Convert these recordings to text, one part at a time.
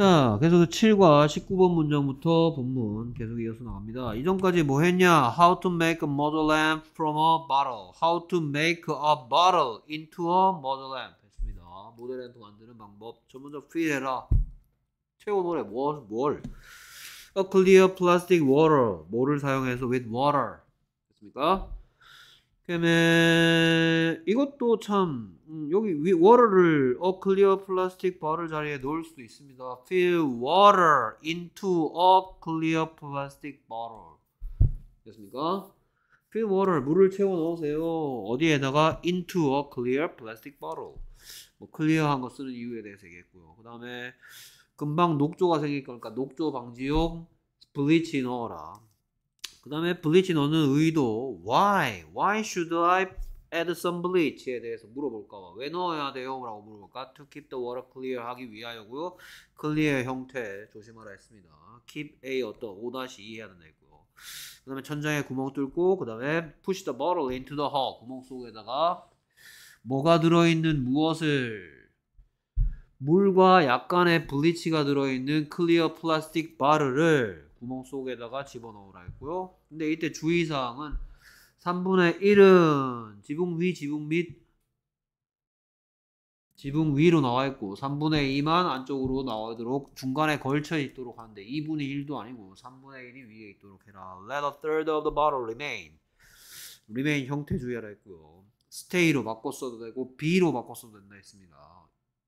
자, 계속해서 7과 19번 문장부터 본문 계속 이어서 나갑니다. 이전까지 뭐 했냐? How to make a model lamp from a bottle. How to make a bottle into a model lamp. 했습니다. 모델 램프 만드는 방법. 저 먼저 필해라. 채워놓으래. 뭘, 뭘. A clear plastic water. 뭐를 사용해서 with water. 됐습니까? 그다음에 이것도 참 여기 위 water를 a clear plastic bottle 자리에 넣을 수도 있습니다. Fill water into a clear plastic bottle. 됐습니까? Fill water 물을 채워 넣으세요. 어디에다가 into a clear plastic bottle. 뭐 클리어한 거 쓰는 이유에 대해서 얘기했고요. 그다음에 금방 녹조가 생길 거니까 녹조 방지용 블리치 넣어라. 그 다음에 블리치 a 넣는 의도 why why should I add some bleach에 대해서 물어볼까봐 왜 넣어야 돼요? 라고 물어볼까 to keep the water clear 하기 위하여고요 clear 형태 조심하라 했습니다 keep a 어떤 5-2 해야 된다 했고요 그 다음에 천장에 구멍 뚫고 그 다음에 push the bottle into the hole 구멍 속에다가 뭐가 들어있는 무엇을 물과 약간의 블리치가 들어있는 클리어 플라스틱 바르를 구멍 속에다가 집어넣으라 했고요. 근데 이때 주의사항은 3분의 1은 지붕 위, 지붕 밑, 지붕 위로 나와 있고 3분의 2만 안쪽으로 나오도록 중간에 걸쳐 있도록 하는데 2분의 1도 아니고 3분의 1이 위에 있도록 해라. Let a third of the bottle remain. remain 형태 주의라 했고요. stay로 바꿨어도 되고 be로 바꿨어도 된다 했습니다.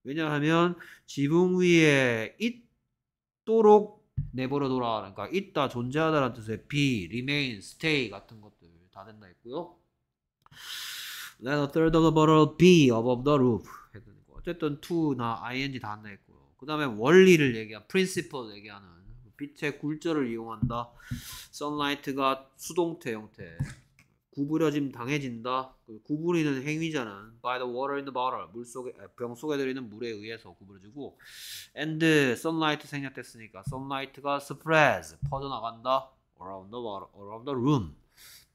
왜냐하면 지붕 위에 있도록 내버려 둬라 그러니까 있다 존재하다라는 뜻의 be, remain, stay 같은 것들 다 된다 했고요. t e n a third of the bottle be above the roof 어쨌든 to나 ing 다 한다 했고요. 그 다음에 원리를 얘기한 principle 얘기하는 빛의 굴절을 이용한다. sunlight가 수동태 형태 구부려짐 당해진다. 그 구부리는 행위자는 by the water in the bottle 물 속에 아, 병 속에 들이는 물에 의해서 구부려지고 and sunlight 생략됐으니까 sunlight가 spreads 퍼져나간다 around the w a t e around the room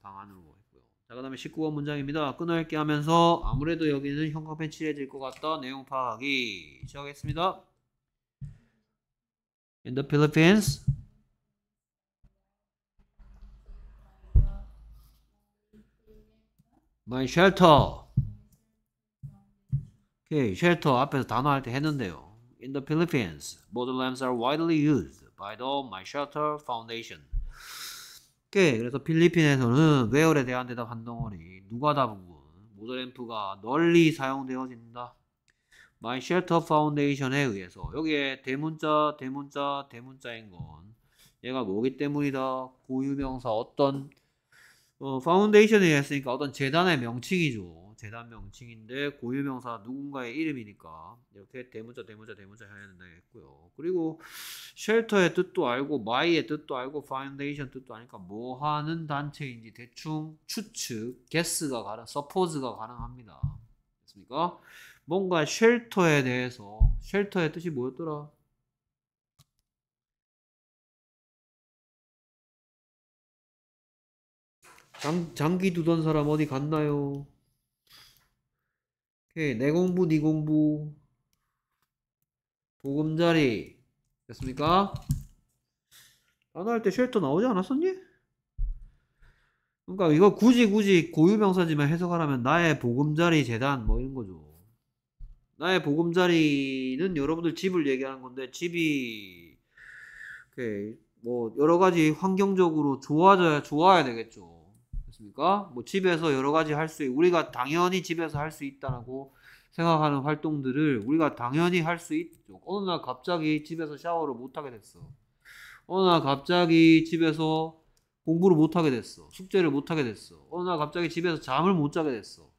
방 안으로 했고요. 자 그다음에 19번 문장입니다. 끊어읽기 하면서 아무래도 여기는 형광펜 칠해질 것 같다. 내용 파악이 시작하겠습니다. In the Philippines, My shelter. 오케이, shelter 앞에서 단어 할때 했는데요. In the Philippines, model lamps are widely used by the My Shelter Foundation. 오케이, 그래서 필리핀에서는 w h 에 대한 대답 한 덩어리 누가 답은 모델램프가 널리 사용되어진다. My Shelter Foundation에 의해서 여기에 대문자, 대문자, 대문자인 건 얘가 뭐기 때문이다. 고유명사 어떤 어, 파운데이션에 했으니까 어떤 재단의 명칭이죠. 재단 명칭인데 고유명사 누군가의 이름이니까 이렇게 대문자 대문자 대문자 해야 된다했고요 그리고 쉘터의 뜻도 알고 마이의 뜻도 알고 파운데이션 뜻도 아니까 뭐 하는 단체인지 대충 추측, 게스가 가능, 서포즈가 가능합니다. 됐습니까? 뭔가 쉘터에 대해서 쉘터의 뜻이 뭐였더라? 장, 장기 두던 사람 어디 갔나요? 오케이, 내 공부, 네 공부. 보금자리. 됐습니까? 단어할 때 쉘터 나오지 않았었니? 그러니까 이거 굳이 굳이 고유명사지만 해석하라면 나의 보금자리 재단 뭐 이런 거죠. 나의 보금자리는 여러분들 집을 얘기하는 건데 집이 이렇게 뭐 여러 가지 환경적으로 좋아져야 좋아야 되겠죠. 않습니까? 뭐 집에서 여러 가지 할 수, 우리가 당연히 집에서 할 수 있다라고 생각하는 활동들을 우리가 당연히 할 수 있죠. 어느 날 갑자기 집에서 샤워를 못하게 됐어. 어느 날 갑자기 집에서 공부를 못하게 됐어. 숙제를 못하게 됐어. 어느 날 갑자기 집에서 잠을 못 자게 됐어.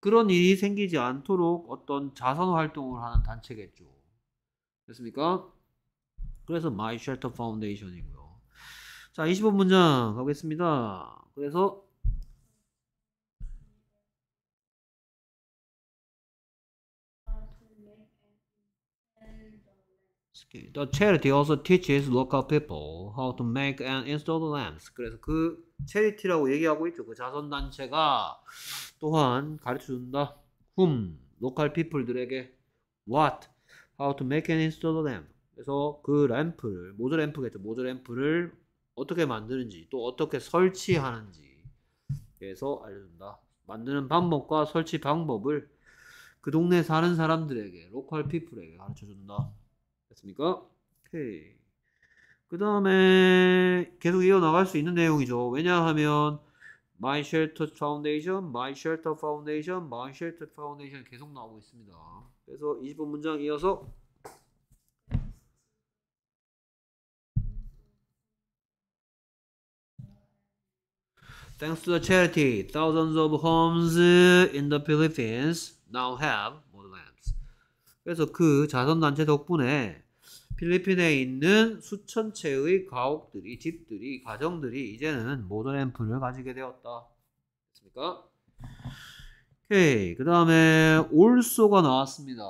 그런 일이 생기지 않도록 어떤 자선 활동을 하는 단체겠죠. 됐습니까? 그래서 마이 쉘터 파운데이션이고요. 자, 20번 문장 가보겠습니다. 그래서 The charity also teaches local people how to make and install lamps. 그래서 그 체리티라고 얘기하고 있죠. 그 자선단체가 또한 가르쳐준다. whom, local people들에게 what, how to make and install lamp. 그래서 그 램프를, 모조 램프겠죠. 모조 램프를 어떻게 만드는지 또 어떻게 설치하는지 그래서 알려준다. 만드는 방법과 설치 방법을 그 동네 사는 사람들에게 로컬 피플에게 가르쳐준다. 됐습니까? 오케이. 그 다음에 계속 이어나갈 수 있는 내용이죠. 왜냐하면 My Shelter Foundation, My Shelter Foundation, My Shelter Foundation 계속 나오고 있습니다. 그래서 2 0분 문장 이어서 Thanks to the charity, thousands of homes in the Philippines now have more lamps. 그래서 그 자선단체 덕분에 필리핀에 있는 수천 채의 가옥들이, 집들이, 가정들이 이제는 모던 램프를 가지게 되었다. 됐습니까? 오케이. 그 다음에 올소가 나왔습니다.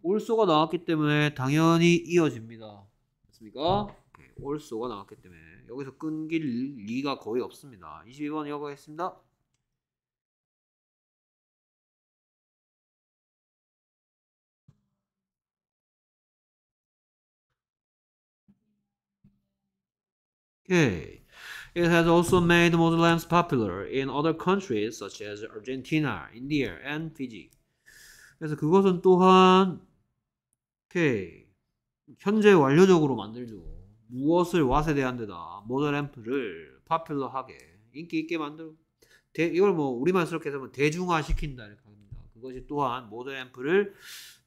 올소가 나왔기 때문에 당연히 이어집니다. 됐습니까? 오케이. 올소가 나왔기 때문에. 때문에 여기서 끊길 리가 거의 없습니다. 22번 이어가겠습니다. Okay. It has also made model lamps popular in other countries such as Argentina, India, and Fiji. 그래서 그것은 또한 오케이. 현재 완료적으로 만들죠. 무엇을 와에대한 데다 모던 앰프를 파퓰러하게 인기 있게 만들고 대, 이걸 뭐 우리말스럽게 해서 대중화 시킨다 이렇게 합니다. 그것이 또한 모던 앰프를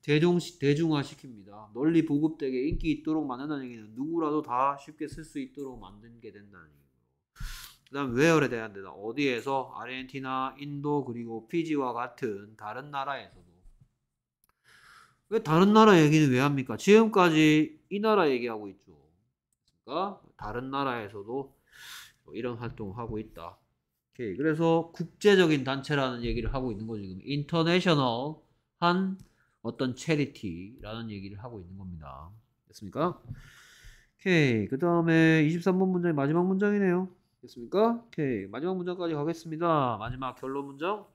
대중 대중화 시킵니다. 널리 보급되게 인기 있도록 만든다는 얘기는 누구라도 다 쉽게 쓸 수 있도록 만든 게 된다는 얘기고. 그다음 외열에 대한 데다 어디에서 아르헨티나, 인도 그리고 피지와 같은 다른 나라에서도 왜 다른 나라 얘기는 왜 합니까? 지금까지 이 나라 얘기하고 있죠. 보니까 다른 나라에서도 뭐 이런 활동을 하고 있다. 오케이. 그래서 국제적인 단체라는 얘기를 하고 있는 거죠. 지금 인터내셔널한 어떤 체리티라는 얘기를 하고 있는 겁니다. 됐습니까? 오케이. 그 다음에 23번 문장이 마지막 문장이네요. 됐습니까? 오케이. 마지막 문장까지 가겠습니다. 마지막 결론 문장.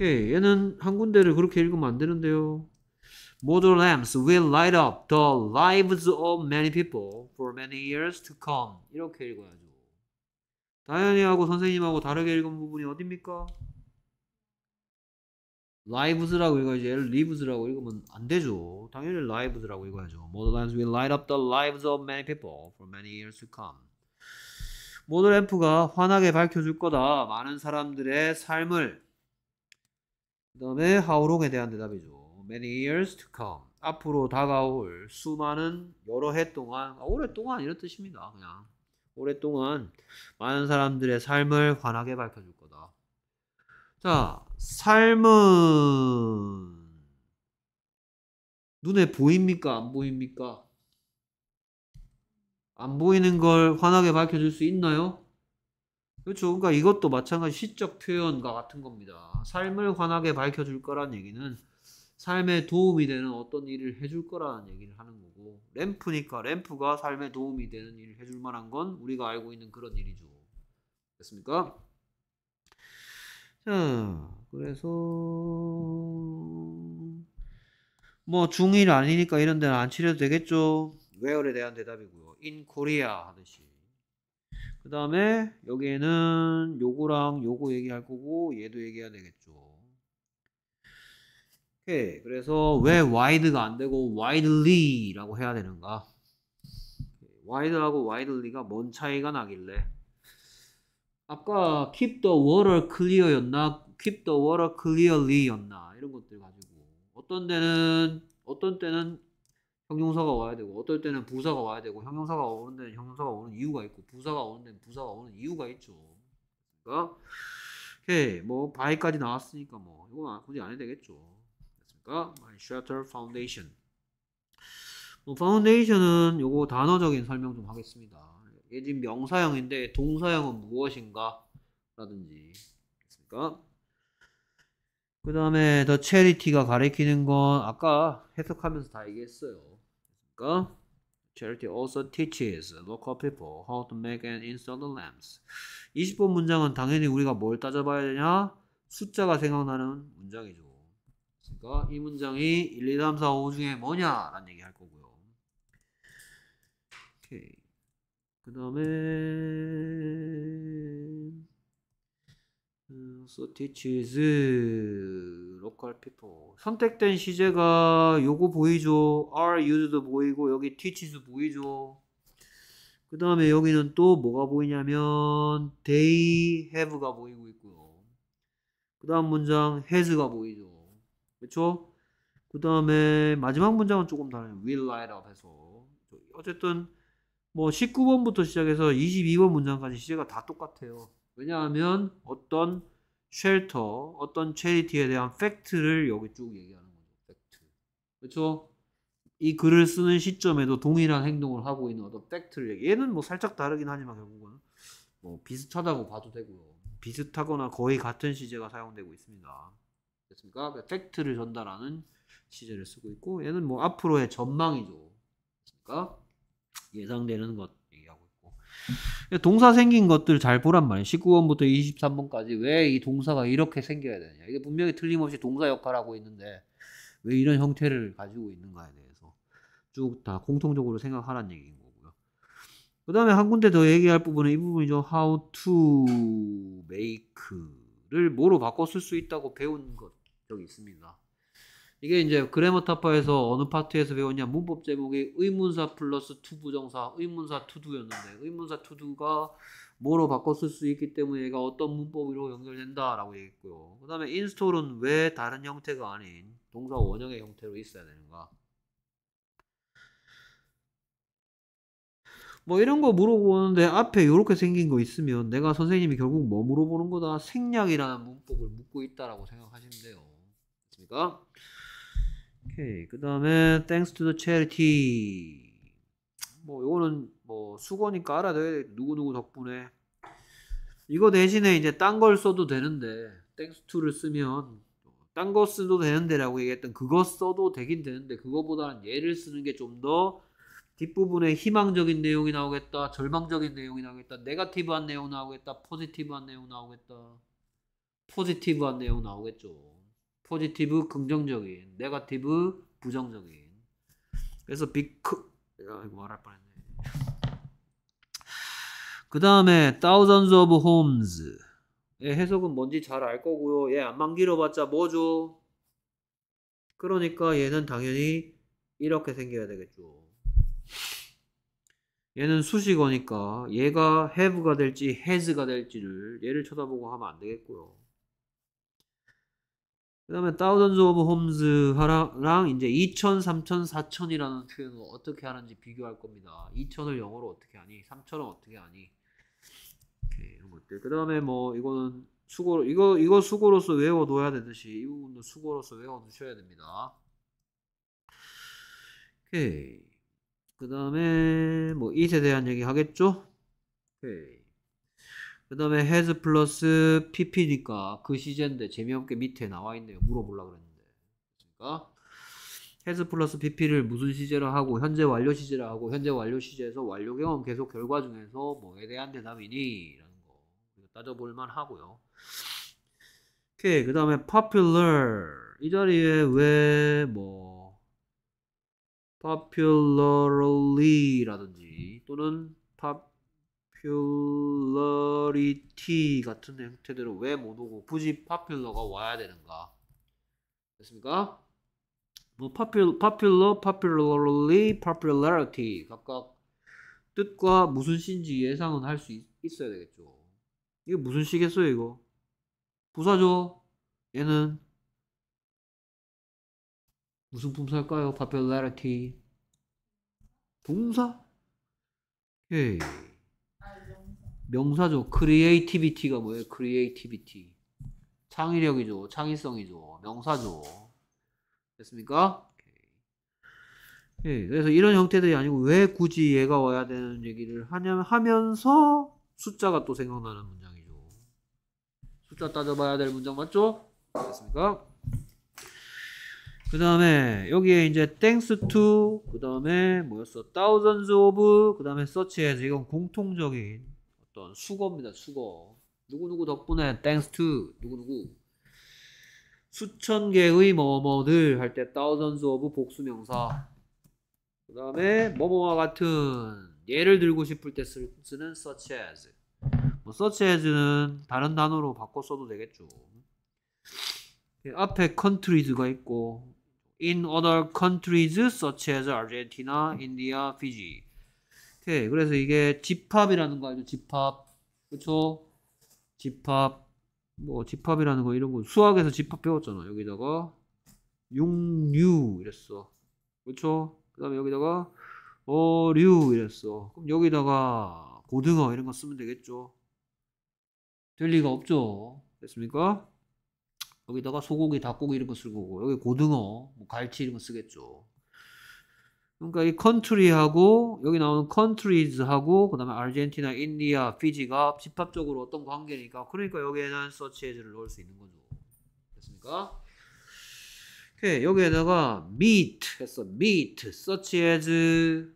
오케이. 얘는 한 군데를 그렇게 읽으면 안 되는데요. Model lamps will light up the lives of many people for many years to come. 이렇게 읽어야죠. 다현이하고 선생님하고 다르게 읽은 부분이 어딥니까? lives라고 읽어야지 얘를 lives라고 읽으면 안 되죠. 당연히 lives라고 읽어야죠. Model lamps will light up the lives of many people for many years to come. 모노램프가 환하게 밝혀줄 거다. 많은 사람들의 삶을 그 다음에 how long에 대한 대답이죠. many years to come. 앞으로 다가올 수많은 여러 해 동안, 아, 오랫동안 이런 뜻입니다. 그냥. 오랫동안 많은 사람들의 삶을 관하게 밝혀줄 거다. 자, 삶은 눈에 보입니까? 안 보입니까? 안 보이는 걸 환하게 밝혀줄 수 있나요? 그렇죠. 그러니까 이것도 마찬가지 시적 표현과 같은 겁니다. 삶을 환하게 밝혀줄 거란 얘기는 삶에 도움이 되는 어떤 일을 해줄 거라는 얘기를 하는 거고 램프니까 램프가 삶에 도움이 되는 일을 해줄 만한 건 우리가 알고 있는 그런 일이죠. 됐습니까? 자, 그래서 뭐 중일 아니니까 이런 데는 안 치려도 되겠죠. 웨어에 대한 대답이고요. 인 코리아 하듯이. 그 다음에 여기에는 요거랑 요거 얘기할 거고 얘도 얘기해야 되겠죠. 오케이. 그래서 왜와이드가안 되고 와이들리 라고 해야 되는가? 와이드하고와이들리가뭔 차이가 나길래? 아까 keep the water clear였나? keep the water clearly였나? 이런 것들 가지고 어떤 때는 어떤 때는 형용사가 와야 되고 어떨 때는 부사가 와야 되고 형용사가 오는 데는 형용사가 오는 이유가 있고 부사가 오는 데는 부사가 오는 이유가 있죠. 그러니까 오케이 뭐 바이까지 나왔으니까 뭐 이건 아, 굳이 안 해도 되겠죠. 됐습니까? My shelter foundation. 뭐 파운데이션은 요거 단어적인 설명 좀 하겠습니다. 이게 지금 명사형인데 동사형은 무엇인가 라든지 됐습니까? 그 다음에 더 체리티가 가리키는 건 아까 해석하면서 다 얘기했어요. 그러니까 Charity also teaches local people how to make and install the lamps. 20번 문장은 당연히 우리가 뭘 따져봐야 되냐? 숫자가 생각나는 문장이죠. 그러니까 이 문장이 1, 2, 3, 4, 5 중에 뭐냐라는 얘기 할 거고요. 오케이. 그 다음에 s 티치 e a c h e s l o c a 선택된 시제가 요거 보이죠? are used 보이고 여기 teaches 보이죠? 그 다음에 여기는 또 뭐가 보이냐면 they have가 보이고 있고요. 그 다음 문장 has가 보이죠. 그렇그 다음에 마지막 문장은 조금 다른 will light up 해서 어쨌든 뭐 19번부터 시작해서 22번 문장까지 시제가 다 똑같아요. 왜냐하면 어떤 쉘터, 어떤 체리티에 대한 팩트를 여기 쭉 얘기하는 거죠. 팩트. 그렇죠? 이 글을 쓰는 시점에도 동일한 행동을 하고 있는 어떤 팩트를 얘기. 얘는 뭐 살짝 다르긴 하지만 결국은 뭐 비슷하다고 봐도 되고요. 비슷하거나 거의 같은 시제가 사용되고 있습니다. 됐습니까? 그러니까 팩트를 전달하는 시제를 쓰고 있고 얘는 뭐 앞으로의 전망이죠. 됐습니까? 예상되는 것. 동사 생긴 것들 잘 보란 말이에요. 19번부터 23번까지 왜 이 동사가 이렇게 생겨야 되냐. 이게 분명히 틀림없이 동사 역할하고 있는데 왜 이런 형태를 가지고 있는가에 대해서 쭉 다 공통적으로 생각하란 얘기인 거고요. 그 다음에 한 군데 더 얘기할 부분은 이 부분이죠. How to make를 뭐로 바꿔 쓸 수 있다고 배운 것, 여기 있습니다. 이게 이제 그래머타파에서 어느 파트에서 배웠냐 문법 제목이 의문사 플러스 투부정사 의문사 투두였는데 의문사 투두가 뭐로 바꿨을수 있기 때문에 얘가 어떤 문법으로 연결된다라고 얘기했고요. 그 다음에 인스톨은 왜 다른 형태가 아닌 동사 원형의 형태로 있어야 되는가? 뭐 이런 거 물어보는데 앞에 이렇게 생긴 거 있으면 내가 선생님이 결국 뭐 물어보는 거다? 생략이라는 문법을 묻고 있다라고 생각하시면 돼요. 됐습니까? 오케이. 그 다음에 thanks to the charity. 뭐 이거는 뭐 수고니까 알아둬야 돼. 누구누구 덕분에. 이거 대신에 이제 딴 걸 써도 되는데 thanks to를 쓰면 딴 거 써도 되는데라고 얘기했던 그거 써도 되긴 되는데 그거보다는 얘를 쓰는 게 좀 더 뒷부분에 희망적인 내용이 나오겠다 절망적인 내용이 나오겠다 네가티브한 내용 나오겠다 포지티브한 내용 나오겠다 포지티브한 내용 나오겠죠 포지티브 긍정적인, 네거티브 부정적인. 그래서 비크 아이고 말할 뻔했네. 그 다음에 thousands of homes. 예, 해석은 뭔지 잘 알 거고요. 얘 안만 길어봤자 뭐죠? 그러니까 얘는 당연히 이렇게 생겨야 되겠죠. 얘는 수식어니까 얘가 have가 될지 has가 될지를 얘를 쳐다보고 하면 안 되겠고요. 그 다음에 thousands of homes 랑 이제 2천, 3 0 4천이라는 표현을 어떻게 하는지 비교할 겁니다. 2 0 0 0을 영어로 어떻게 하니? 3 0 0 0은 어떻게 하니? 이런 것들. 그 다음에 뭐 이거는 수고로 이거 이거 수고로서 외워 둬야 되듯이 이 부분도 수고로서 외워 놓셔야 됩니다. 오케이. 그 다음에 뭐 이에 대한 얘기 하겠죠? 오케이. 그 다음에 has 플러스 pp니까 그 시제인데 재미없게 밑에 나와 있네요. 물어보려고 그랬는데. 그러니까 has 플러스 pp를 무슨 시제로 하고 현재 완료 시제로 하고 현재 완료 시제에서 완료 경험 계속 결과 중에서 뭐에 대한 대답이니? 라는 거 따져볼만 하고요. 오케이 그 다음에 popular 이 자리에 왜 뭐 popularly 라든지 또는 pop popularity 같은 형태대로 왜 못 오고 굳이 popular가 와야 되는가? 됐습니까? 뭐 popular, popular, popularly, popularity 각각 뜻과 무슨 시인지 예상은 할 수 있어야 되겠죠. 이게 무슨 시겠어요, 이거? 부사죠. 얘는 무슨 품사일까요? popularity 동사? 오케이. 명사죠. 크리에이티비티가 뭐예요? 크리에이티비티. 창의력이죠. 창의성이죠. 명사죠. 됐습니까? 예, 그래서 이런 형태들이 아니고 왜 굳이 얘가 와야 되는 얘기를 하냐면 하면서 숫자가 또 생각나는 문장이죠. 숫자 따져봐야 될 문장 맞죠? 됐습니까? 그 다음에 여기에 이제 thanks to 그 다음에 뭐였어? thousands of 그 다음에 s e a r c h as 이건 공통적인 어떤 수거입니다. 수거. 누구누구 덕분에 thanks to 누구누구 수천 개의 뭐뭐들 할 때 thousands of 복수명사 그 다음에 뭐뭐와 같은 예를 들고 싶을 때 쓰, 쓰는 such as 뭐 such as는 다른 단어로 바꿔 써도 되겠죠 앞에 countries가 있고 in other countries such as Argentina, India, Fiji 오케이. 그래서 이게 집합이라는 거 알죠? 집합. 그쵸? 집합. 뭐, 집합이라는 거 이런 거. 수학에서 집합 배웠잖아. 여기다가. 육류 이랬어. 그쵸? 그 다음에 여기다가 어류 이랬어. 그럼 여기다가 고등어 이런 거 쓰면 되겠죠. 될 리가 없죠. 됐습니까? 여기다가 소고기, 닭고기 이런 거쓸 거고 여기 고등어, 뭐 갈치 이런 거 쓰겠죠. 그러니까 이 컨트리하고 여기 나오는 컨트리즈하고 그다음에 아르헨티나, 인디아, 피지가 집합적으로 어떤 관계니까 그러니까 여기에는 서치에즈를 넣을 수 있는 거죠. 됐습니까? 오케이 여기에다가 meet 했어. meet, such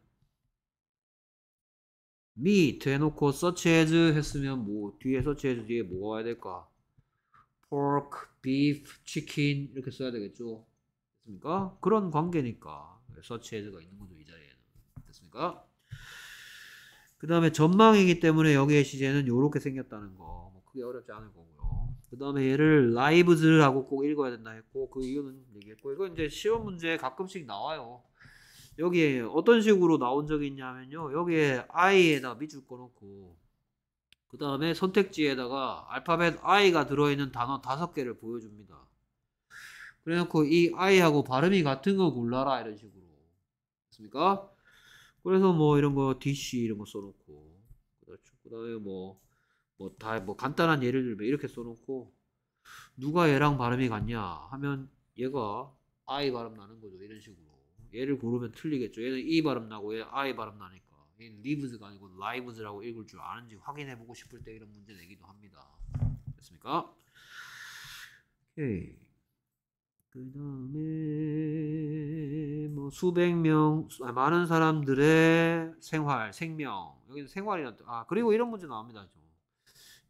meet 해놓고 서치에즈 했으면 뭐 뒤에 서치에즈 뒤에 뭐가 와야 될까? pork, beef, chicken 이렇게 써야 되겠죠. 됐습니까? 그런 관계니까. 서치헤드가 있는 거죠 이 자리에는 됐습니까? 그 다음에 전망이기 때문에 여기에 시제는 이렇게 생겼다는 거 뭐 크게 어렵지 않을 거고요 그 다음에 얘를 라이브즈하고 꼭 읽어야 된다 했고 그 이유는 얘기했고 이건 이제 시험 문제에 가끔씩 나와요 여기에 어떤 식으로 나온 적이 있냐면요 여기에 i에다 밑줄 꺼놓고 그 다음에 선택지에다가 알파벳 i가 들어있는 단어 다섯 개를 보여줍니다 그래놓고 이 i하고 발음이 같은 거 골라라 이런 식으로 않습니까? 그래서 뭐 이런 거 DC 이런 거 써놓고 그렇죠. 그다음에 뭐 뭐다뭐 뭐 뭐 간단한 예를 들면 이렇게 써놓고 누가 얘랑 발음이 같냐 하면 얘가 I 발음 나는 거죠 이런 식으로 얘를 고르면 틀리겠죠 얘는 E 발음 나고 얘는 I 발음 나니까 얘는 lives가 아니고 lives라고 읽을 줄 아는지 확인해 보고 싶을 때 이런 문제 내기도 합니다 됐습니까? 오케이 그 다음에 뭐 수백 명 아, 많은 사람들의 생활 생명 여기 생활이란 아 그리고 이런 문제 나옵니다 좀.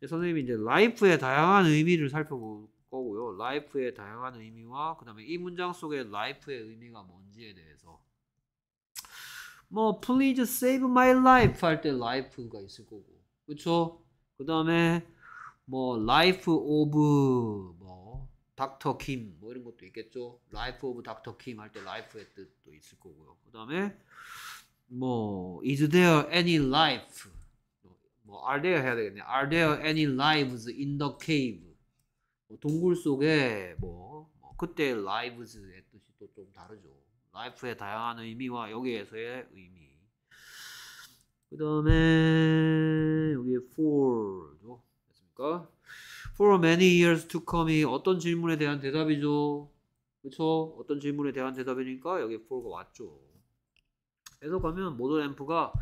선생님이 이제 라이프의 다양한 의미를 살펴볼 거고요 라이프의 다양한 의미와 그 다음에 이 문장 속에 라이프의 의미가 뭔지에 대해서 뭐 please save my life 할 때 l i f 가 있을 거고 그쵸 그 다음에 뭐 life of 닥터 킴뭐 이런 것도 있겠죠. 라이프 오브 닥터 킴할 때 라이프의 뜻도 있을 거고요. 그 다음에 뭐 is there any life 뭐 are there 해야 되겠네. are there any lives in the cave 뭐 동굴 속에 뭐, 뭐 그때 lives의 뜻이 또 좀 다르죠. 라이프의 다양한 의미와 여기에서의 의미. 그 다음에 여기 for죠. 됐습니까? for many years to come이 어떤 질문에 대한 대답이죠. 그렇죠? 어떤 질문에 대한 대답이니까 여기 for가 왔죠. 계속 서 가면 모던 앰프가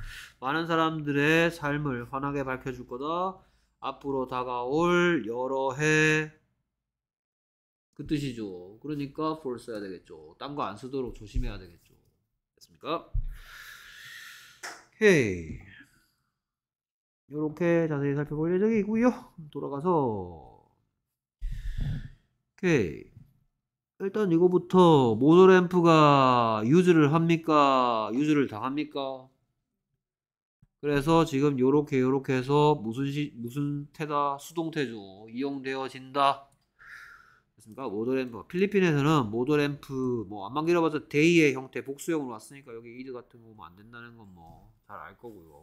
많은 사람들의 삶을 환하게 밝혀줄 거다. 앞으로 다가올 여러 해. 그 뜻이죠. 그러니까 for 써야 되겠죠. 딴 거 안 쓰도록 조심해야 되겠죠. 됐습니까? 헤이. 이렇게 자세히 살펴볼 예정이고요. 돌아가서 오케이. 일단 이거부터 모노램프가 유즈를 합니까? 유즈를 당합니까? 그래서 지금 요렇게 요렇게 해서 무슨 시, 무슨 태다 수동태죠 이용되어진다 그렇습니까 모더램프 필리핀에서는 모더램프 뭐 안만 길어봐서 데이의 형태 복수형으로 왔으니까 여기 이드 같은 거 보면 뭐 안 된다는 건 뭐 잘 알 거고요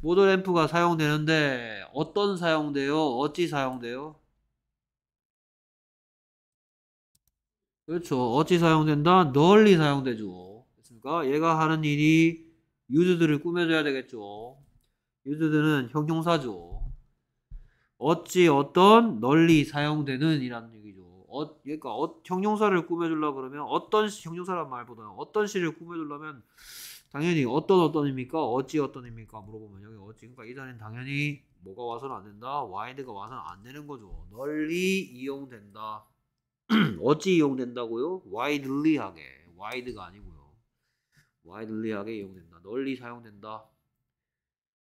모더램프가 사용되는데 어떤 사용돼요? 어찌 사용돼요? 그렇죠. 어찌 사용된다? 널리 사용되죠. 그렇습니까 얘가 하는 일이 유즈들을 꾸며줘야 되겠죠. 유즈들은 형용사죠. 어찌 어떤 널리 사용되는 이라는 얘기죠. 어, 그러니까 어, 형용사를 꾸며주려 고 그러면 어떤 형용사란 말보다 어떤 시를 꾸며주려면 당연히 어떤 어떤입니까? 어찌 어떤입니까? 물어보면 여기 어찌 그러니까 이전엔 당연히 뭐가 와서는 안 된다. 와이드가 와서는 안 되는 거죠. 널리 이용된다. 어찌 이용된다고요? 와이드리하게 와이드가 아니고요. 와이드리하게 이용된다. 널리 사용된다.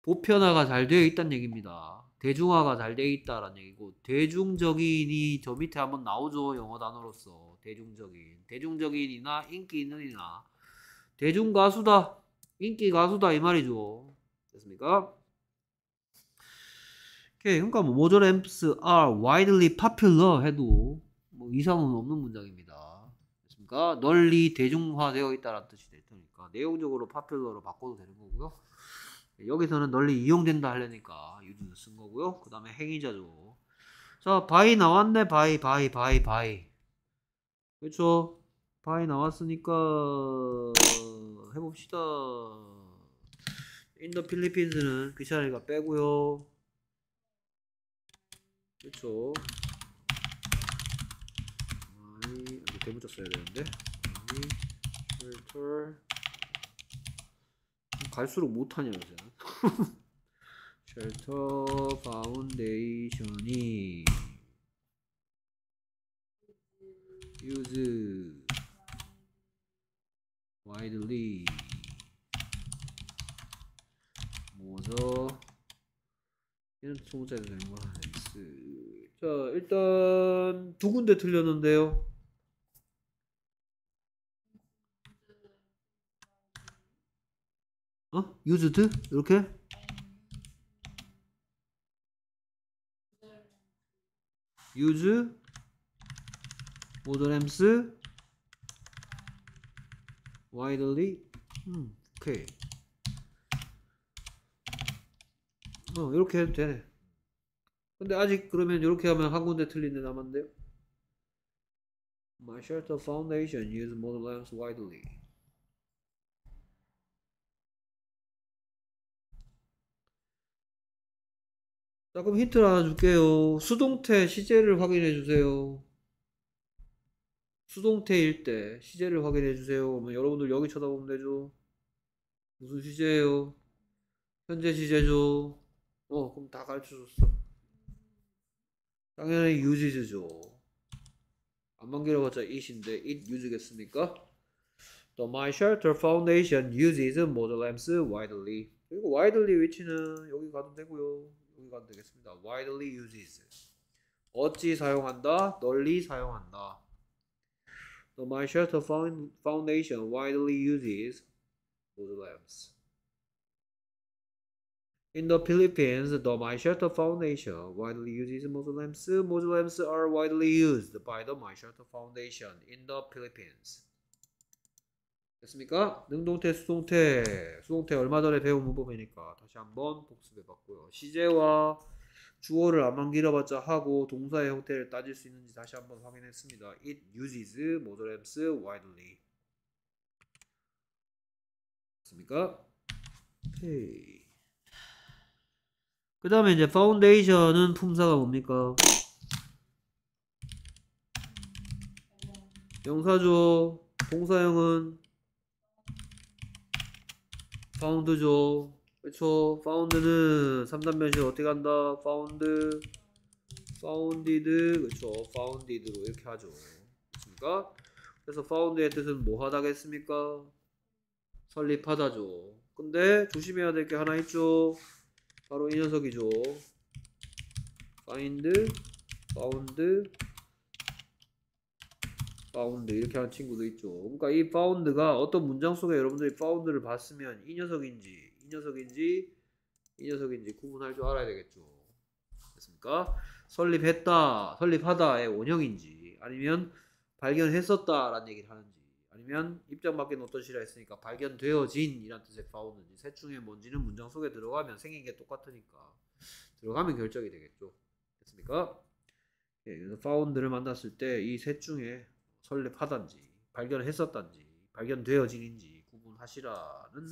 보편화가 잘 되어 있다는 얘기입니다. 대중화가 잘 되어 있다라는 얘기고 대중적인이 저 밑에 한번 나오죠. 영어 단어로서. 대중적인. 대중적인이나 인기 있는이나 대중 가수다. 인기 가수다 이 말이죠. 됐습니까? 오케이. 그러니까 뭐 모조 램프스 are widely popular 해도 뭐 이상은 없는 문장입니다. 됐습니까? 널리 대중화되어 있다라는 뜻이 될 테니까 내용적으로 popular로 바꿔도 되는 거고요. 네, 여기서는 널리 이용된다 하려니까 유주는 쓴 거고요. 그 다음에 행위자죠. 자, 바이 나왔네. 바이, 바이, 바이, 바이. 그렇죠? 파이 나왔으니까 해봅시다. 인도 필리핀스는 귀찮으니까 그 빼고요. 그렇죠. 많이 이렇게 대문자 써야 되는데. 툴툴 갈수록 못하냐 요새. 쉘터 파운데이션이 유즈 widely 뭐죠? 이런 소 되는 거만했지 자, 일단 두 군데 틀렸는데요. 어? 유즈드? 이렇게? 유즈 모더램스 widely 음, 오케이 어 이렇게 해도 되네 근데 아직 그러면 이렇게 하면 한 군데 틀린 데 남았는데요 My shelter foundation use model lamps widely 자 그럼 힌트를 하나 줄게요 수동태 시제를 확인해 주세요 수동태일 때 시제를 확인해 주세요. 그러면 여러분들 여기 쳐다보면 되죠. 무슨 시제예요? 현재 시제죠. 어, 그럼 다 가르쳐 줬어. 당연히 유지즈죠. 안만기로봤자 이 t 인데 it 유지겠습니까? The My Shelter Foundation uses model lamps widely. 그리고 widely 위치는 여기 가도 되고요. 여기 가도 되겠습니다. widely uses. 어찌 사용한다? 널리 사용한다. The Manchester Foundation widely uses wood lamps. In the Philippines, the Manchester Foundation widely uses wood lamps. Wood lamps are widely used by the Manchester Foundation in the Philippines. 됐습니까? 능동태, 수동태. 수동태 얼마 전에 배운 문법이니까 다시 한번 복습해 봤고요. 시제와 주어를 안만 길어봤자 하고 동사의 형태를 따질 수 있는지 다시 한번 확인했습니다. It uses modal e r s widely. 맞습니까? 오케그 다음에 이제 foundation은 품사가 뭡니까? 명사죠. 동사형은 found죠. 그쵸 파운드는 3단 변신 어떻게 간다 파운드 파운디드 그쵸 파운디드로 이렇게 하죠 그러니까 그래서 파운드의 뜻은 뭐 하다겠습니까 설립하다죠 근데 조심해야 될 게 하나 있죠 바로 이 녀석이죠 파인드 파운드 파운드 이렇게 하는 친구도 있죠 그러니까 이 파운드가 어떤 문장 속에 여러분들이 파운드를 봤으면 이 녀석인지 이 녀석인지 이 녀석인지 구분할 줄 알아야 되겠죠. 됐습니까? 설립했다, 설립하다의 원형인지 아니면 발견했었다라는 얘기를 하는지 아니면 입장 밖에 노턴시라 했으니까 발견되어진 이란 뜻의 f o u 인지셋 중에 뭔지는 문장 속에 들어가면 생긴 게 똑같으니까 들어가면 결정이 되겠죠. 됐습니까? 예, 파운드를 만났을 때이셋 중에 설립하단지 발견했었단지 발견되어진인지 구분하시라는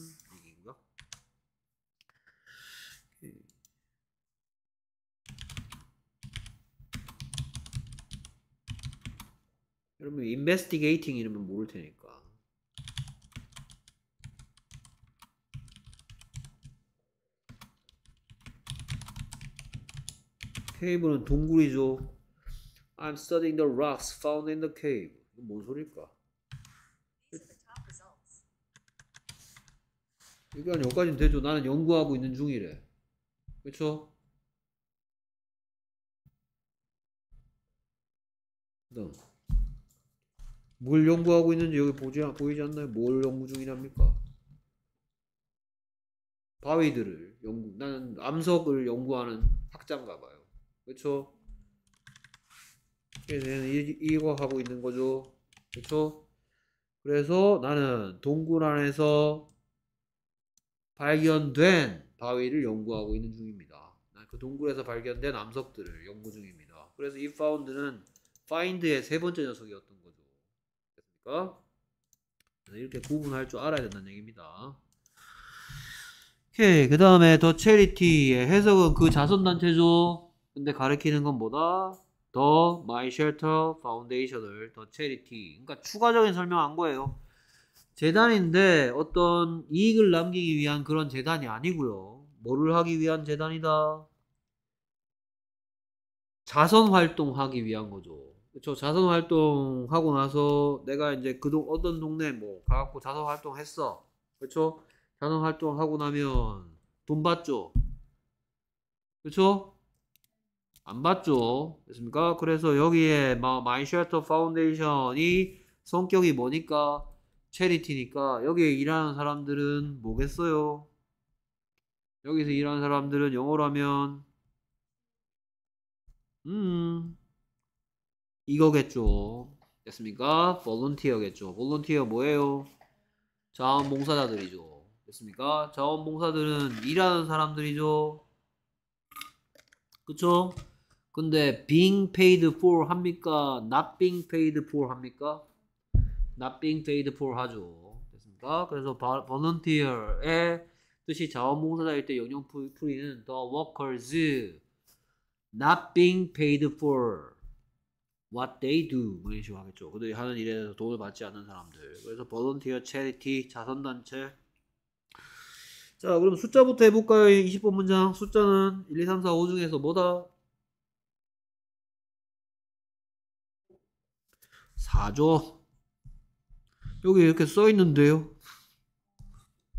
여러분 investigating 이러면 모를 테니까 cave는 동굴이죠 I'm studying the rocks found in the cave 이건 뭔 소릴까 이게 한 여기까지는 되죠 나는 연구하고 있는 중이래 그쵸? 그다음 뭘 연구하고 있는지 여기 보지, 보이지 않나요? 뭘 연구 중이랍니까? 바위들을 연구, 나는 암석을 연구하는 학자인가 봐요. 그쵸? 얘는 이거 하고 있는 거죠. 그쵸? 그래서 나는 동굴 안에서 발견된 바위를 연구하고 있는 중입니다. 그 동굴에서 발견된 암석들을 연구 중입니다. 그래서 이 파운드는 f i n 의세 번째 녀석이었던 됩니까? 이렇게 구분할 줄 알아야 된다는 얘기입니다. 오케이. 그 다음에 더 체리티의 해석은 그 자선단체죠. 근데 가리키는 건 뭐다? 더 마이 쉘터 파운데이션을 더 체리티. 그러니까 추가적인 설명한 거예요. 재단인데 어떤 이익을 남기기 위한 그런 재단이 아니고요. 뭐를 하기 위한 재단이다? 자선 활동하기 위한 거죠. 그쵸 자선 활동 하고 나서 내가 이제 그동 어떤 동네 뭐 가갖고 자선 활동 했어. 그쵸 그렇죠? 자선 활동 하고 나면 돈 받죠. 그쵸안 그렇죠? 받죠. 됐습니까? 그래서 여기에 마이쉘터 파운데이션이 성격이 뭐니까 체리티니까 여기에 일하는 사람들은 뭐겠어요? 여기서 일하는 사람들은 영어라면 음 이거겠죠. 됐습니까? volunteer겠죠. volunteer 뭐예요? 자원봉사자들이죠. 됐습니까? 자원봉사들은 일하는 사람들이죠. 그쵸? 근데 being paid for 합니까? not being paid for 합니까? not being paid for 하죠. 됐습니까? 그래서 volunteer의 뜻이 자원봉사자일 때 영영 풀이는 the workers not being paid for what they do 뭐 이런 식으로 하겠죠. 그들이 하는 일에 대해서 돈을 받지 않는 사람들. 그래서 volunteer, charity, 자선단체. 자, 그럼 숫자부터 해볼까요? 20번 문장. 숫자는 1, 2, 3, 4, 5 중에서 뭐다? 4죠. 여기 이렇게 써 있는데요.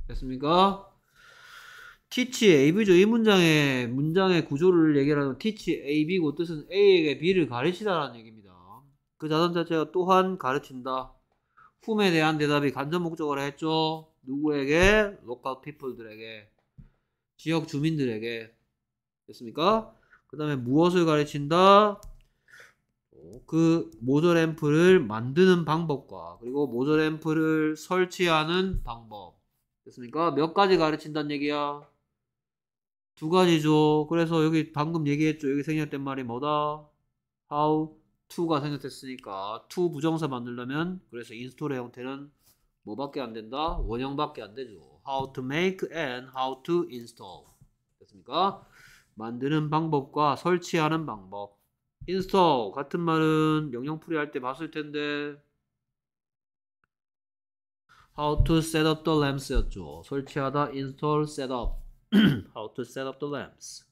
됐습니까? teach ab죠. 이 문장의 문장의 구조를 얘기하면 teach ab고 뜻은 a에게 b를 가르치다라는 얘기입니다. 그 자산 자체가 또한 가르친다. 훔에 대한 대답이 간접 목적으로 했죠. 누구에게? local people들에게. 지역 주민들에게. 됐습니까? 그 다음에 무엇을 가르친다? 그 모듈 앰프를 만드는 방법과 그리고 모듈 앰프를 설치하는 방법 됐습니까? 몇 가지 가르친다는 얘기야? 두 가지죠. 그래서 여기 방금 얘기했죠. 여기 생략된 말이 뭐다? how to가 생략됐으니까 to 부정사 만들려면 그래서 인스톨의 형태는 뭐밖에 안 된다? 원형밖에 안 되죠. how to make and how to install 됐습니까? 만드는 방법과 설치하는 방법 install 같은 말은 영영풀이 할 때 봤을 텐데 how to set up the lamps였죠. 설치하다 install set up how to set up the lamps.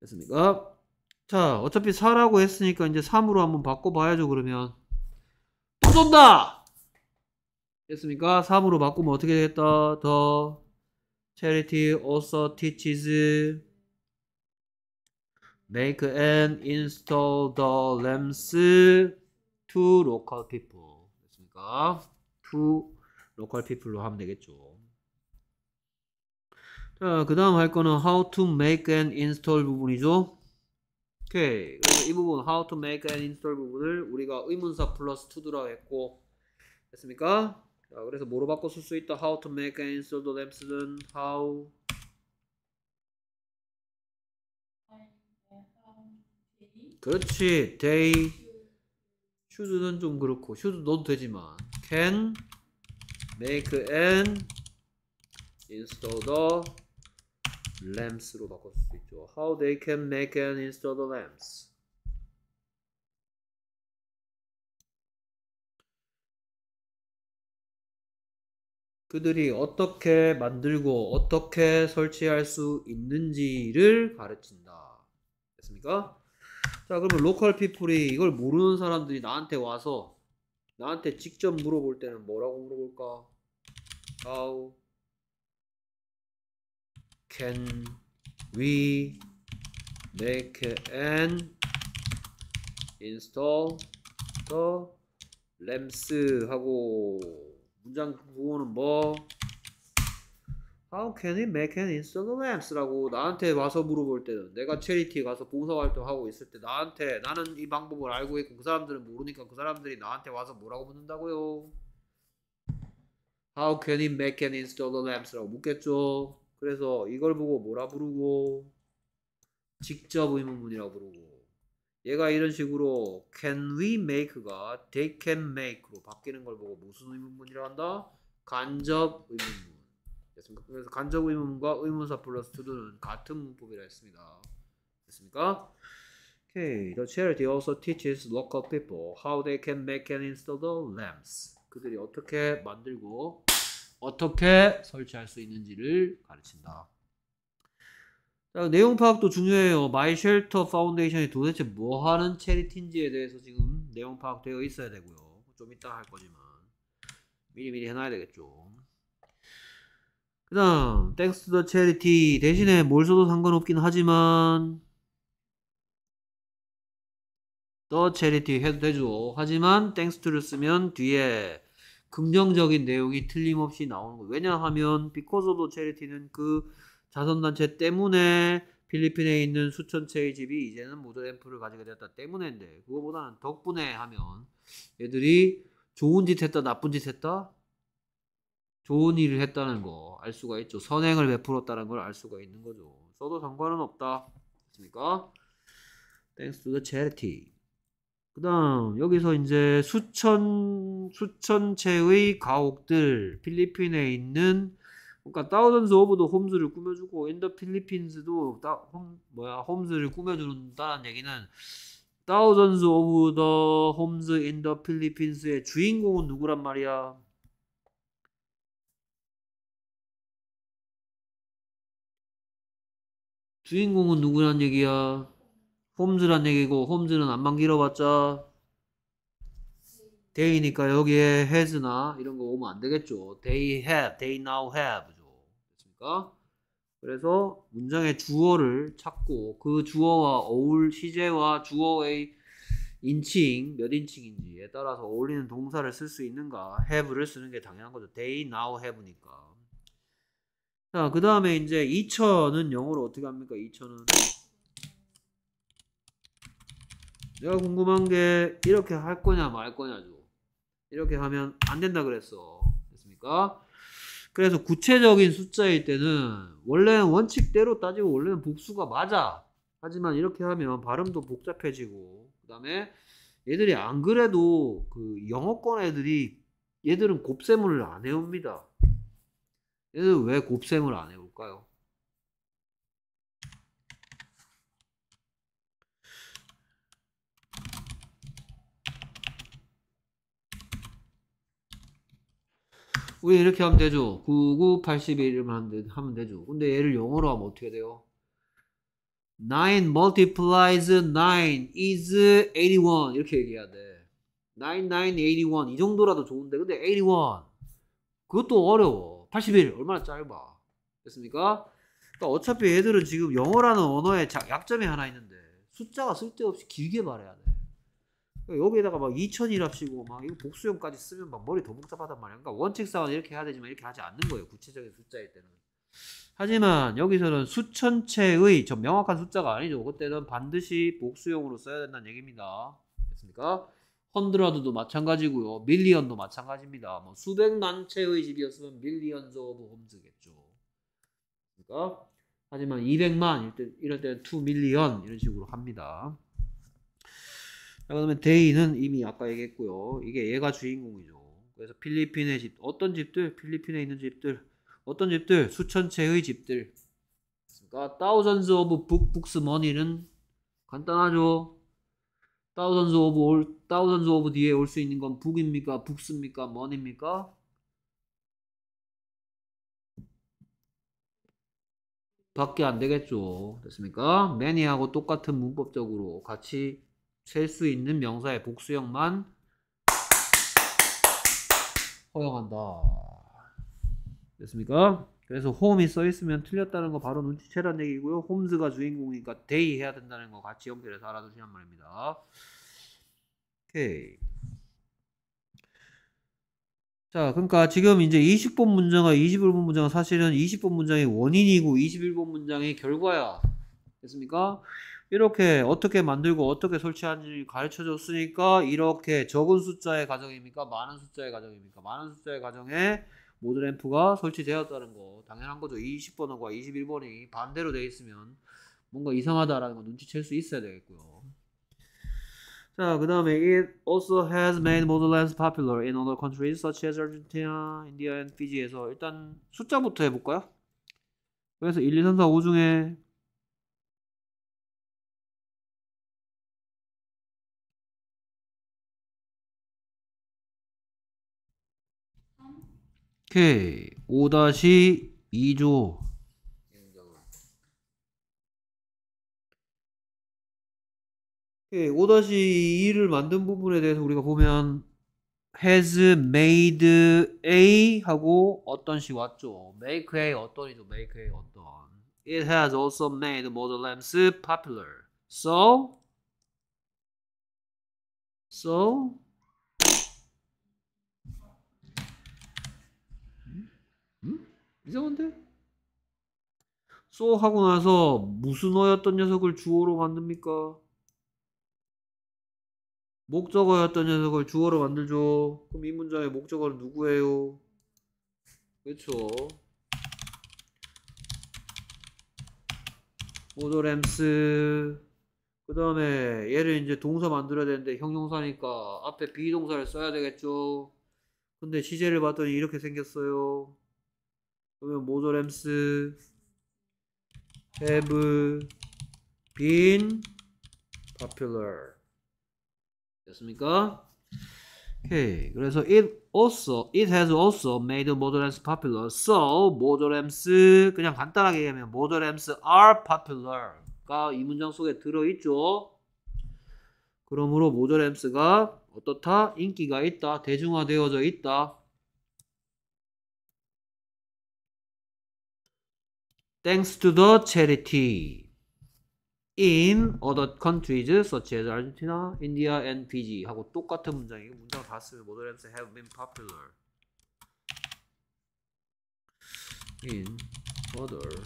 됐습니까? 자, 어차피 사라고 했으니까 이제 3으로 한번 바꿔봐야죠, 그러면. 또 쏜다! 됐습니까? 3으로 바꾸면 어떻게 되겠다? The charity also teaches make and install the lamps to local people. 됐습니까? to local people로 하면 되겠죠. 자, 그 다음 할 거는 how to make and install 부분이죠. 오케이. 그래서 이 부분 how to make and install 부분을 우리가 의문사 플러스 to도라고 했고 됐습니까? 자, 그래서 뭐로 바꿔 쓸 수 있다. how to make and install the lamps how 그렇지. they should는 좀 그렇고 should 넣어도 되지만 can make and install the lamps로 바꿀 수 있죠. How they can make and install the lamps. 그들이 어떻게 만들고 어떻게 설치할 수 있는지를 가르친다. 됐습니까? 자, 그러면 로컬 피플이 이걸 모르는 사람들이 나한테 와서 나한테 직접 물어볼 때는 뭐라고 물어볼까? How can we make an install the lamps 하고 문장 부호는 뭐 How can we make an install the lamps? 라고 나한테 와서 물어볼 때는 내가 체리티 가서 봉사활동하고 있을 때 나한테 나는 이 방법을 알고 있고 그 사람들은 모르니까 그 사람들이 나한테 와서 뭐라고 묻는다고요 How can we make an install the lamps? 라고 묻겠죠 그래서 이걸 보고 뭐라 부르고 직접 의문문이라 부르고 얘가 이런 식으로 can we make가 they can make로 바뀌는 걸 보고 무슨 의문문이라 한다? 간접 의문문 됐습니까? 그래서 간접 의문문과 의문사 플러스 투두는 같은 문법이라 했습니다 됐습니까? Okay, the charity also teaches local people how they can make and install the lamps. 그들이 어떻게 만들고 어떻게 설치할 수 있는지를 가르친다. 자, 내용 파악도 중요해요. 마이 쉘터 파운데이션이 도대체 뭐 하는 체리티인지에 대해서 지금 내용 파악되어 있어야 되고요. 좀 이따 할 거지만 미리미리 해놔야 되겠죠. 그 다음 thanks to the charity 대신에 뭘 써도 상관없긴 하지만 the charity 해도 되죠. 하지만 thanks to를 쓰면 뒤에 긍정적인 내용이 틀림없이 나오는 거예요. 왜냐하면 비코소오 체리티는 그 자선단체 때문에 필리핀에 있는 수천 채의 집이 이제는 모델 앰프를 가지게 되었다 때문인데 그거보다는 덕분에 하면 얘들이 좋은 짓 했다 나쁜 짓 했다 좋은 일을 했다는 거 알 수가 있죠 선행을 베풀었다는 걸 알 수가 있는 거죠 써도 상관은 없다 됐습니까? Thanks to the charity 그다음 여기서 이제 수천 수천 채의 가옥들 필리핀에 있는 그러니까 thousands of the homes를 꾸며주고 in the Philipppines도 다, 홈, 뭐야 홈즈를 꾸며준다는 얘기는 thousands of the homes in the Philippines의 주인공은 누구란 말이야? 주인공은 누구란 얘기야? 홈즈란 얘기고 홈즈는 안 만 길어봤자 데이니까 여기에 has나 이런 거 오면 안 되겠죠. they have, they now have죠. 됐습니까? 그래서 문장의 주어를 찾고 그 주어와 어울 시제와 주어의 인칭 몇 인칭인지에 따라서 어울리는 동사를 쓸 수 있는가 have를 쓰는 게 당연한 거죠. they now have니까. 자, 그 다음에 이제 2천은 영어로 어떻게 합니까? 2천은 내가 궁금한 게 이렇게 할 거냐 말 거냐죠. 이렇게 하면 안 된다 그랬어. 됐습니까? 그래서 구체적인 숫자일 때는 원래는 원칙대로 따지고 원래는 복수가 맞아. 하지만 이렇게 하면 발음도 복잡해지고 그 다음에 얘들이 안 그래도 그 영어권 애들이 얘들은 곱셈을 안 해옵니다. 얘들은 왜 곱셈을 안 해올까요? 우리 이렇게 하면 되죠. 9 9 8 1만 하면, 하면 되죠. 근데 얘를 영어로 하면 어떻게 돼요? 9 multiplies 9 is 81 이렇게 얘기해야 돼. 9981 이 정도라도 좋은데 근데 81 그것도 어려워. 81 얼마나 짧아. 됐습니까? 그러니까 어차피 얘들은 지금 영어라는 언어의 약점이 하나 있는데 숫자가 쓸데없이 길게 말해야 돼. 여기에다가 막 2천이랍시고 막 이거 복수형까지 쓰면 막 머리 더 복잡하단 말이야. 그러니까 원칙 사원 이렇게 해야 되지만 이렇게 하지 않는 거예요. 구체적인 숫자일 때는. 하지만 여기서는 수천채의저 명확한 숫자가 아니죠. 그때는 반드시 복수형으로 써야 된다는 얘기입니다. 됐습니까? 헌드라드도 마찬가지고요. 밀리언도 마찬가지입니다. 뭐 수백 만채의 집이었으면 밀리언즈 오브 홈즈겠죠. 그러니까 하지만 200만 이럴, 때, 이럴 때는 2 밀리언 이런 식으로 합니다. 그러면 데이는 이미 아까 얘기했고요. 이게 얘가 주인공이죠. 그래서 필리핀의 집, 어떤 집들, 필리핀에 있는 집들, 어떤 집들, 수천 채의 집들. 그러니까 thousands of book, books, money는 간단하죠. thousands of all, thousands of 뒤에 올 수 있는 건북입니까북스입니까 m o 입니까 밖에 안 되겠죠. 됐습니까? many하고 똑같은 문법적으로 같이 셀수 있는 명사의 복수형만 허용한다. 됐습니까? 그래서 홈이 써 있으면 틀렸다는 거 바로 눈치채란 얘기고요. 홈즈가 주인공이니까 데이 해야 된다는 거 같이 연결해서 알아두시란 말입니다. 오케이. 자, 그러니까 지금 이제 20번 문장과 21번 문장은 사실은 20번 문장의 원인이고 21번 문장의 결과야. 됐습니까? 이렇게 어떻게 만들고 어떻게 설치하는지 가르쳐 줬으니까 이렇게 적은 숫자의 가정입니까? 많은 숫자의 가정입니까? 많은 숫자의 가정에 모듈 램프가 설치되었다는 거 당연한 거죠. 20번호가 21번이 반대로 돼 있으면 뭔가 이상하다라는 거 눈치챌 수 있어야 되겠고요. 자, 그 다음에 It also has made model lamps popular in other countries such as Argentina, India, and Fiji에서 일단 숫자부터 해볼까요? 그래서 1, 2, 3, 4, 5 중에 오케이. 5-2조. 오케이. 5-2를 만든 부분에 대해서 우리가 보면 has made A 하고 어떤 식 왔죠. make A 어떤이죠. make A 어떤. It has also made model lamps popular. So, so 이상한데? 쏘 하고 나서 무슨 어였던 녀석을 주어로 만듭니까? 목적어였던 녀석을 주어로 만들죠. 그럼 이 문장의 목적어는 누구예요? 그렇죠. 오도램스 그 다음에 얘를 이제 동사 만들어야 되는데 형용사니까 앞에 비동사를 써야 되겠죠 근데 시제를 봤더니 이렇게 생겼어요 그러면 모조렘스 have been popular 됐습니까? 오케이 그래서 it also it has also made modems popular so modems 그냥 간단하게 얘기하면 modems are popular가 이 문장 속에 들어있죠 그러므로 모델 램스가 어떻다? 인기가 있다. 대중화되어져 있다. thanks to the charity in other countries such as Argentina, India, and Fiji 하고 똑같은 문장이 문장 다 쓰면 모델에서 have been popular in other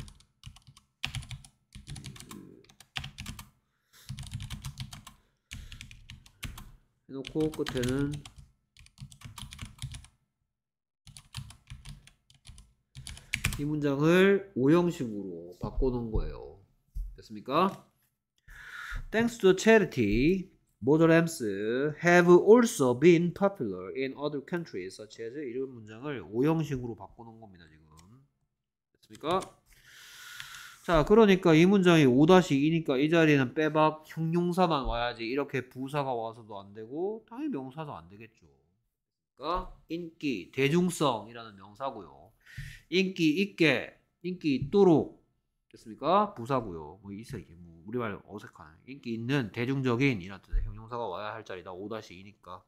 해놓고 끝에는 이 문장을 5형식으로 바꿔놓은 거예요. 됐습니까? Thanks to charity, model amps have also been popular in other countries such as 이런 문장을 5형식으로 바꿔놓은 겁니다. 지금. 됐습니까? 자 그러니까 이 문장이 5-2니까 이 자리는 빼박 형용사만 와야지 이렇게 부사가 와서도 안되고 당연히 명사도 안되겠죠 그러니까 인기, 대중성이라는 명사고요 인기 있게, 인기 있도록 됐습니까? 부사고요. 뭐 있어 이게 뭐 우리말 어색한 인기 있는 대중적인 이런 뜻의 형용사가 와야 할 자리다. 5-2니까.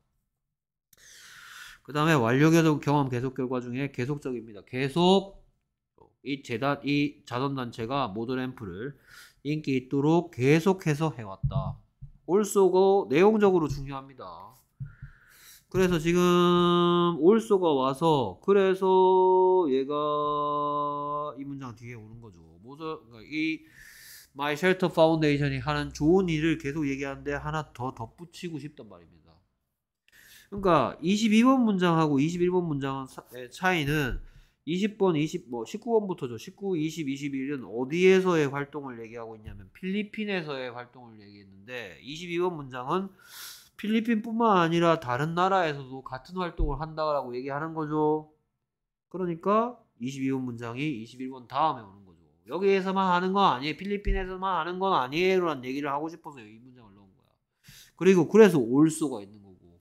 그 다음에 완료 계속 경험 계속 결과 중에 계속적입니다. 계속 이 재단 이 자선단체가 모드램프를 인기 있도록 계속해서 해왔다. 올쏘고 내용적으로 중요합니다. 그래서 지금 올소가 와서 그래서 얘가 이 문장 뒤에 오는 거죠. 모서 그러니까 이 마이 쉘터 파운데이션이 하는 좋은 일을 계속 얘기하는데 하나 더 덧붙이고 싶단 말입니다. 그러니까 22번 문장하고 21번 문장의 차이는 20번, 20, 뭐 19번부터죠. 19, 20, 21은 어디에서의 활동을 얘기하고 있냐면 필리핀에서의 활동을 얘기했는데 22번 문장은 필리핀뿐만 아니라 다른 나라에서도 같은 활동을 한다라고 얘기하는 거죠. 그러니까 22번 문장이 21번 다음에 오는 거죠. 여기에서만 하는 건 아니에요. 필리핀에서만 하는 건 아니에요. 라는 얘기를 하고 싶어서 이 문장을 넣은 거야. 그리고 그래서 올수가 있는 거고.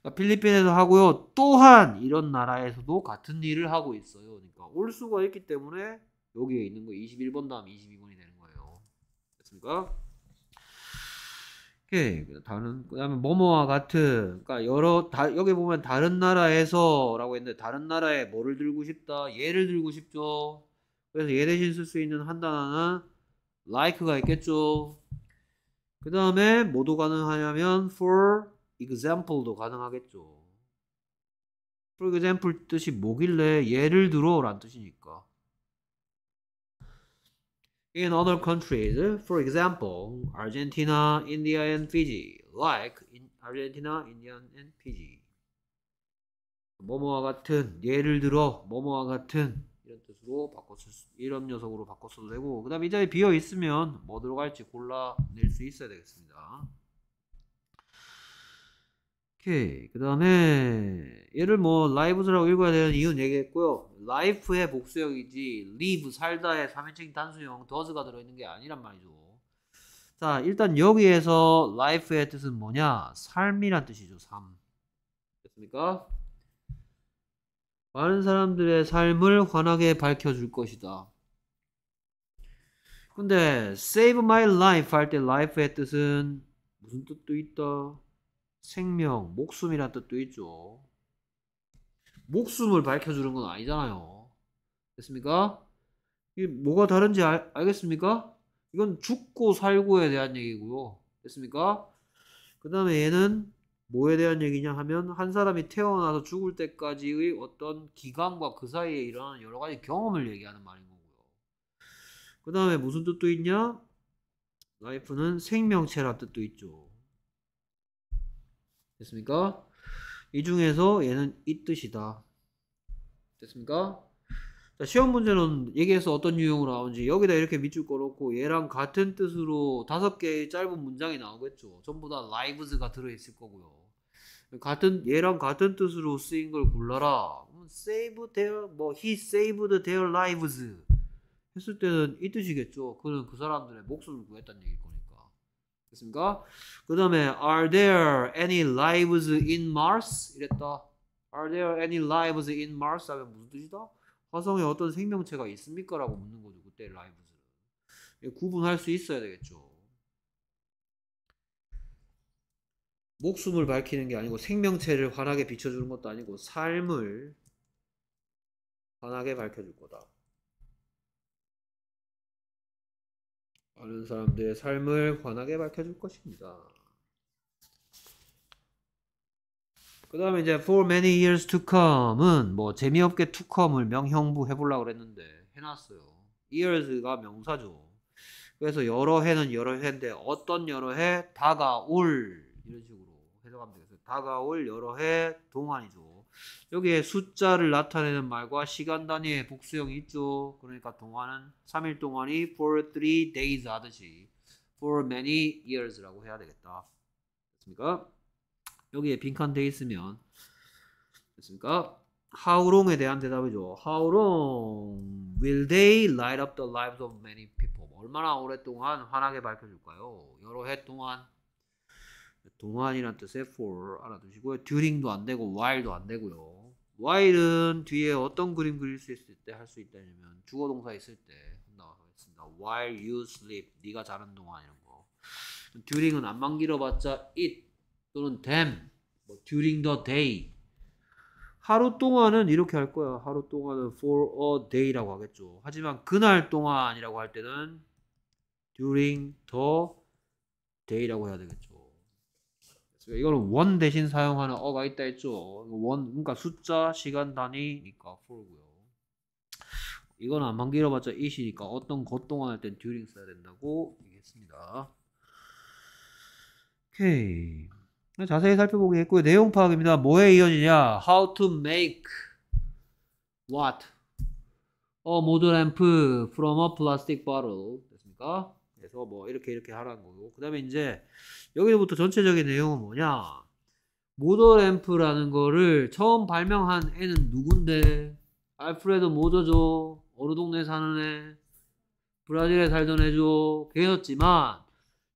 그러니까 필리핀에서 하고요. 또한 이런 나라에서도 같은 일을 하고 있어요. 그러니까 올수가 있기 때문에 여기에 있는 거 21번 다음 22번이 되는 거예요. 됐습니까? 오 다른 그다음에 뭐뭐와 같은 그러니까 여러 다 여기 보면 다른 나라에서라고 했는데 다른 나라에 뭐를 들고 싶다. 예를 들고 싶죠. 그래서 예 대신 쓸 수 있는 한 단어는 like가 있겠죠. 그다음에 뭐도 가능하냐면 for example도 가능하겠죠. for example 뜻이 뭐길래 예를 들어 라는 뜻이니까. in other countries, for example, Argentina, India, and Fiji, like in Argentina, India, and Fiji. 뭐뭐와 같은, 예를 들어, 뭐뭐와 같은 이런 뜻으로 바꿨을 수, 이런 녀석으로 바꿨어도 되고 그 다음에 이 자리에 비어 있으면 뭐 들어갈지 골라낼 수 있어야 되겠습니다. 오케이. 그 다음에 얘를 뭐 라이브즈라고 읽어야 되는 이유는 얘기했고요. 라이프의 복수형이지 live 살다의 3인칭 단수형 does가 들어있는 게 아니란 말이죠. 자 일단 여기에서 life의 뜻은 뭐냐? 삶이란 뜻이죠. 삶. 됐습니까? 많은 사람들의 삶을 환하게 밝혀줄 것이다. 근데 save my life 할 때 life의 뜻은 무슨 뜻도 있다. 생명, 목숨이란 뜻도 있죠. 목숨을 밝혀주는 건 아니잖아요. 됐습니까? 이게 뭐가 다른지 알, 알겠습니까? 이건 죽고 살고에 대한 얘기고요. 됐습니까? 그 다음에 얘는 뭐에 대한 얘기냐 하면 한 사람이 태어나서 죽을 때까지의 어떤 기간과 그 사이에 일어나는 여러 가지 경험을 얘기하는 말인 거고요. 그 다음에 무슨 뜻도 있냐? 라이프는 생명체라는 뜻도 있죠. 됐습니까? 이 중에서 얘는 이 뜻이다. 됐습니까? 자, 시험 문제는 얘기해서 어떤 유형으로 나오는지 여기다 이렇게 밑줄 걸었고 얘랑 같은 뜻으로 다섯 개의 짧은 문장이 나오겠죠. 전부 다 라이브즈가 들어있을 거고요. 같은 얘랑 같은 뜻으로 쓰인 걸 골라라. save their 뭐 he saved their lives 했을 때는 이 뜻이겠죠. 그는 그 사람들의 목숨을 구했다는 얘기일 됐습니까? 그 다음에 Are there any lives in Mars? 이랬다. Are there any lives in Mars? 하면 무슨 뜻이다? 화성에 어떤 생명체가 있습니까? 라고 묻는 거죠. 그때 l i v e s 구분할 수 있어야 되겠죠. 목숨을 밝히는 게 아니고 생명체를 환하게 비춰주는 것도 아니고 삶을 환하게 밝혀줄 거다. 다른 사람들의 삶을 환하게 밝혀줄 것입니다. 그 다음에 이제 for many years to come은 뭐 재미없게 to come을 명형부 해보려고 그랬는데 해놨어요. years가 명사죠. 그래서 여러 해는 여러 해인데 어떤 여러 해 다가올 이런 식으로 해석하면 되겠어요. 다가올 여러 해 동안이죠. 여기에 숫자를 나타내는 말과 시간 단위의 복수형이 있죠. 그러니까 동안은 3일 동안이 for t days 하듯이 for many years라고 해야 되겠다. 됐습니까? 여기에 빈칸 돼 있으면 됐습니까? How long에 대한 대답이죠. How long will they light up the lives of many people? 얼마나 오랫동안 환하게 밝혀줄까요? 여러 해 동안 동안이란 뜻의 for 알아두시고요. during도 안 되고 while도 안 되고요. while은 뒤에 어떤 그림 그릴 수 있을 때 할 수 있다면 주어 동사 있을 때 나와서 겠습니다 while you sleep 네가 자는 동안 이런 거. during은 안만 길어봤자 it 또는 them 뭐 during the day 하루 동안은 이렇게 할 거야. 하루 동안은 for a day라고 하겠죠. 하지만 그날 동안이라고 할 때는 during the day라고 해야 되겠죠. 제가 그러니까 이걸 원 대신 사용하는 어가 있다 했죠. 원 그러니까 숫자 시간 단위니까 for고요. 이건 안만 길어봤자 이시니까 어떤 것 동안 할땐 during 써야 된다고 얘기했습니다. 오케이. 자세히 살펴보기 했고요. 내용 파악입니다. 뭐에 이어지냐? How to make what? A model amp from a plastic bottle. 됐습니까? 해서뭐 이렇게 이렇게 하라는 거고 그 다음에 이제 여기부터 전체적인 내용은 뭐냐 모더램프라는 거를 처음 발명한 애는 누군데 알프레도 모더죠 어느 동네 사는 애 브라질에 살던 애죠 계셨지만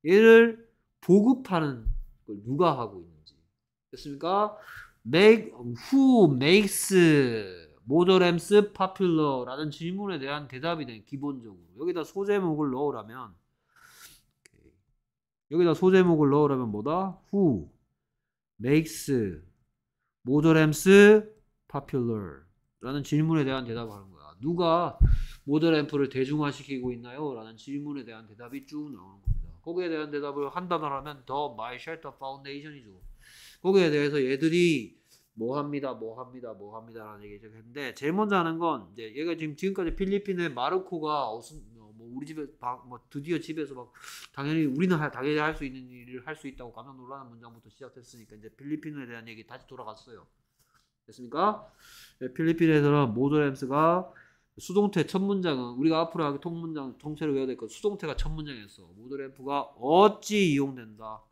얘를 보급하는 걸 누가 하고 있는지 됐습니까? Make, who makes 모더램스 popular라는 질문에 대한 대답이 된 기본적으로 여기다 소제목을 넣으라면 여기다 소제목을 넣으려면 뭐다? who makes 모더램스 popular 라는 질문에 대한 대답을 하는 거야. 누가 모더램프를 대중화시키고 있나요? 라는 질문에 대한 대답이 쭉 나오는 겁니다. 거기에 대한 대답을 한다면 하면 더 my shelter foundation이죠. 거기에 대해서 얘들이 뭐 합니다, 뭐 합니다, 뭐 합니다라는 얘기를 했는데 제일 먼저 하는 건 이제 얘가 지금 지금까지 필리핀의 마르코가 우리 집에 막뭐 드디어 집에서 막 당연히 우리는 당연히 할 수 있는 일을 할 수 있다고 깜짝 놀라는 문장부터 시작됐으니까 이제 필리핀에 대한 얘기 다시 돌아갔어요. 됐습니까? 네, 필리핀에서는 모더램스가 수동태 첫 문장은 우리가 앞으로 하기 통문장 통째로 외워야 될것 수동태가 첫 문장이었어. 모더램프가 어찌 이용된다.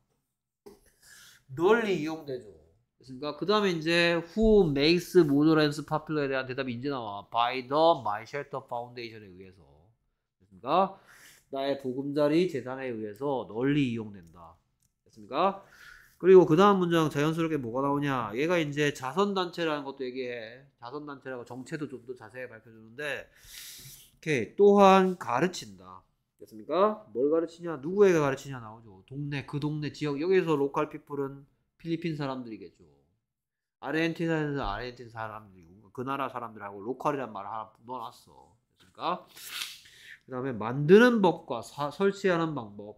널리 이용되죠. 됐습니까? 그 다음에 이제 who makes 모더램스 파퓰러에 대한 대답이 이제 나와. by the my shelter foundation에 의해서. 됐습니 나의 보금자리 재산에 의해서 널리 이용된다. 됐습니까? 그리고 그 다음 문장 자연스럽게 뭐가 나오냐? 얘가 이제 자선단체라는 것도 얘기해. 자선단체라고 정체도 좀 더 자세히 밝혀주는데, 오케이. 또한 가르친다. 됐습니까? 뭘 가르치냐? 누구에게 가르치냐 나오죠. 동네, 그 동네, 지역. 여기서 로컬 피플은 필리핀 사람들이겠죠. 아르헨티나에서 아르헨티나 사람들이고, 그 나라 사람들하고 로컬이란 말을 하나 넣어놨어. 됐습니까? 그 다음에 만드는 법과 사, 설치하는 방법.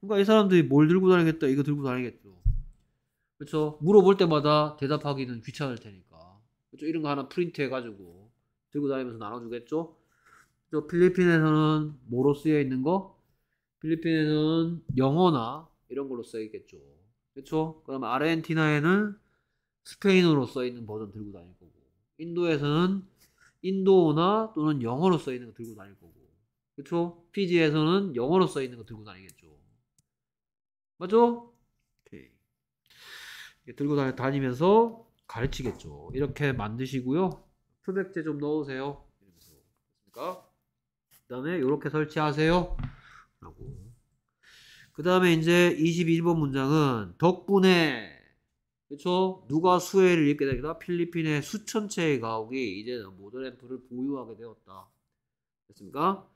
그러니까 이 사람들이 뭘 들고 다니겠다, 이거 들고 다니겠죠. 그렇죠? 물어볼 때마다 대답하기는 귀찮을 테니까. 그렇죠? 이런 거 하나 프린트해가지고 들고 다니면서 나눠주겠죠? 그렇죠? 필리핀에서는 뭐로 쓰여 있는 거? 필리핀에는 영어나 이런 걸로 쓰있겠죠 그렇죠? 그럼 아르헨티나에는 스페인어로 써 있는 버전 들고 다닐 거고, 인도에서는 인도어나 또는 영어로 써 있는 거 들고 다닐 거고. 그쵸? 피지에서는 영어로 써 있는 거 들고 다니겠죠. 맞죠? 오케이. 들고 다니면서 가르치겠죠. 이렇게 만드시고요. 표백제 좀 넣으세요. 이러면서. 그러니까 그 다음에 이렇게 설치하세요. 라고. 그 다음에 이제 21번 문장은 덕분에 그렇죠? 누가 수혜를 입게 되다 겠 필리핀의 수천 채의 가옥이 이제는 모더램프를 보유하게 되었다. 됐습니까?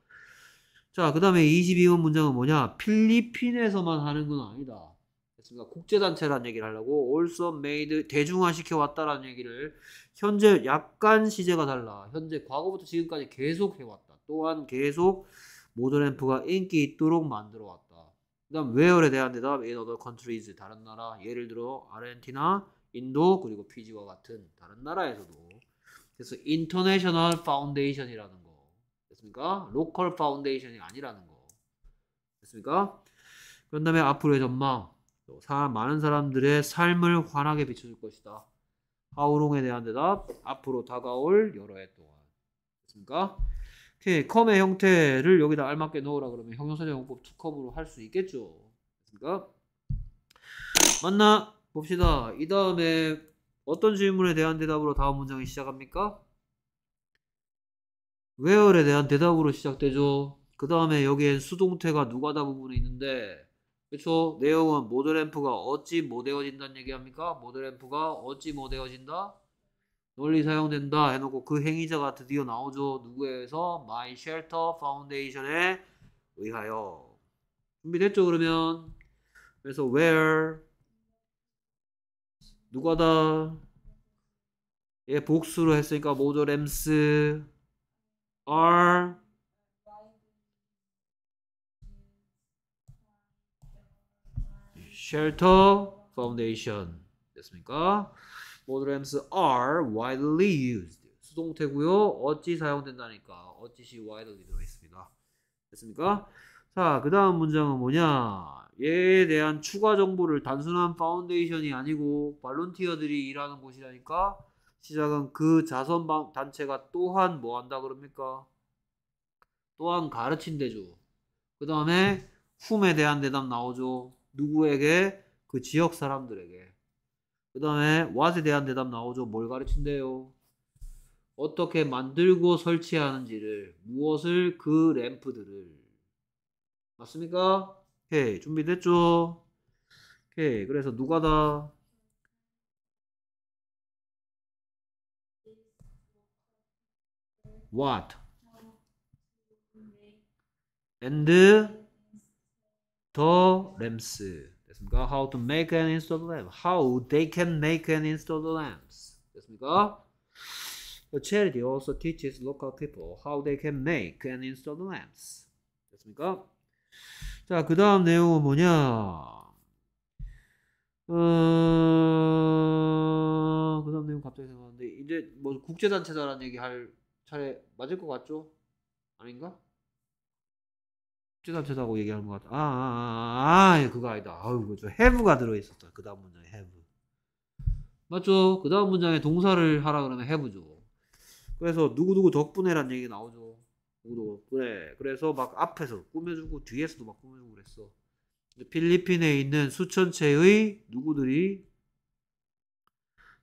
자, 그 다음에 22번 문장은 뭐냐? 필리핀에서만 하는 건 아니다. 됐습니까? 국제단체란 얘기를 하려고 올썸 메이드 대중화시켜왔다라는 얘기를 현재 약간 시제가 달라. 현재 과거부터 지금까지 계속 해왔다. 또한 계속 모더램프가 인기 있도록 만들어왔다. 그다음 w h 에 대한 대답 in other countries 다른 나라 예를 들어 아르헨티나, 인도 그리고 피지와 같은 다른 나라에서도 그래서 인터내셔널 파운데이션이라는 거 됐습니까? 로컬 파운데이션이 아니라는 거 됐습니까? 그런 다음에 앞으로의 전망 사 많은 사람들의 삶을 환하게 비춰줄 것이다. 하우롱에 대한 대답 앞으로 다가올 여러 해 동안 됐습니까? 오케이. 컴의 형태를 여기다 알맞게 넣으라 그러면 형용사적 용법 투컴으로 할 수 있겠죠. 그러니까 맞나? 봅시다. 이 다음에 어떤 질문에 대한 대답으로 다음 문장이 시작합니까? where에 대한 대답으로 시작되죠. 그 다음에 여기엔 수동태가 누가다 부분이 있는데 그쵸? 내용은 모델 앰프가 어찌 못 외워진다는 얘기합니까? 모델 앰프가 어찌 못 외워진다? 널리 사용된다 해놓고 그 행위자가 드디어 나오죠. 누구에서? My Shelter Foundation에 의하여. 준비됐죠, 그러면? 그래서 where 누가다 예 복수로 했으니까 모조 램스 are shelter foundation 됐습니까? 모드램스 are widely used. 수동태고요. 어찌 사용된다니까. 어찌시 widely 들어 있습니다. 됐습니까? 자, 그 다음 문장은 뭐냐? 얘에 대한 추가 정보를 단순한 파운데이션이 아니고 발론티어들이 일하는 곳이라니까 시작은 그 자선 단체가 또한 뭐 한다 그럽니까? 또한 가르친대죠. 그 다음에 훔에 대한 대답 나오죠. 누구에게? 그 지역 사람들에게. 그 다음에 what에 대한 대답 나오죠. 뭘 가르친대요. 어떻게 만들고 설치하는지를 무엇을 그 램프들을 맞습니까? 오케이 준비됐죠? 오케이 그래서 누가다 what and the lamps 됐습니까? How to make and install the lamp. How they can make and install the lamps. 됐습니까? The charity also teaches local people how they can make and install the lamps. 됐습니까? 자, 그 다음 내용은 뭐냐? 어... 그 다음 내용 갑자기 생각하는데 이제 뭐 국제단체다라는 얘기 할 차례 맞을 것 같죠? 아닌가? 쯔답쯔답하고 얘기하는 것 같아. 아, 아, 아, 아, 아 그거 아니다. 아유, 그죠. have가 들어있었다. 그 다음 문장에 have. 맞죠? 그 다음 문장에 동사를 하라 그러면 have죠. 그래서 누구누구 덕분에란 얘기 나오죠. 누구누구 덕분에. 그래서 막 앞에서 꾸며주고 뒤에서도 막 꾸며주고 그랬어. 필리핀에 있는 수천채의 누구들이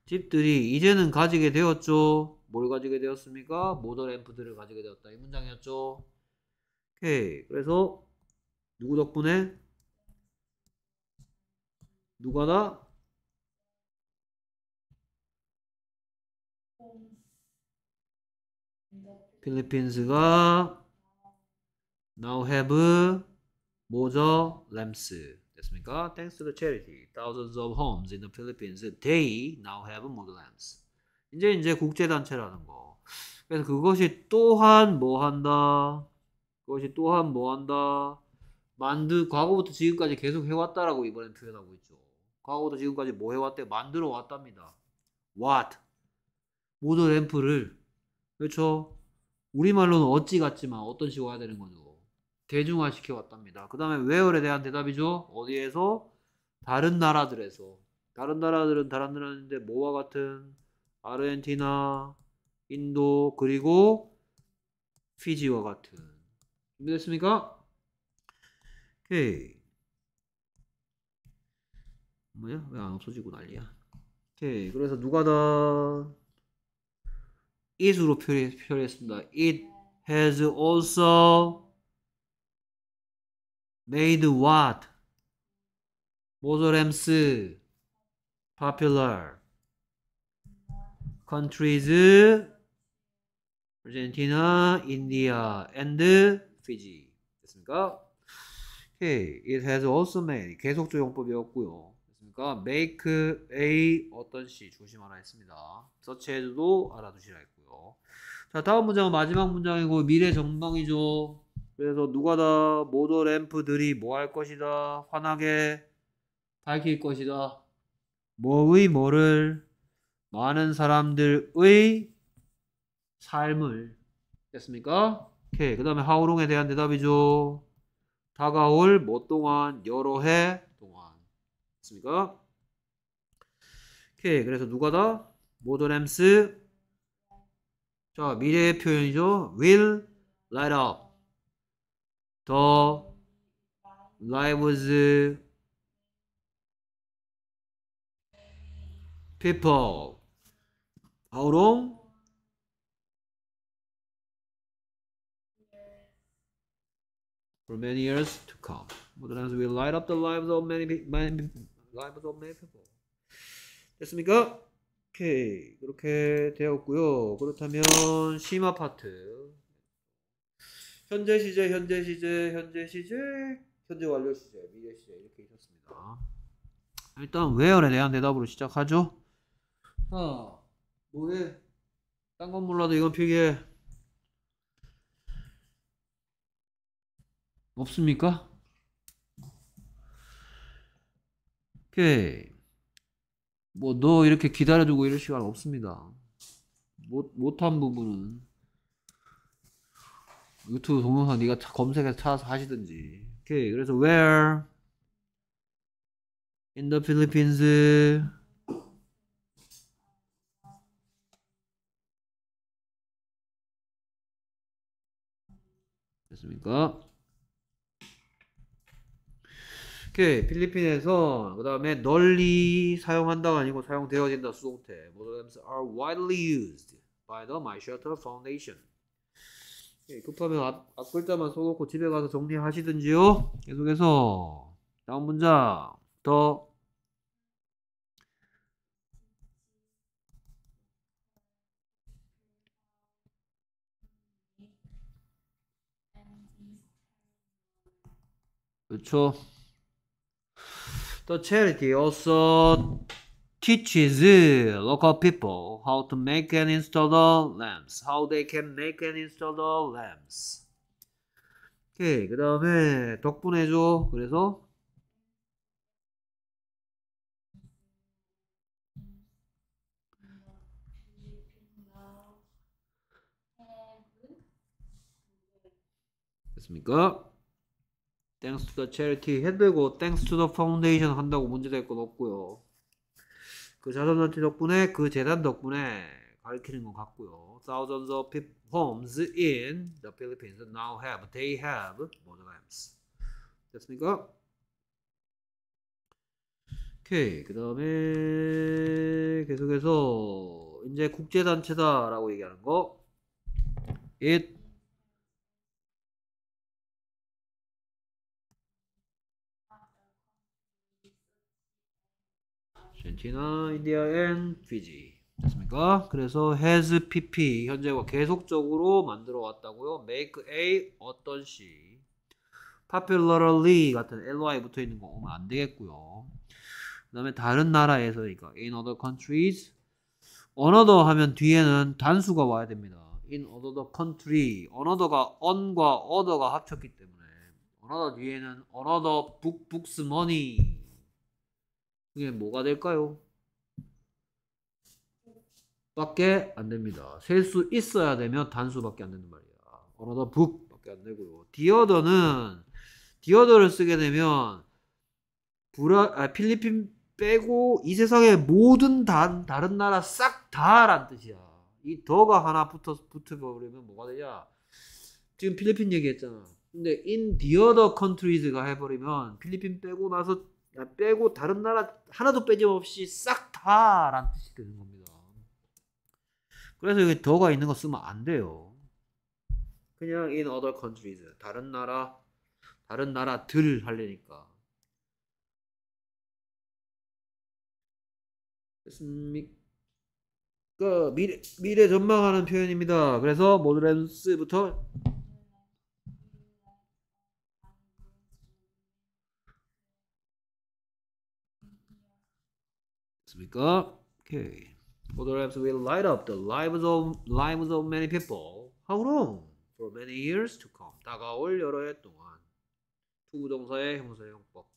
집들이 이제는 가지게 되었죠. 뭘 가지게 되었습니까? 모던 램프들을 가지게 되었다. 이 문장이었죠. 오케이. 그래서 누구 덕분에? 누가 나? 필리핀스가 now have 모저 램스 됐습니까? Thanks to the charity, thousands of homes in the Philippines they now have model lamps. 이제 이제 국제단체라는 거. 그래서 그것이 또한 뭐 한다? 그것이 또한 뭐한다? 만드 과거부터 지금까지 계속 해왔다라고 이번엔 표현하고 있죠. 과거부터 지금까지 뭐 해왔대? 만들어 왔답니다. What? 모든 램프를 그렇죠? 우리말로는 어찌 같지만 어떤 식으로 해야 되는 거죠? 대중화 시켜왔답니다. 그 다음에 where에 대한 대답이죠? 어디에서? 다른 나라들에서 다른 나라들은 다른 나라인데 뭐와 같은 아르헨티나, 인도 그리고 피지와 같은 준비됐습니까? 오케이. 뭐야? 왜 안 없어지고 난리야? 오케이. 그래서 누가 더 it으로 표현, 표현했습니다. it has also made what? 모조램스 popular countries Argentina, India and 페이지 됐습니까? 오케이. It has also made 계속조 용법이었고요. 됐습니까? Make a 어떤 시 조심하라 했습니다. Such a 도 알아두시라 했고요. 자 다음 문장은 마지막 문장이고 미래 전망이죠. 그래서 누가 다 모더 램프들이 뭐 할 것이다 환하게 밝힐 것이다 뭐의 뭐를 많은 사람들의 삶을 됐습니까? 오케이. 그 다음에 하우롱에 대한 대답이죠. 다가올 뭐 동안 여러 해 동안. 맞습니까? 오케이. 그래서 누가다? 모더램스. 자, 미래의 표현이죠. will light up. the lives people. 하오롱 for many years to come. Modern will light up the lives of many, many lives of many people. 됐습니까? 오케이 그렇게 되었고요. 그렇다면 심화 파트 현재 시제 현재 시제 현재 시제 현재 완료 시제 미래 시제 이렇게 있었습니다. 일단 where에 대한 대답으로 시작하죠. 아 뭐해? 딴 건 몰라도 이건 필기해. 없습니까? 오케이. 뭐, 너 이렇게 기다려주고 이럴 시간 없습니다. 못, 못한 부분은. 유튜브 동영상 네가 검색해서 찾아서 하시든지. 오케이. 그래서 where in the Philippines 됐습니까? 오케이 필리핀에서 그 다음에 널리 사용한다가 아니고 사용되어진다 수동태 모든 t e are widely used by the My Shelter Foundation 오케이, 예, 급하면 앞, 앞 글자만 써놓고 집에 가서 정리하시든지요 계속해서 다음 문장 더 그렇죠 The charity also teaches local people how to make and install the lamps, how they can make and install the lamps. 오케이, 그 다음에 덕분에죠. 그래서 됐습니까? 땡스 투더 체리티 해들고 땡스 투더 파운데이션 한다고 문제될 건 없고요. 그 자선단체 덕분에 그 재단 덕분에 가리키는 것 같고요. Thousands of homes in the Philippines now have they have m o d e m s 됐습니까? 오케이 그 다음에 계속해서 이제 국제단체다라고 얘기하는 거. It 아르헨티나, 인디아 앤 피지 됐습니까? 그래서 has pp 현재가 계속적으로 만들어 왔다고요. make a 어떤 시 popularly 같은 ly 붙어 있는 거 오면 안 되겠고요. 그다음에 다른 나라에서 그러니까 in other countries another 하면 뒤에는 단수가 와야 됩니다. in other country another가 on과 other가 합쳤기 때문에 another 뒤에는 another book books money 이게 뭐가 될까요? 밖에 안 됩니다. 셀 수 있어야 되면 단수밖에 안 되는 말이야. 어느덧 북밖에 안 되고요. 디어더는 디어더를 쓰게 되면 브라 아, 필리핀 빼고 이 세상의 모든 단, 다른 나라 싹 다란 뜻이야. 이 더가 하나 붙어 붙어버리면 뭐가 되냐? 지금 필리핀 얘기했잖아. 근데 in the other countries가 해버리면 필리핀 빼고 나서 빼고 다른 나라 하나도 빼짐없이 싹 다라는 뜻이 되는 겁니다. 그래서 여기 더가 있는 거 쓰면 안 돼요. 그냥 in other countries 다른 나라 다른 나라들 할래니까 됐습니까? 미래, 미래 전망하는 표현입니다. 그래서 모드렌스부터 됐습니까? 오케이. Photographs will light up the lives of lives of many people. How long? For many years to come. 다가올 여러 해 동안. 투부동사의 형사형법.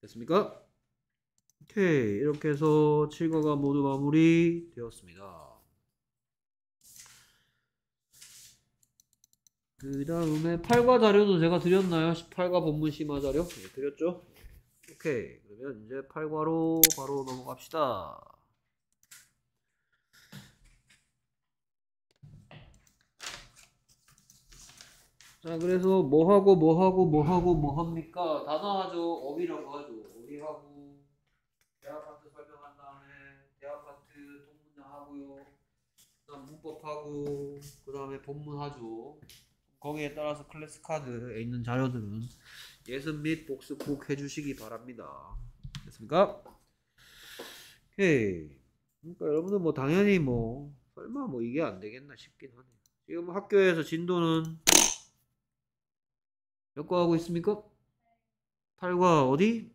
됐습니까? 오케이. 이렇게 해서 7과가 모두 마무리 되었습니다. 그 다음에 8과 자료도 제가 드렸나요? 18과 본문 심화 자료? 네, 드렸죠? 오케이. 그러면 이제 8과로 바로 넘어갑시다. 자, 그래서 뭐하고 뭐하고 뭐하고 뭐합니까? 단어하죠. 어휘라고 하죠. 어휘하고 대화파트 설명한 다음에 대화파트 통문장 하고요. 그다음 문법하고 그다음에 본문하죠. 거기에 따라서 클래스 카드에 있는 자료들은 예습 및 복습 꼭 해주시기 바랍니다. 됐습니까? 오케이. 그러니까 여러분들 뭐 당연히 뭐 설마 뭐 이게 안 되겠나 싶긴 하네요. 지금 학교에서 진도는 몇 과 하고 있습니까? 8과 어디?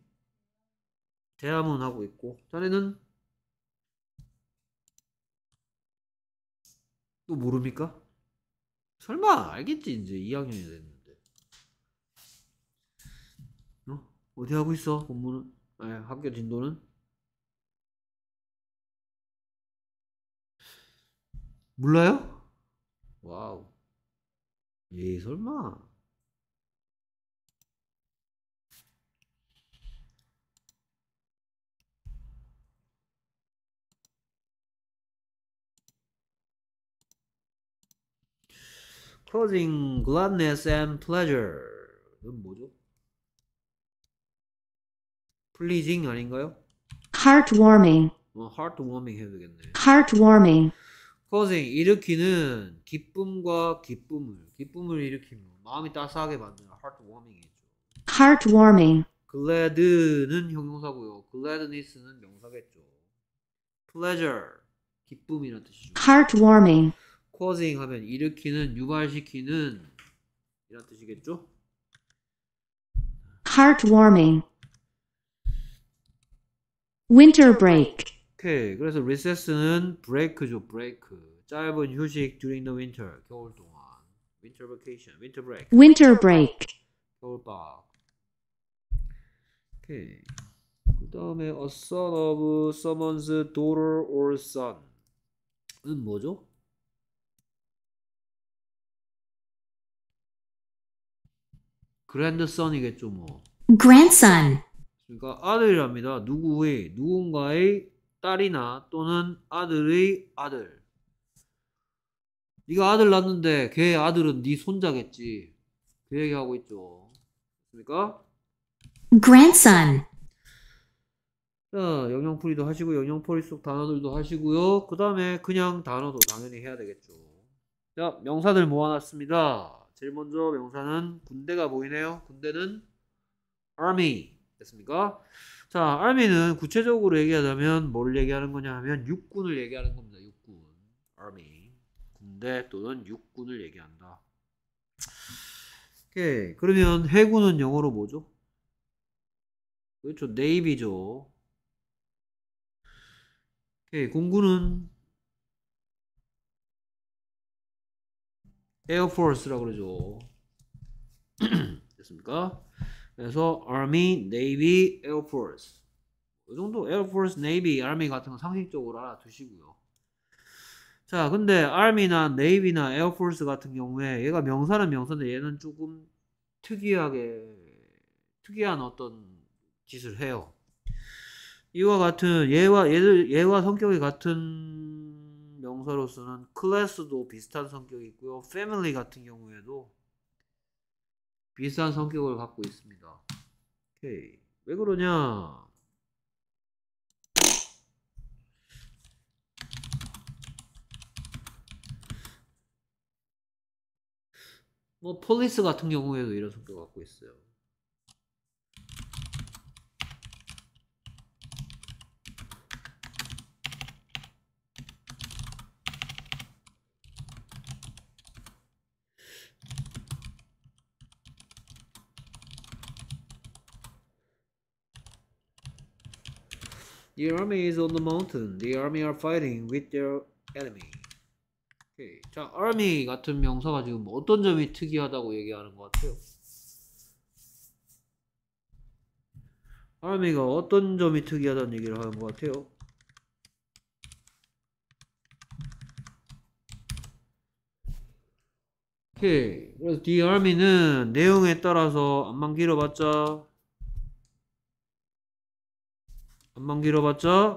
대화문 하고 있고 자네는 또 모릅니까? 설마 알겠지 이제 2학년이 됐는데 어? 어디 하고 있어 공부는? 네, 아, 학교 진도는? 몰라요? 와우 예 설마 causing gladness and pleasure. 이건 뭐죠? pleasing 아닌가요? heartwarming. 어, heartwarming 해도 되겠네. heartwarming. causing 일으키는 기쁨과 기쁨을 기쁨을 일으키는 마음이 따스하게 만드는 heartwarming이죠. heartwarming. glad는 형용사고요. gladness는 명사겠죠. pleasure 기쁨이라는 뜻이죠. heartwarming. causing 하면 일으키는, 유발시키는 이런 뜻이겠죠? heartwarming winter break 오케이. 그래서 recess는 break죠, break. 짧은 휴식 during the winter, 겨울 동안. winter vacation, winter break. winter break 겨울 방 오케이. 그 다음에 a son of someone's daughter or son 은 뭐죠? grandson이겠죠 뭐. grandson. 그러니까 아들이랍니다. 누구의 누군가의 딸이나 또는 아들의 아들. 네가 아들 낳는데 걔 아들은 네 손자겠지. 그 얘기하고 있죠. 그러니까 grandson. 자, 영영풀이도 하시고 영영풀이 속 단어들도 하시고요. 그 다음에 그냥 단어도 당연히 해야 되겠죠. 자, 명사들 모아놨습니다. 제일 먼저 명사는 군대가 보이네요. 군대는 army 됐습니까? 자, army는 구체적으로 얘기하자면 뭘 얘기하는 거냐 하면 육군을 얘기하는 겁니다. 육군. army. 군대 또는 육군을 얘기한다. 오케이. 그러면 해군은 영어로 뭐죠? 그렇죠. 네이비죠. 오케이. 공군은 에어포스라고 그러죠. 됐습니까? 그래서 Army, Navy, Air Force 이 정도 Air Force, Navy, Army 같은 거 상식적으로 알아두시고요. 자, 근데 Army나 Navy나 Air Force 같은 경우에 얘가 명사는 명사인데 얘는 조금 특이하게 특이한 어떤 짓을 해요. 이와 같은 얘와 얘들 얘와 성격이 같은 명사로서는 클래스도 비슷한 성격이 있고요. 패밀리 같은 경우에도 비슷한 성격을 갖고 있습니다. 오케이. 왜 그러냐? 뭐 폴리스 같은 경우에도 이런 성격을 갖고 있어요. The army is on the mountain. The army are fighting with their enemy. Okay. 자, army 같은 명사가 지금 어떤 점이 특이하다고 얘기하는 것 같아요? army가 어떤 점이 특이하다는 얘기를 하는 것 같아요? 오케이. 그래서 the army는 내용에 따라서 안만 길어봤자 한번 길어봤자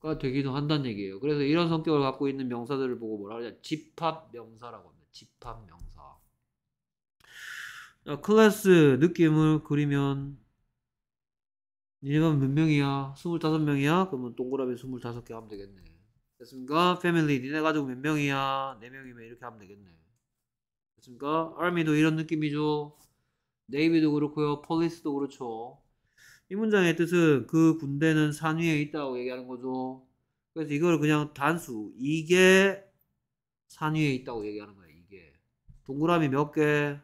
가 되기도 한다는 얘기예요. 그래서 이런 성격을 갖고 있는 명사들을 보고 뭐라 하냐? 집합 명사라고 합니다. 집합 명사. 자, 클래스 느낌을 그리면 니네가 몇 명이야? 25명이야? 그러면 동그라미 25개 하면 되겠네. 됐습니까? 패밀리 니네 가족 몇 명이야? 4명이면 이렇게 하면 되겠네. 됐습니까? 아미도 이런 느낌이죠. 네이비도 그렇고요. 폴리스도 그렇죠. 이 문장의 뜻은 그 군대는 산 위에 있다고 얘기하는 거죠. 그래서 이걸 그냥 단수 이게 산 위에 있다고 얘기하는 거예요. 이게 동그라미 몇 개?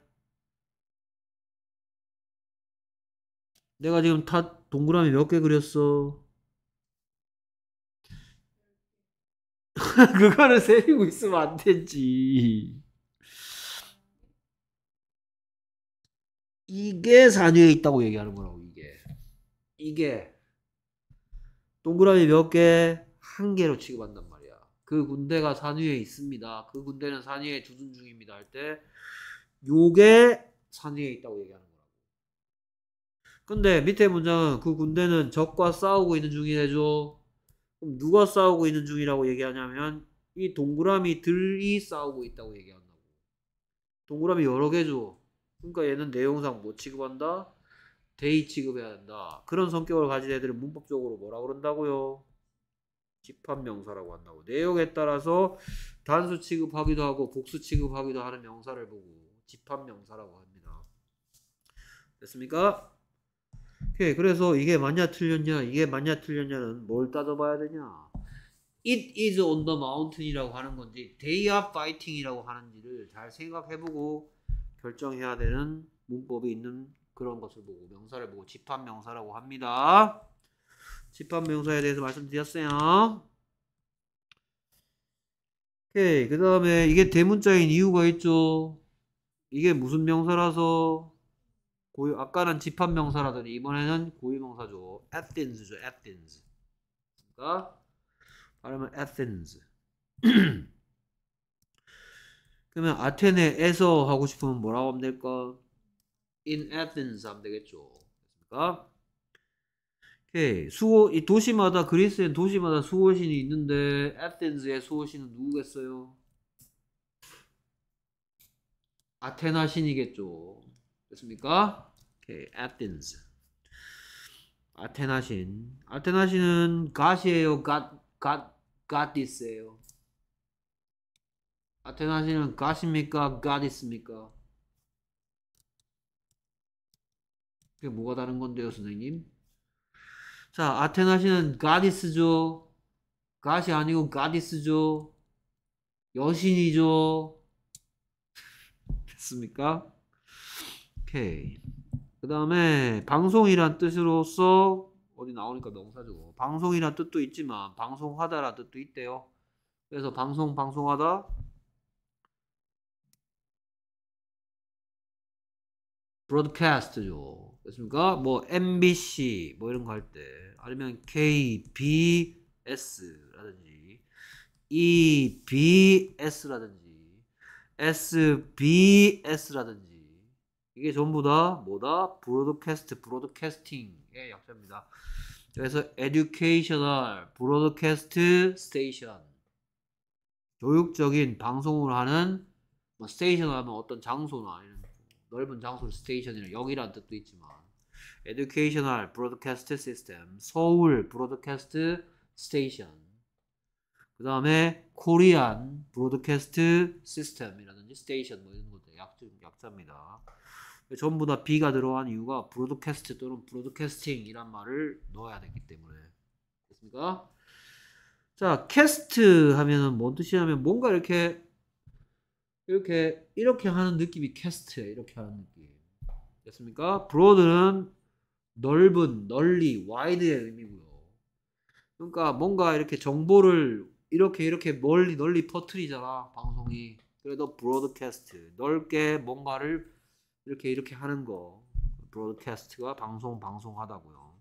내가 지금 타 동그라미 몇 개 그렸어? 그거를 세리고 있으면 안 되지. 이게 산 위에 있다고 얘기하는 거라고. 이게 동그라미 몇 개? 한 개로 취급한단 말이야. 그 군대가 산 위에 있습니다. 그 군대는 산 위에 주둔 중입니다. 할 때 요게 산 위에 있다고 얘기하는 거라고. 근데 밑에 문장은 그 군대는 적과 싸우고 있는 중이래죠. 그럼 누가 싸우고 있는 중이라고 얘기하냐면 이 동그라미들이 싸우고 있다고 얘기한다고. 동그라미 여러 개죠. 그러니까 얘는 내용상 뭐 취급한다? 대의 취급해야 된다. 그런 성격을 가진 애들은 문법적으로 뭐라 그런다고요? 집합명사라고 한다고. 내용에 따라서 단수 취급하기도 하고 복수 취급하기도 하는 명사를 보고 집합명사라고 합니다. 됐습니까? 오케이. 그래서 이게 맞냐 틀렸냐, 이게 맞냐 틀렸냐는 뭘 따져봐야 되냐? It is on the mountain이라고 하는 건지 They are fighting이라고 하는지를 잘 생각해보고 결정해야 되는 문법이 있는 그런 것을 보고 명사를 보고 집합 명사라고 합니다. 집합 명사에 대해서 말씀드렸어요. 오케이. 그 다음에 이게 대문자인 이유가 있죠. 이게 무슨 명사라서 고유 아까는 집합 명사라더니 이번에는 고유 명사죠. Athens죠. Athens. 그러니까 발음은 Athens. 그러면 아테네에서 하고 싶으면 뭐라고 하면 될까? in Athens 하면 되겠죠. 됐습니까? 오케이. 수호 이 도시마다 그리스의 도시마다 수호신이 있는데 에 t h 의 수호신은 누구겠어요? 아테나 신이겠죠. 됐습니까? 오케이. a t h 아테나 신. 아테나 신은 갓이에요. 갓, 갓, 갓디스예요. 아테나 신은 갓입니까? 갓디스입니까? 그게 뭐가 다른 건데요, 선생님? 자, 아테나시는 가디스죠. 가시 아니고 가디스죠. 여신이죠. 됐습니까? 오케이. 그 다음에 방송이란 뜻으로서 어디 나오니까 명사죠. 방송이란 뜻도 있지만 방송하다란 뜻도 있대요. 그래서 방송 방송하다 브로드캐스트죠. 그렇습니까뭐 MBC 뭐 이런 거 할 때 아니면 KBS라든지 EBS라든지 SBS라든지 이게 전부 다 뭐다? 브로드캐스트, 브로드캐스팅의 약자입니다. 그래서 educational, broadcast station 교육적인 방송을 하는 뭐스테이션 하면 어떤 장소나 넓은 장소를 스테이션이나여기라는 뜻도 있지만 educational broadcast system 서울 broadcast station 그 다음에 코리안 브로드캐스트 시스템이라든지 스테이션 뭐 이런 것들 약, 약자입니다. 전부 다 B가 들어간 이유가 브로드캐스트 또는 브로드캐스팅이란 말을 넣어야 되기 때문에 됐습니까? 자, 캐스트 하면은 뭔 뜻이냐면 뭔가 이렇게 이렇게 이렇게 하는 느낌이 캐스트예요. 이렇게 하는 느낌. 됐습니까? 브로드는 넓은, 널리, 와이드의 의미고요. 그러니까 뭔가 이렇게 정보를 이렇게 이렇게 멀리 널리 퍼트리잖아 방송이. 그래도 브로드캐스트 넓게 뭔가를 이렇게 이렇게 하는 거. 브로드캐스트가 방송 방송하다고요.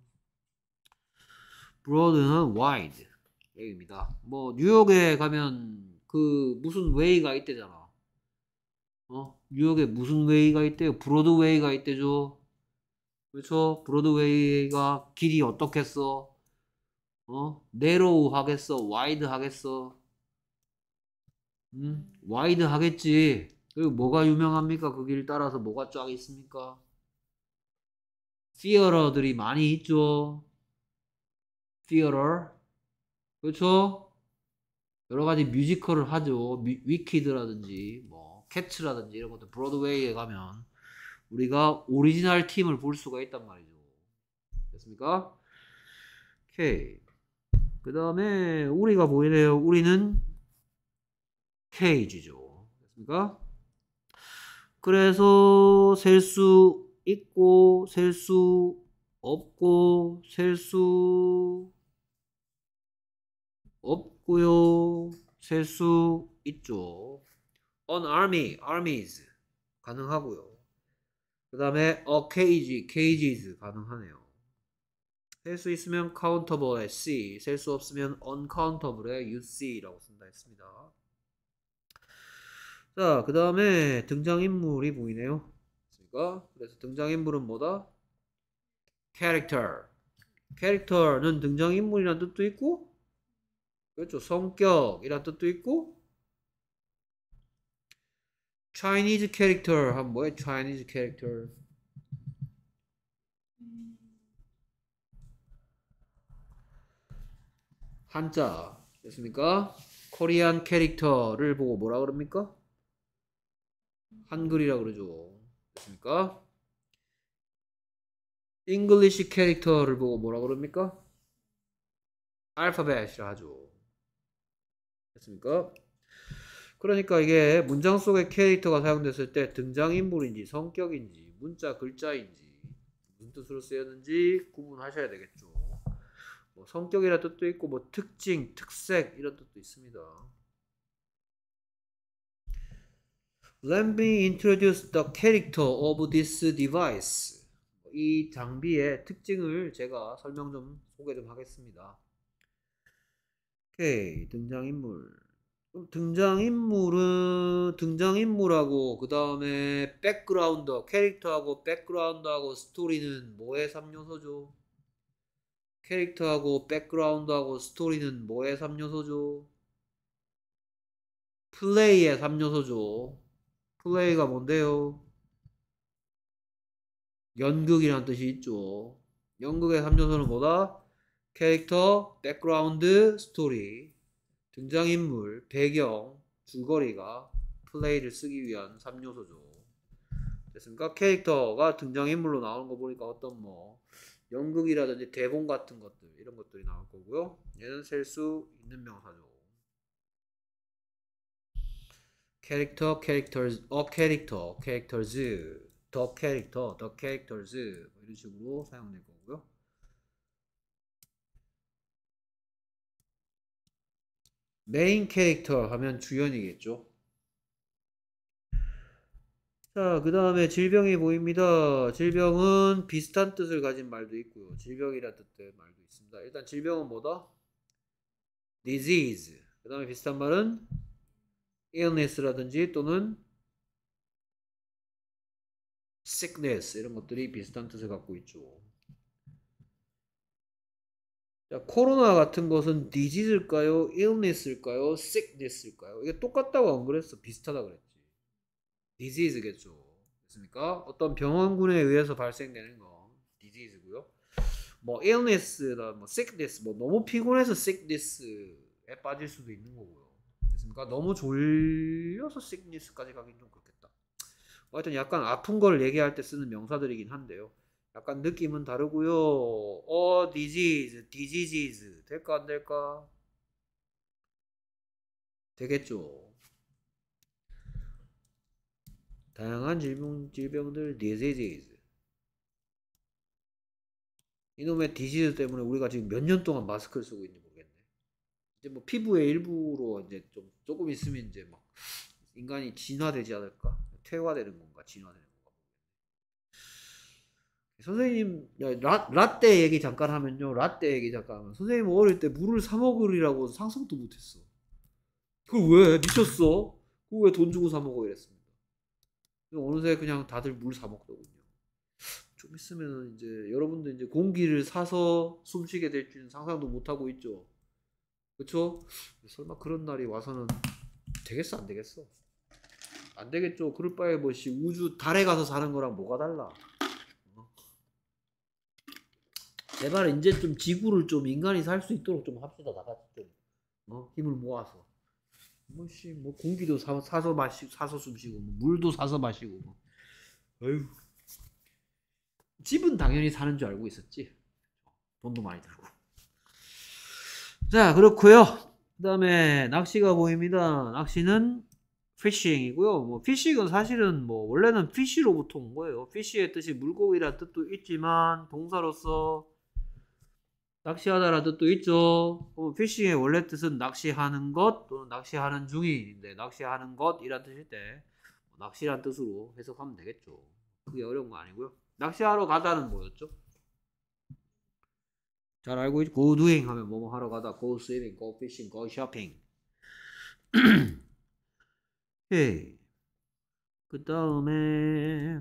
브로드는 와이드 얘입니다. 뭐 뉴욕에 가면 그 무슨 웨이가 있대잖아. 어? 뉴욕에 무슨 웨이가 있대요? 브로드웨이가 있대죠. 그렇죠? 브로드웨이가 길이 어떻겠어? 어? 네로우 하겠어? 와이드 하겠어? 음? 와이드 하겠지. 그리고 뭐가 유명합니까? 그 길 따라서 뭐가 쫙 있습니까? 피어러들이 많이 있죠. 피어러. 그렇죠? 여러 가지 뮤지컬을 하죠. 미, 위키드라든지 뭐 캐츠라든지 이런 것들 브로드웨이에 가면 우리가 오리지널 팀을 볼 수가 있단 말이죠. 됐습니까? K. 그 다음에 우리가 보이네요. 우리는 케이지죠. 됐습니까? 그래서 셀 수 있고 셀 수 없고 셀 수 없고요. 셀 수 있죠. an army, armies 가능하고요. 그 다음에 a cage, cages 가능하네요. 셀 수 있으면 countable에 c, 셀 수 없으면 uncountable에 uc라고 쓴다 했습니다. 자, 그 다음에 등장인물이 보이네요. 그니까 그래서 등장인물은 뭐다? character. character는 등장인물이란 뜻도 있고, 그렇죠. 성격이란 뜻도 있고, Chinese character 한 뭐야 Chinese character 한자 됐습니까? 코리안 캐릭터를 보고 뭐라 그럽니까? 한글이라 그러죠. 됐습니까? 잉글리시 캐릭터를 보고 뭐라 그럽니까? 알파벳이라 하죠. 됐습니까? 그러니까 이게 문장 속에 캐릭터가 사용됐을 때 등장인물인지 성격인지 문자 글자인지 무슨 뜻으로 쓰였는지 구분하셔야 되겠죠. 뭐 성격이라는 뜻도 있고 뭐 특징, 특색 이런 뜻도 있습니다. Let me introduce the character of this device. 이 장비의 특징을 제가 설명 좀 소개 좀 하겠습니다. 오케이, 등장인물. 등장인물은 등장인물하고 그 다음에 백그라운드 캐릭터하고 백그라운드하고 스토리는 뭐의 3요소죠? 캐릭터하고 백그라운드하고 스토리는 뭐의 3요소죠? 플레이의 3요소죠. 플레이가 뭔데요? 연극이란 뜻이 있죠. 연극의 3요소는 뭐다? 캐릭터, 백그라운드, 스토리. 등장인물, 배경, 줄거리가 플레이를 쓰기 위한 3요소죠. 됐습니까? 캐릭터가 등장인물로 나오는 거 보니까 어떤 뭐 연극이라든지 대본 같은 것들 이런 것들이 나올 거고요. 얘는 셀 수 있는 명사죠. 캐릭터, 캐릭터즈, 어 캐릭터, 캐릭터즈, 더 캐릭터, 더 캐릭터즈 뭐 이런 식으로 사용될 거 메인 캐릭터 하면 주연이겠죠. 자, 그 다음에 질병이 보입니다. 질병은 비슷한 뜻을 가진 말도 있고요. 질병이라 뜻의 말도 있습니다. 일단 질병은 뭐다? disease. 그 다음에 비슷한 말은 illness라든지 또는 sickness 이런 것들이 비슷한 뜻을 갖고 있죠. 코로나 같은 것은 디지즈일까요 i l l n 일까요 s i 스일까요 이게 똑같다고 안 그랬어. 비슷하다 그랬지. 디지즈겠죠 됐습니까? 어떤 병원군에 의해서 발생되는 건디지즈고요뭐 i l 스나뭐 s i c 뭐 너무 피곤해서 s i 스에 빠질 수도 있는 거고요. 됐습니까? 너무 졸려서 s i 스까지 가긴 좀 그렇겠다. 뭐 하여튼 약간 아픈 걸 얘기할 때 쓰는 명사들이긴 한데요. 약간 느낌은 다르고요. 어, disease, d i s e a s e 될까 안 될까? 되겠죠. 다양한 질병, 질병들 d i s e a s e 이놈의 디지즈 때문에 우리가 지금 몇 년 동안 마스크를 쓰고 있는지 모르겠네. 이제 뭐 피부의 일부로 이제 좀 조금 있으면 이제 막 인간이 진화되지 않을까? 퇴화되는 건가? 진화되는. 선생님 라, 라떼 얘기 잠깐 하면요 라떼 얘기 잠깐 하면 선생님 어릴 때 물을 사 먹으리라고 상상도 못했어 그걸 왜 미쳤어 그걸 왜돈 주고 사 먹어 이랬습니다 어느새 그냥 다들 물 사 먹더군요 좀 있으면 이제 여러분도 이제 공기를 사서 숨쉬게 될 줄은 상상도 못하고 있죠 그쵸 설마 그런 날이 와서는 되겠어 안 되겠어 안 되겠죠 그럴 바에 뭐시 우주 달에 가서 사는 거랑 뭐가 달라 제발 이제 좀 지구를 좀 인간이 살 수 있도록 좀 합시다 다 같이 좀 어? 힘을 모아서 뭐씨 뭐 공기도 사, 사서 마시 사서 숨쉬고 뭐 물도 사서 마시고 뭐. 어휴 집은 당연히 사는 줄 알고 있었지 돈도 많이 들고 자 그렇고요 그 다음에 낚시가 보입니다 낚시는 피싱이고요. 뭐 피싱은 사실은 뭐 원래는 피시로 부터온 거예요. 피시의 뜻이 물고기라는 뜻도 있지만 동사로서 낚시하다라도 또 있죠. 피싱의 원래 뜻은 낚시하는 것 또는 낚시하는 중인데 낚시하는 것이란 뜻일 때 뭐 낚시란 뜻으로 해석하면 되겠죠. 그게 어려운 거 아니고요. 낚시하러 가다는 뭐였죠? 잘 알고 있죠. go doing 하면 뭐뭐 하러 가다, go swimming, go fishing, go shopping. 그 다음에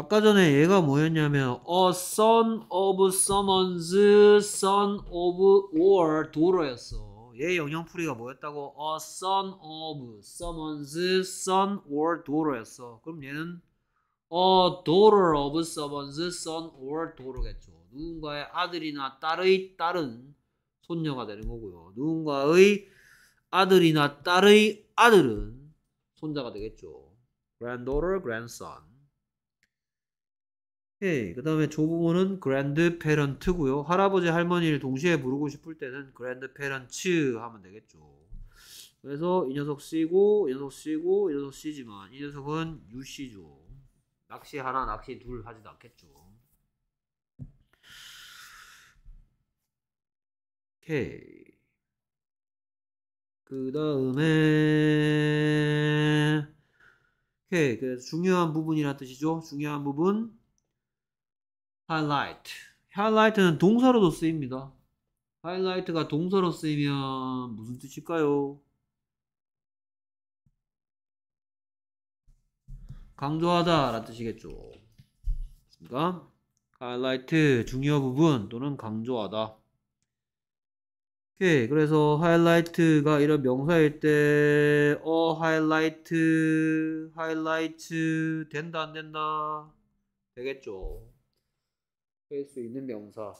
아까 전에 얘가 뭐였냐면 a son of someone's son of or daughter였어. 얘 영영풀이가 뭐였다고? a son of someone's son or daughter였어. 그럼 얘는 a daughter of someone's son or daughter겠죠. 누군가의 아들이나 딸의 딸은 손녀가 되는 거고요. 누군가의 아들이나 딸의 아들은 손자가 되겠죠. granddaughter, grandson. 오케이. 그 다음에 조부모는 그랜드 페런트고요. 할아버지 할머니를 동시에 부르고 싶을 때는 그랜드 페런츠 하면 되겠죠. 그래서 이 녀석 C고 이 녀석 C고 이 녀석 C지만 이 녀석은 유씨죠 낚시 하나 낚시 둘 하지도 않겠죠. 그 다음에 오케이. 그래서 중요한 부분이란 뜻이죠. 중요한 부분 highlight. highlight는 동사로도 쓰입니다. highlight가 동사로 쓰이면 무슨 뜻일까요? 강조하다 라는 뜻이겠죠. 그러니까 highlight 중요 부분 또는 강조하다. 오케이. 그래서 highlight가 이런 명사일 때 어, highlight, highlight 된다 안 된다 되겠죠. 쓸수 있는 명사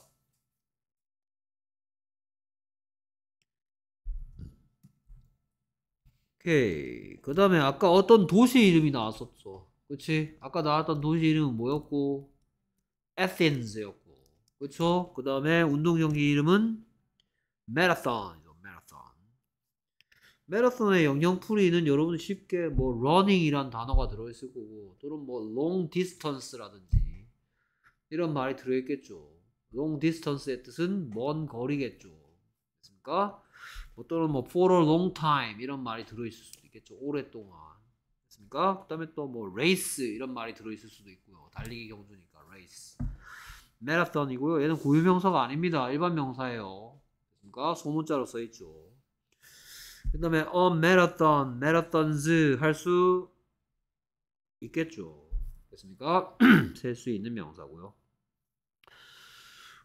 오케이 그 다음에 아까 어떤 도시 이름이 나왔었죠 그치 아까 나왔던 도시 이름은 뭐였고 에센스였고 그쵸 그 다음에 운동 경기 이름은 메라톤이죠 마라톤 메라톤의 영영풀이는 여러분 쉽게 뭐 러닝이란 단어가 들어있을 거고 또는 뭐 롱 디스턴스라든지 이런 말이 들어있겠죠. long distance의 뜻은 먼 거리겠죠. 됐습니까? 뭐 또는 뭐 for a long time 이런 말이 들어있을 수도 있겠죠. 오랫동안. 됐습니까? 그 다음에 또뭐 race 이런 말이 들어있을 수도 있고요. 달리기 경주니까 race. marathon이고요. 얘는 고유명사가 아닙니다. 일반 명사예요. 됐습니까? 소문자로 써있죠. 그 다음에 a marathon, marathons 할 수 있겠죠. 됐습니까? 셀 수 있는 명사고요.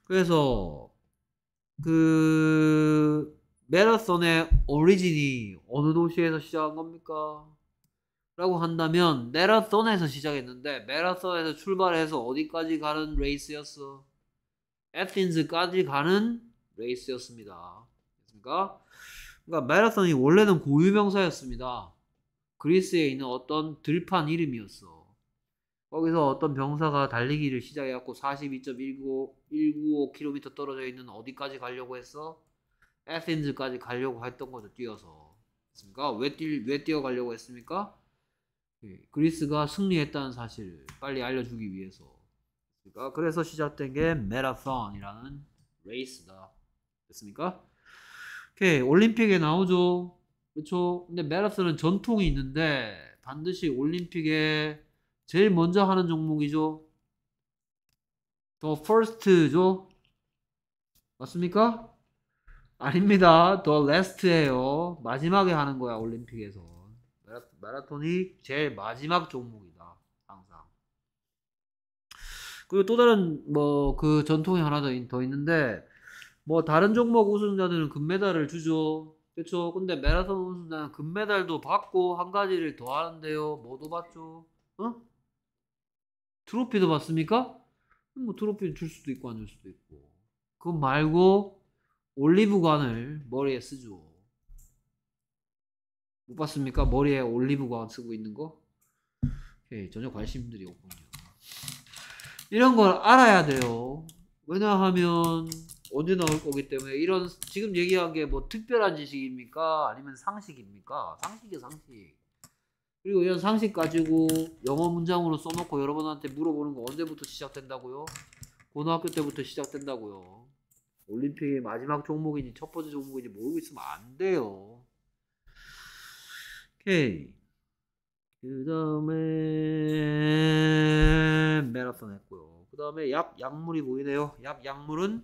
그래서 그 메라선의 오리진이 어느 도시에서 시작한 겁니까? 라고 한다면 메라선에서 시작했는데 메라선에서 출발해서 어디까지 가는 레이스였어? 에틴즈까지 가는 레이스였습니다. 그러니까, 그러니까 메라선이 원래는 고유명사였습니다. 그리스에 있는 어떤 들판 이름이었어. 거기서 어떤 병사가 달리기를 시작해갖고 42.195km 떨어져 있는 어디까지 가려고 했어? 에센즈까지 가려고 했던 거죠 뛰어서 그러니까 왜, 뛰, 왜 뛰어가려고 했습니까? 예, 그리스가 승리했다는 사실을 빨리 알려주기 위해서 그러니까 그래서 시작된 게 메라톤이라는 레이스다 됐습니까? 오케이 올림픽에 나오죠 그렇죠 근데 메라톤은 전통이 있는데 반드시 올림픽에 제일 먼저 하는 종목이죠. 더 first죠. 맞습니까? 아닙니다. 더 last예요. 마지막에 하는 거야 올림픽에서. 마라톤이 제일 마지막 종목이다. 항상. 그리고 또 다른 뭐 그 전통이 하나 더 있는데 뭐 다른 종목 우승자들은 금메달을 주죠. 그렇죠. 근데 마라톤 우승자는 금메달도 받고 한 가지를 더 하는데요. 뭐도 받죠? 어? 트로피도 받습니까? 뭐 트로피 줄 수도 있고 안 줄 수도 있고 그거 말고 올리브관을 머리에 쓰죠 못 봤습니까? 머리에 올리브관 쓰고 있는 거? 오케이, 전혀 관심들이 없군요 이런 걸 알아야 돼요 왜냐하면 언제 나올 거기 때문에 이런 지금 얘기한 게 뭐 특별한 지식입니까? 아니면 상식입니까? 상식이요 상식 그리고 이런 상식 가지고 영어 문장으로 써놓고 여러분한테 물어보는 거 언제부터 시작된다고요? 고등학교 때부터 시작된다고요. 올림픽의 마지막 종목이니첫 번째 종목이니 모르고 있으면 안 돼요. 오케이. 그 다음에 메라톤 했고요. 그 다음에 약 약물이 보이네요. 약 약물은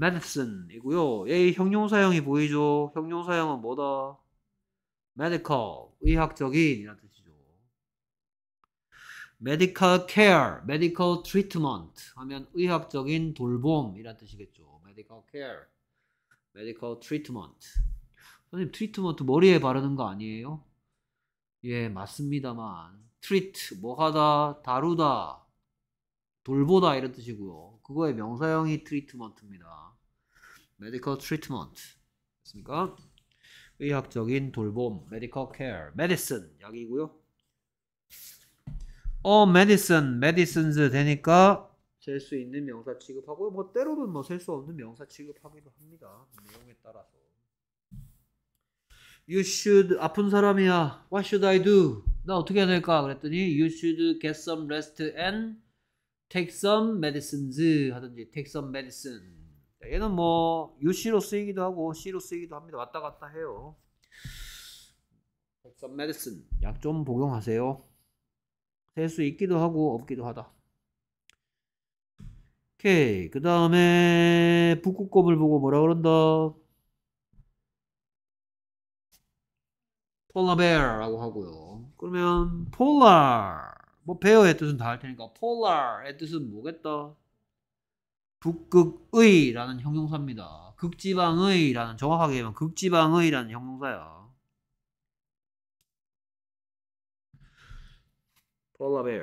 medicine이고요. 얘 형용사형이 보이죠. 형용사형은 뭐다? medical 의학적인 이란 뜻이죠. medical care, medical treatment 하면 의학적인 돌봄 이란 뜻이겠죠. medical care, medical treatment. 선생님 treatment 머리에 바르는 거 아니에요? 예, 맞습니다만 treat 뭐 하다, 다루다, 돌보다 이런 뜻이고요. 그거의 명사형이 treatment입니다. medical treatment. 맞습니까? 의학적인 돌봄, medical care, medicine 약이고요. all medicine, medicines 되니까 셀 수 있는 명사 취급하고 뭐 때로는 뭐 셀 수 없는 명사 취급하기도 합니다. 내용에 따라서. You should 아픈 사람이야. What should I do? 나 어떻게 해야 될까? 그랬더니 you should get some rest and take some medicines 하든지 take some medicine 얘는 뭐 UC로 쓰이기도 하고 C로 쓰이기도 합니다. 왔다 갔다 해요. some medicine 약좀 복용하세요. 될 수 있기도 하고 없기도 하다. 오케이 그 다음에 북극곰을 보고 뭐라 그런다. polar bear라고 하고요. 그러면 polar 뭐 bear의 뜻은 다 할 테니까 polar의 뜻은 뭐겠다. 북극의라는 형용사입니다. 극지방의라는 정확하게 하면 극지방의라는 형용사야. 폴 o 베 a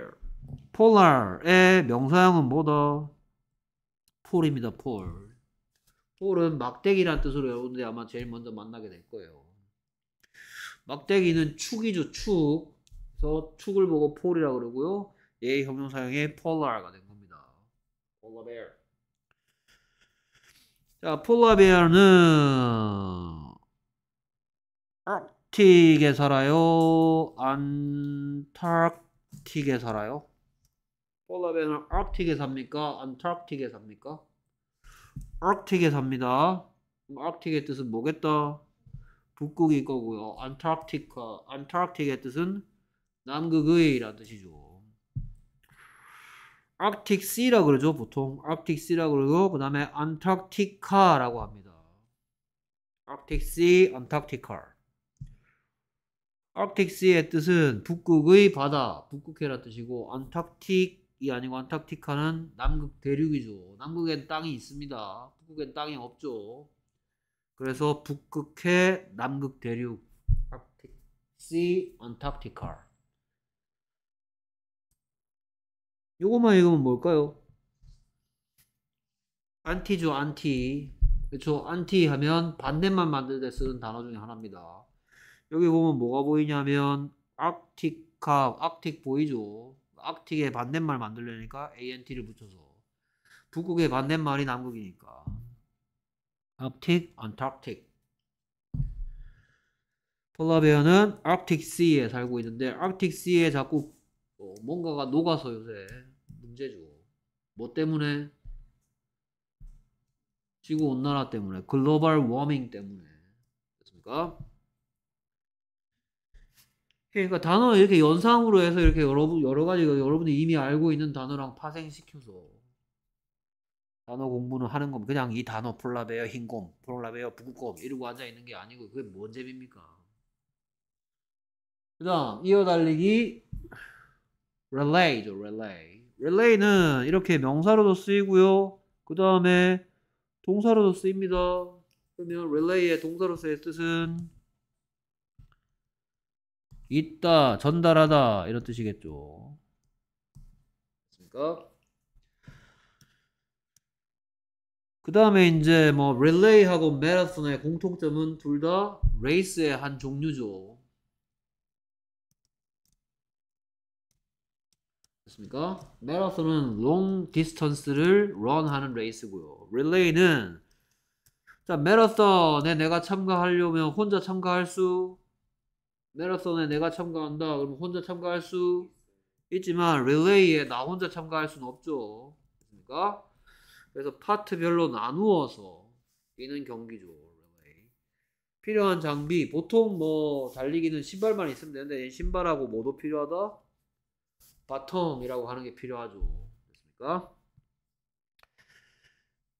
폴 b 의 명사형은 뭐다? 폴입니다. 폴. 폴은 막대기라는 뜻으로 여러분들이 아마 제일 먼저 만나게 될 거예요. 막대기는 축이죠. 축. 그래서 축을 보고 폴이라 그러고요. 얘의 형용사형이 폴 o 가된 겁니다. 폴 o 베 a 자, 폴라베어는 아틱에 살아요? 안타틱에 살아요? 폴라베어는 아틱에 삽니까? 안타틱에 삽니까? 아틱에 삽니다. 아틱의 뜻은 뭐겠다? 북극일 거고요. 안타르안타틱의 뜻은 남극의 라는 뜻이죠. Arctic Sea라고 그러죠. 보통 Arctic Sea라고 그러고 그 다음에 Antarctica라고 합니다. Arctic Sea, Antarctica. Arctic Sea의 뜻은 북극의 바다, 북극해라 뜻이고 안탁틱이 아니고 안탁티카는 남극 대륙이죠. 남극엔 땅이 있습니다. 북극엔 땅이 없죠. 그래서 북극해, 남극 대륙, Arctic Sea, Antarctica. 요거만 읽으면 뭘까요? 안티죠 안티 그렇죠 안티 하면 반대만 만들 때 쓰는 단어 중에 하나입니다 여기 보면 뭐가 보이냐면 악틱하 악틱 보이죠 악틱의 반대말 만들려니까 ant를 붙여서 북극의 반대말이 남극이니까 악틱 안타틱 폴라베어는 악틱 씨에 살고 있는데 악틱 씨에 자꾸 어, 뭔가가 녹아서 요새 문제죠. 뭐 때문에? 지구 온난화 때문에, 글로벌 워밍 때문에. 그렇습니까? 그러니까 단어 이렇게 연상으로 해서 이렇게 여러분 여러 가지 여러분이 이미 알고 있는 단어랑 파생시켜서 단어 공부는 하는 겁니다. 그냥 이 단어 폴라베어 흰곰, 폴라베어 북곰 이러고 앉아 있는 게 아니고 그게 뭔 재미입니까? 그다음 이어 달리기 relay죠, relay. relay는 이렇게 명사로도 쓰이고요. 그 다음에 동사로도 쓰입니다. 그러면 relay의 동사로서의 뜻은 있다, 전달하다 이런 뜻이겠죠. 그러니까 그 다음에 이제 뭐 릴레이하고 메라톤의 공통점은 둘 다 레이스의 한 종류죠. 됐습니까? 메라톤은 롱 디스턴스를 런하는 레이스고요. 릴레이는 자 메라톤에 내가 참가하려면 혼자 참가할 수 메라톤에 내가 참가한다 그러면 혼자 참가할 수 있지만 릴레이에 나 혼자 참가할 수는 없죠. 그러니까 그래서 파트별로 나누어서 뛰는 경기죠. 릴레이. 필요한 장비 보통 뭐 달리기는 신발만 있으면 되는데 신발하고 뭐도 필요하다? 바텀이라고 하는 게 필요하죠. 됐습니까?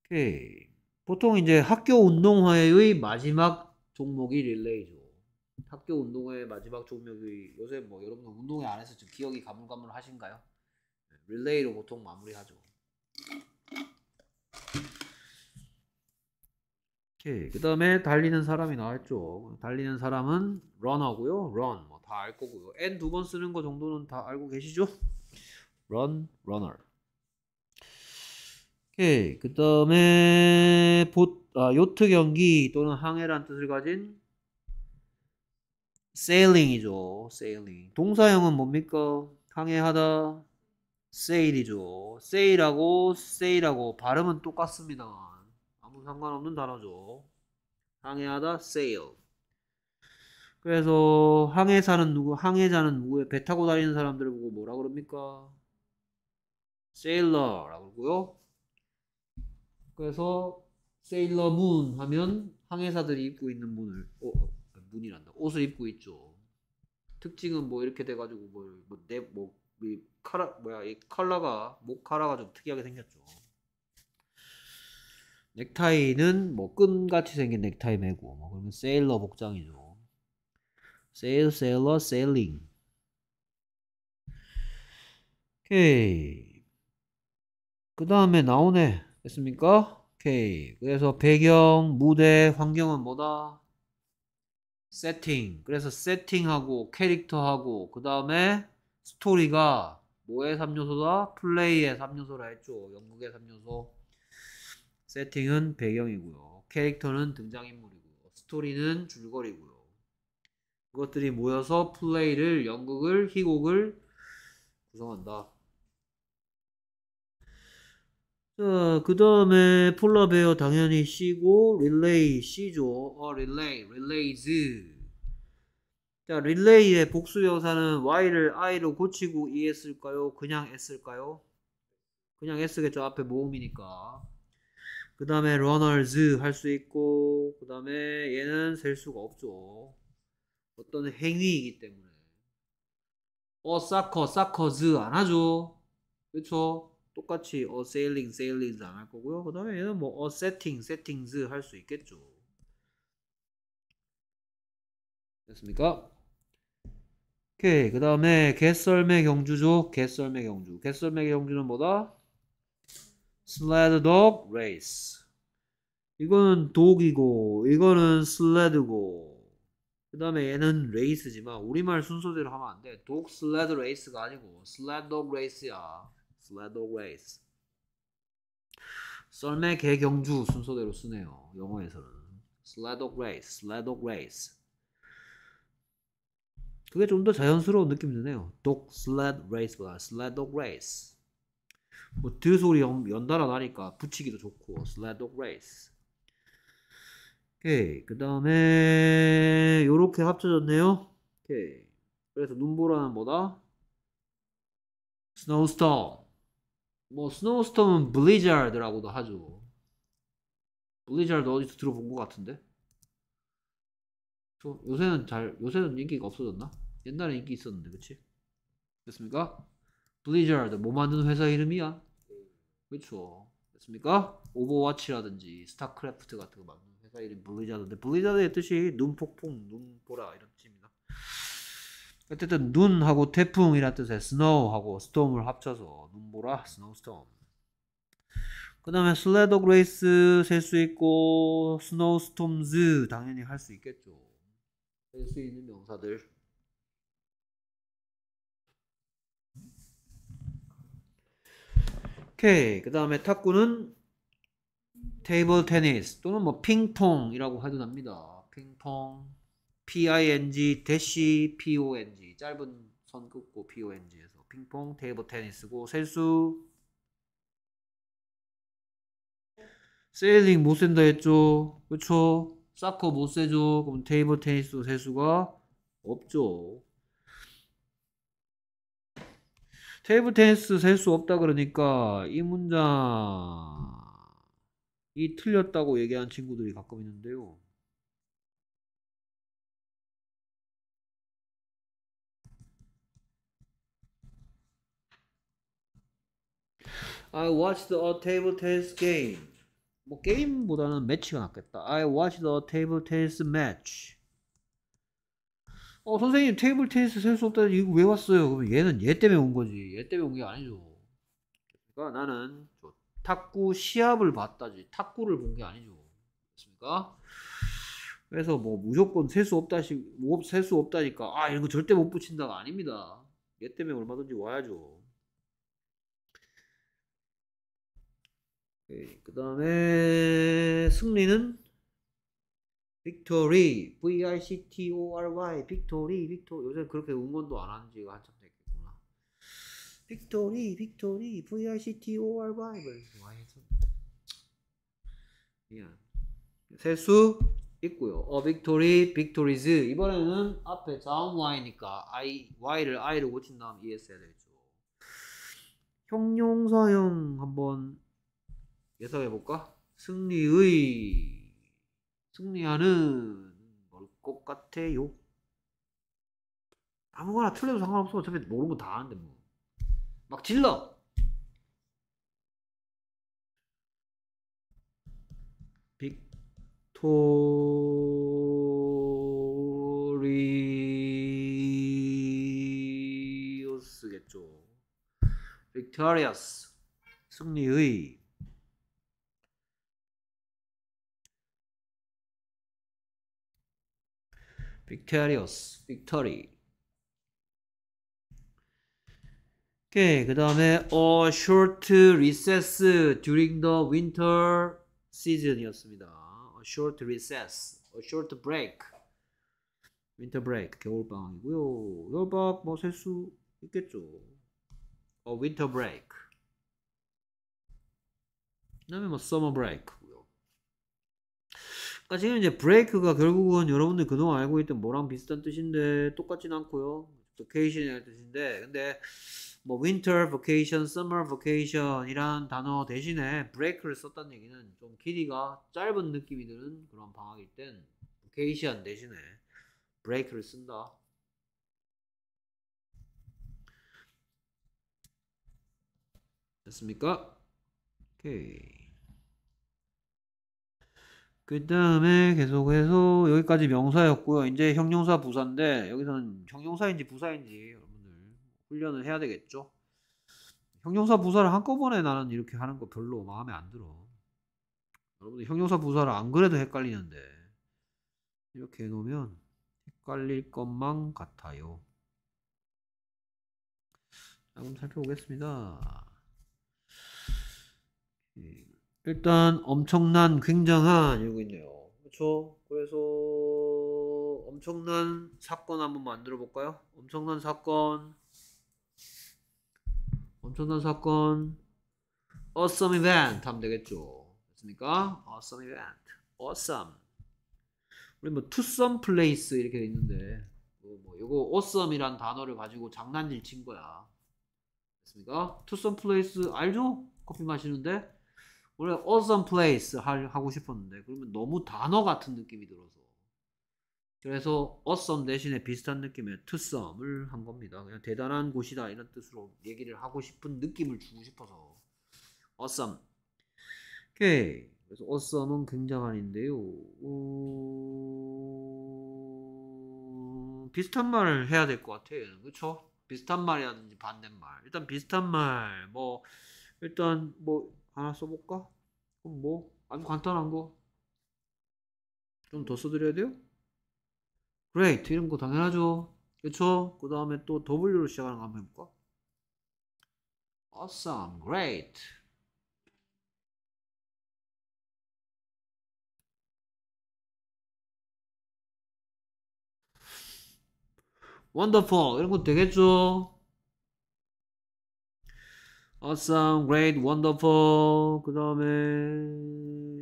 오케이. 보통 이제 학교 운동회의 마지막 종목이 릴레이죠. 학교 운동회 마지막 종목이 요새 뭐 여러분들 운동회 안 해서 지금 기억이 가물가물 하신가요? 네, 릴레이로 보통 마무리하죠. 오케이. 그 다음에 달리는 사람이 나왔죠. 달리는 사람은 r u 고요 r u 다알 거고요. n 두 번 쓰는 거 정도는 다 알고 계시죠? run, runner. 오케이. 그 다음에 보 아, 요트 경기 또는 항해란 뜻을 가진 sailing이죠. sailing. 동사형은 뭡니까? 항해하다. sail이죠. sail하고 sail하고 발음은 똑같습니다. 아무 상관없는 단어죠. 항해하다 sail. 그래서 항해사는 누구, 항해자는 누구예요? 배 타고 다니는 사람들을 보고 뭐라 그럽니까? 세일러라고 그러고요. 그래서 세일러 문 하면 항해사들이 입고 있는 문을 어, 문이란다. 옷을 입고 있죠. 특징은 뭐 이렇게 돼가지고 뭐내뭐 뭐 뭐, 카라 뭐야 이 컬러가 목 카라가 좀 특이하게 생겼죠. 넥타이는 뭐 끈같이 생긴 넥타이 메고 뭐 그러면 세일러 복장이죠. sell, seller, selling. 오케이. 그 다음에 나오네. 됐습니까? 오케이. 그래서 배경, 무대, 환경은 뭐다? 세팅. 그래서 세팅하고 캐릭터하고 그 다음에 스토리가 뭐의 3요소다? 플레이의 3요소라 했죠. 영국의 3요소. 세팅은 배경이고요. 캐릭터는 등장인물이고요. 스토리는 줄거리고요. 그것들이 모여서 플레이를 연극을 희곡을 구성한다. 자, 그 다음에 폴라베어 당연히 C고 릴레이 C죠. 어, 릴레이, 릴레이즈. 자, 릴레이의 복수 형사는 Y를 I로 고치고 ES일까요? 그냥 S일까요? 그냥 S겠죠. 앞에 모음이니까. 그 다음에 r u n 할수 있고 그 다음에 얘는 셀 수가 없죠. 어떤 행위이기 때문에 어사커 사커즈 안 하죠 그렇죠 똑같이 어 세일링 세일링즈 안 할 거고요 그 다음에 얘는 뭐어 세팅 세팅즈 할 수 있겠죠 됐습니까? 오케이 그 다음에 개썰매 경주죠 개썰매 경주 개썰매 경주는 뭐다? 슬 l e d dog r 이거는 독이고 이거는 슬레드고 그 다음에 얘는 레이스지만 우리말 순서대로 하면 안 돼. 독슬래드 레이스가 아니고 슬래드 레이스야. 슬래드 레이스. 썰매 개 경주 순서대로 쓰네요. 영어에서는. 슬래드 레이스, 슬래드 레이스. 그게 좀 더 자연스러운 느낌이 드네요. 독슬래드 레이스보다 슬래드 레이스. 뭐드 소리 연, 연달아 나니까 붙이기도 좋고 슬래드 레이스. 오케이. 그 다음에 요렇게 합쳐졌네요. 오케이. 그래서 눈보라는 뭐다? 스노우스톰. 뭐 스노우스톰은 블리자드라고도 하죠. 블리자드 어디서 들어본 것 같은데? 저 요새는 잘 요새는 인기가 없어졌나? 옛날에 인기 있었는데 그치? 됐습니까? 블리자드 뭐 만드는 회사 이름이야? 그쵸 됐습니까? 오버워치라든지 스타크래프트 같은 거 만드는 스타일인 블리자드인데 블리자드의 뜻이 눈폭풍, 눈보라 이런 뜻입니다. 어쨌든 눈하고 태풍이란 뜻의 스노우하고 스톰을 합쳐서 눈보라, 스노우스톰. 그 다음에 슬래더 그레이스 셀 수 있고 스노우스톰즈 당연히 할 수 있겠죠. 셀 수 있는 명사들. 오케이. 그 다음에 탁구는 테이블 테니스 또는 뭐 핑퐁이라고 해도 됩니다. 핑퐁 P-I-N-G 대시 P-O-N-G 짧은 선 긋고 P-O-N-G에서 핑퐁 테이블 테니스고 셀수 세일링 못 센다 했죠 그렇죠 사커 못 세죠 그럼 테이블 테니스도 세수가 없죠 테이블 테니스 셀 수 없다 그러니까 이 문장 이 틀렸다고 얘기한 친구들이 가끔 있는데요. I watched a table tennis game. 뭐 게임보다는 매치가 낫겠다. I watched a table tennis match. 어 선생님 테이블 테니스 셀수없다 이거 왜 왔어요? 그럼 얘는 얘 때문에 온 거지. 얘 때문에 온 게 아니죠. 그러니까 나는 탁구 시합을 봤다지 탁구를 본 게 아니죠. 그렇습니까? 그래서 뭐 무조건 세수 없다시 세수 뭐 없다니까 아 이거 절대 못 붙인다가 아닙니다. 얘 때문에 얼마든지 와야죠. 그 다음에 승리는 빅토리 v i c t o r y, v i c t o r v i c t o r 요새 그렇게 응원도 안 하는 지가 한참 빅토리 빅토리 VICTORY 와해서 yeah. 세수 있고요. 어 빅토리 빅토리즈 이번에는 앞에 자음 y니까 i y를 i를 고친 다음 es 해야 되죠. 형용사형 한번 예상해 볼까? 승리의 승리하는 뭘것 같아요? 아무거나 틀려도 상관없어. 어차피 모르는 거다 아는데 뭐. 막 질러. 빅토리오스겠죠. 빅토리어스 승리의 빅토리어스 빅토리 오케이 그 다음에 a short recess during the winter season이었습니다. a short recess, a short break, winter break 겨울 방학이고요. 겨울 방학 뭐셀 수 있겠죠. a winter break. 그다음에 뭐 summer break고요. 그러니까 지금 이제 break가 결국은 여러분들 그동안 알고 있던 뭐랑 비슷한 뜻인데 똑같진 않고요. vacation이라는 뜻인데 근데 뭐 winter vacation, summer vacation 이란 단어 대신에 break를 썼다는 얘기는 좀 길이가 짧은 느낌이 드는 그런 방학일 땐 vacation 대신에 break를 쓴다. 됐습니까? 오케이. 그 다음에 계속해서 여기까지 명사였고요. 이제 형용사 부사인데 여기서는 형용사인지 부사인지 훈련을 해야 되겠죠. 형용사 부사를 한꺼번에 나는 이렇게 하는 거 별로 마음에 안 들어. 여러분들 형용사 부사를 안 그래도 헷갈리는데 이렇게 해놓으면 헷갈릴 것만 같아요. 자, 그럼 살펴보겠습니다. 예, 일단 엄청난 굉장한 이러고 있네요. 그렇죠? 그래서 엄청난 사건 한번 만들어 볼까요? 엄청난 사건 엄청난 사건 awesome event 하면 되겠죠 됐습니까? awesome event awesome 우리 뭐 to some place 이렇게 있는데 뭐, 뭐 요거 awesome이란 단어를 가지고 장난질 친 거야 됐습니까? to some place 알죠? 커피 마시는데 원래 awesome place 할, 하고 싶었는데 그러면 너무 단어 같은 느낌이 들어서 그래서 awesome 대신에 비슷한 느낌의 투썸을한 겁니다. 그냥 대단한 곳이다 이런 뜻으로 얘기를 하고 싶은 느낌을 주고 싶어서 awesome. 오케이. 그래서 awesome은 굉장한인데요. 어... 비슷한 말을 해야 될 것 같아요. 그렇죠? 비슷한 말이라든지 반대말. 일단 비슷한 말. 뭐 일단 뭐 하나 써볼까? 그럼 뭐 아주 간단한 거. 좀 더 써드려야 돼요? great 이런 거 당연하죠. 그쵸? 그 다음에 또 W로 시작하는 거 한번 해볼까? awesome, great wonderful 이런 거 되겠죠? awesome, great, wonderful 그 다음에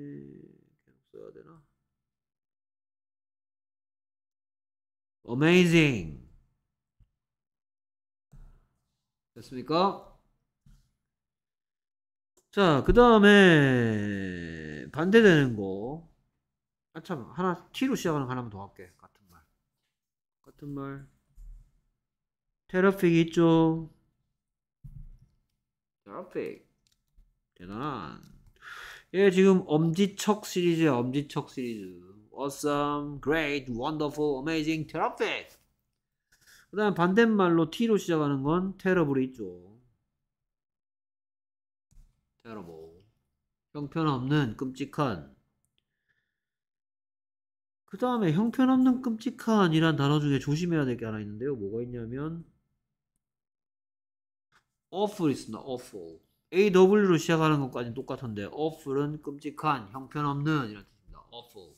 Amazing. 됐습니까? 자, 그 다음에 반대되는 거. 아, 참, 하나, T로 시작하는 거 하나만 더 할게. 같은 말. 같은 말. 테러픽 있죠? 테러픽. 대단한. 얘 예, 지금 엄지척 시리즈야, 엄지척 시리즈. awesome, great, wonderful, amazing, terrific. 그 다음 반대말로 T로 시작하는 건 terrible이 있죠. terrible. 형편없는, 끔찍한. 그 다음에 형편없는 끔찍한이란 단어 중에 조심해야 될 게 하나 있는데요. 뭐가 있냐면 awful 있습니다. awful. aw로 시작하는 것까지 는 똑같은데 awful은 끔찍한, 형편없는 이런 뜻입니다. awful.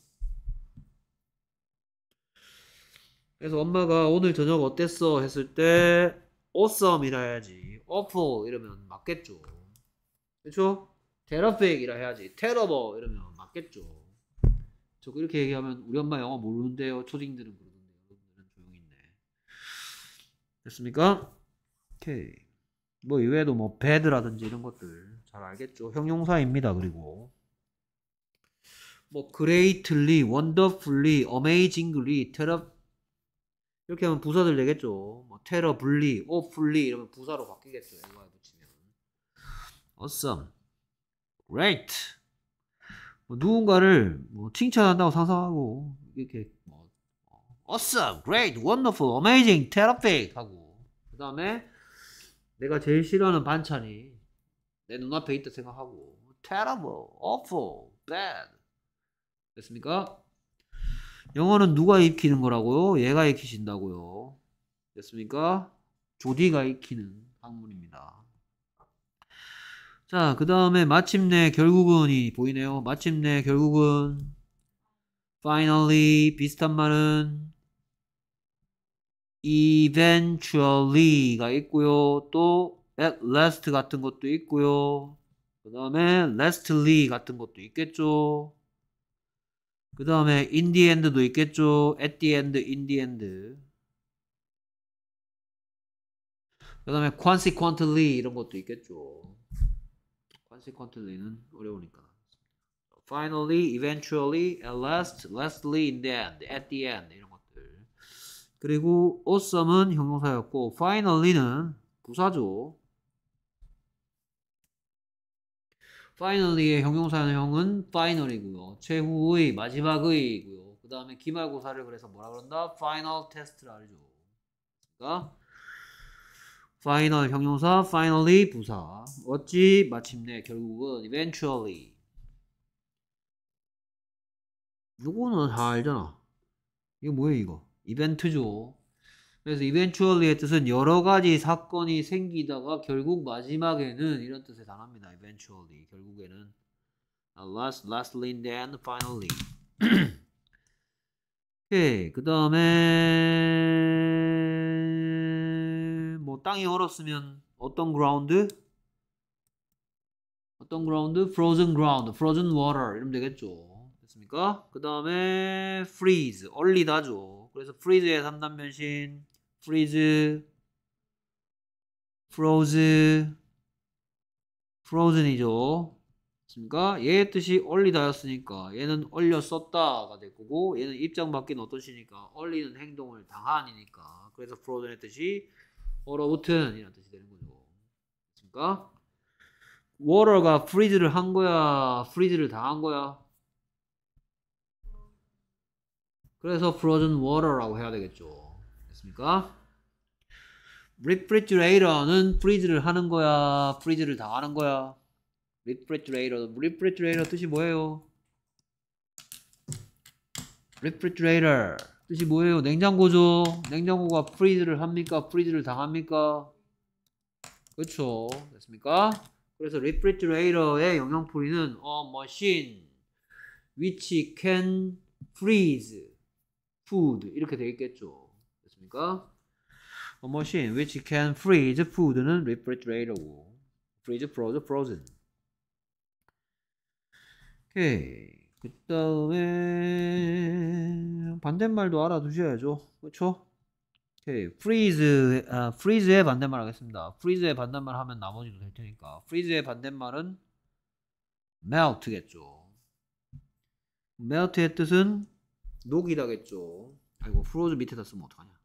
그래서 엄마가 오늘 저녁 어땠어 했을 때 awesome이라 해야지 awful 이러면 맞겠죠 그렇죠? terrific이라 해야지 terrible 이러면 맞겠죠 저 이렇게 얘기하면 우리 엄마 영어 모르는데요 초딩들은 그러는데 여러분들은 조용히 있네 됐습니까? 오케이 뭐 이외에도 뭐 bad라든지 이런 것들 잘 알겠죠 형용사입니다 그리고 뭐 greatly, wonderfully, amazingly, t e r r i f i c 이렇게 하면 부사들 되겠죠. 뭐 테러 분리, 오 분리 이러면 부사로 바뀌겠죠. 이거에 붙이면. Awesome, great. 뭐 누군가를 뭐 칭찬한다고 상상하고 이렇게 뭐 awesome, 어, great, wonderful, amazing, terrific 하고 그 다음에 내가 제일 싫어하는 반찬이 내 눈앞에 있다 생각하고 terrible, awful, bad 됐습니까? 영어는 누가 익히는 거라고요? 얘가 익히신다고요. 됐습니까? 조디가 익히는 학문입니다. 자, 그 다음에 마침내 결국은이 보이네요. 마침내 결국은 finally 비슷한 말은 eventually가 있고요. 또 at last 같은 것도 있고요. 그 다음에 lastly 같은 것도 있겠죠. 그 다음에 in the end도 있겠죠. at the end, in the end. 그 다음에 consequently 이런 것도 있겠죠. consequently는 어려우니까. finally, eventually, at last, lastly, in the end, at the end 이런 것들. 그리고 awesome은 형용사였고 finally는 부사죠. finally의 형용사형은 final이고요. 최후의 마지막의고요. 이그 다음에 기말고사를 그래서 뭐라 그런다? final test라 알죠. 그러니까 final 형용사, finally 부사. 어찌 마침내 결국은 eventually. 이거는 다 알잖아. 이거 뭐예요 이거? 이벤트죠. 그래서 eventually의 뜻은 여러 가지 사건이 생기다가 결국 마지막에는 이런 뜻에 달합니다. eventually 결국에는 last, lastly, and then finally. 오케이 그 다음에 뭐 땅이 얼었으면 어떤 ground? 어떤 ground? frozen ground, frozen water 이러면 되겠죠. 됐습니까? 그 다음에 freeze 얼리다죠. 그래서 freeze의 3단 변신 freeze, froze, frozen이죠. 맞니까 얘의 뜻이 올리다였으니까 얘는 올려 썼다가 될 거고 얘는 입장 바뀐 어떤 시니까 올리는 행동을 당한이니까 그래서 frozen의 뜻이 얼어붙은 이라는 뜻이 되는 거죠. 그습니까 워러가 프리즈를 한 거야 프리즈를 당한 거야 그래서 frozen water라고 해야 되겠죠 됐습니까? refrigerator는 freeze를 하는 거야, freeze를 당하는 거야. refrigerator, refrigerator 뜻이 뭐예요? refrigerator 뜻이 뭐예요? 냉장고죠. 냉장고가 freeze를 합니까? freeze를 당합니까? 그렇죠. 됐습니까? 그래서 refrigerator의 영양풀이는 a machine which can freeze food 이렇게 되어 있겠죠. 되니까 a machine which can freeze food는 refrigerator고 freeze frozen frozen 오케이 그 다음에 반대말도 알아두셔야죠 그쵸? 오케이 freeze 아, freeze의 반대말 하겠습니다 freeze의 반대말 하면 나머지도 될 테니까 freeze의 반대말은 melt겠죠 melt의 뜻은 녹이다겠죠 아이고 froze 밑에다 쓰면 어떡하냐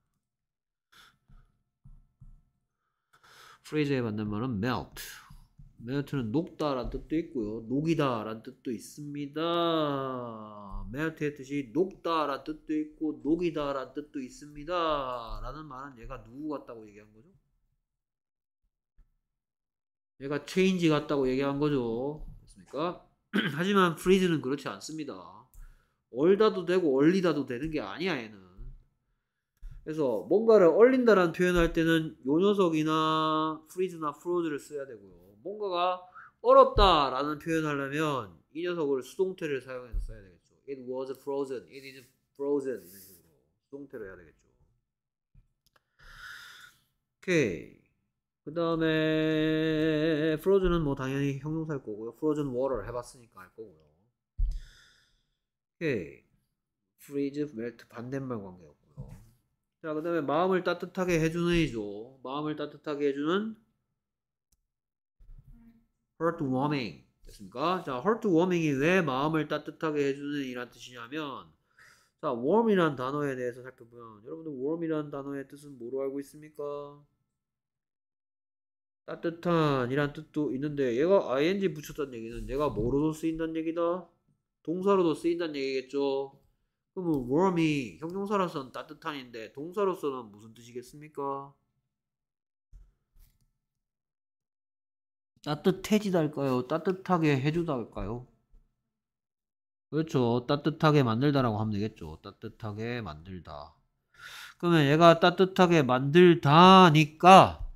프레이즈에 맞는 말은 melt. melt는 녹다란 뜻도 있고요. 녹이다란 뜻도 있습니다. melt의 뜻이 녹다란 뜻도 있고 녹이다란 뜻도 있습니다. 라는 말은 얘가 누구 같다고 얘기한 거죠? 얘가 체인지 같다고 얘기한 거죠. 그렇습니까? 하지만 프리즈는 그렇지 않습니다. 얼다도 되고 얼리다도 되는 게 아니야 얘는. 그래서 뭔가를 얼린다라는 표현할 때는 요 녀석이나 프리즈나 프로즈를 써야 되고요. 뭔가가 얼었다라는 표현하려면 이 녀석을 수동태를 사용해서 써야 되겠죠. It was frozen. It is frozen. 이런 네, 식으로 수동태로 해야 되겠죠. 오케이. 그 다음에 frozen은 뭐 당연히 형용사일 거고요. frozen water 해봤으니까 알 거고요. 오케이. freeze, melt 반대말 관계 요 자, 그 다음에 마음을 따뜻하게 해주는 이죠. 마음을 따뜻하게 해주는 heartwarming 됐습니까? 자, heartwarming이 왜 마음을 따뜻하게 해주는 이란 뜻이냐면 자, warm이란 단어에 대해서 살펴보면 여러분들 warm이란 단어의 뜻은 뭐로 알고 있습니까? 따뜻한 이란 뜻도 있는데 얘가 ing 붙였다는 얘기는 얘가 뭐로도 쓰인다는 얘기다? 동사로도 쓰인다는 얘기겠죠? 그럼면 warm이 뭐 형용사로서는 따뜻한인데 동사로서는 무슨 뜻이겠습니까? 따뜻해지달까요? 따뜻하게 해주달까요? 그렇죠. 따뜻하게 만들다라고 하면 되겠죠. 따뜻하게 만들다. 그러면 얘가 따뜻하게 만들다니까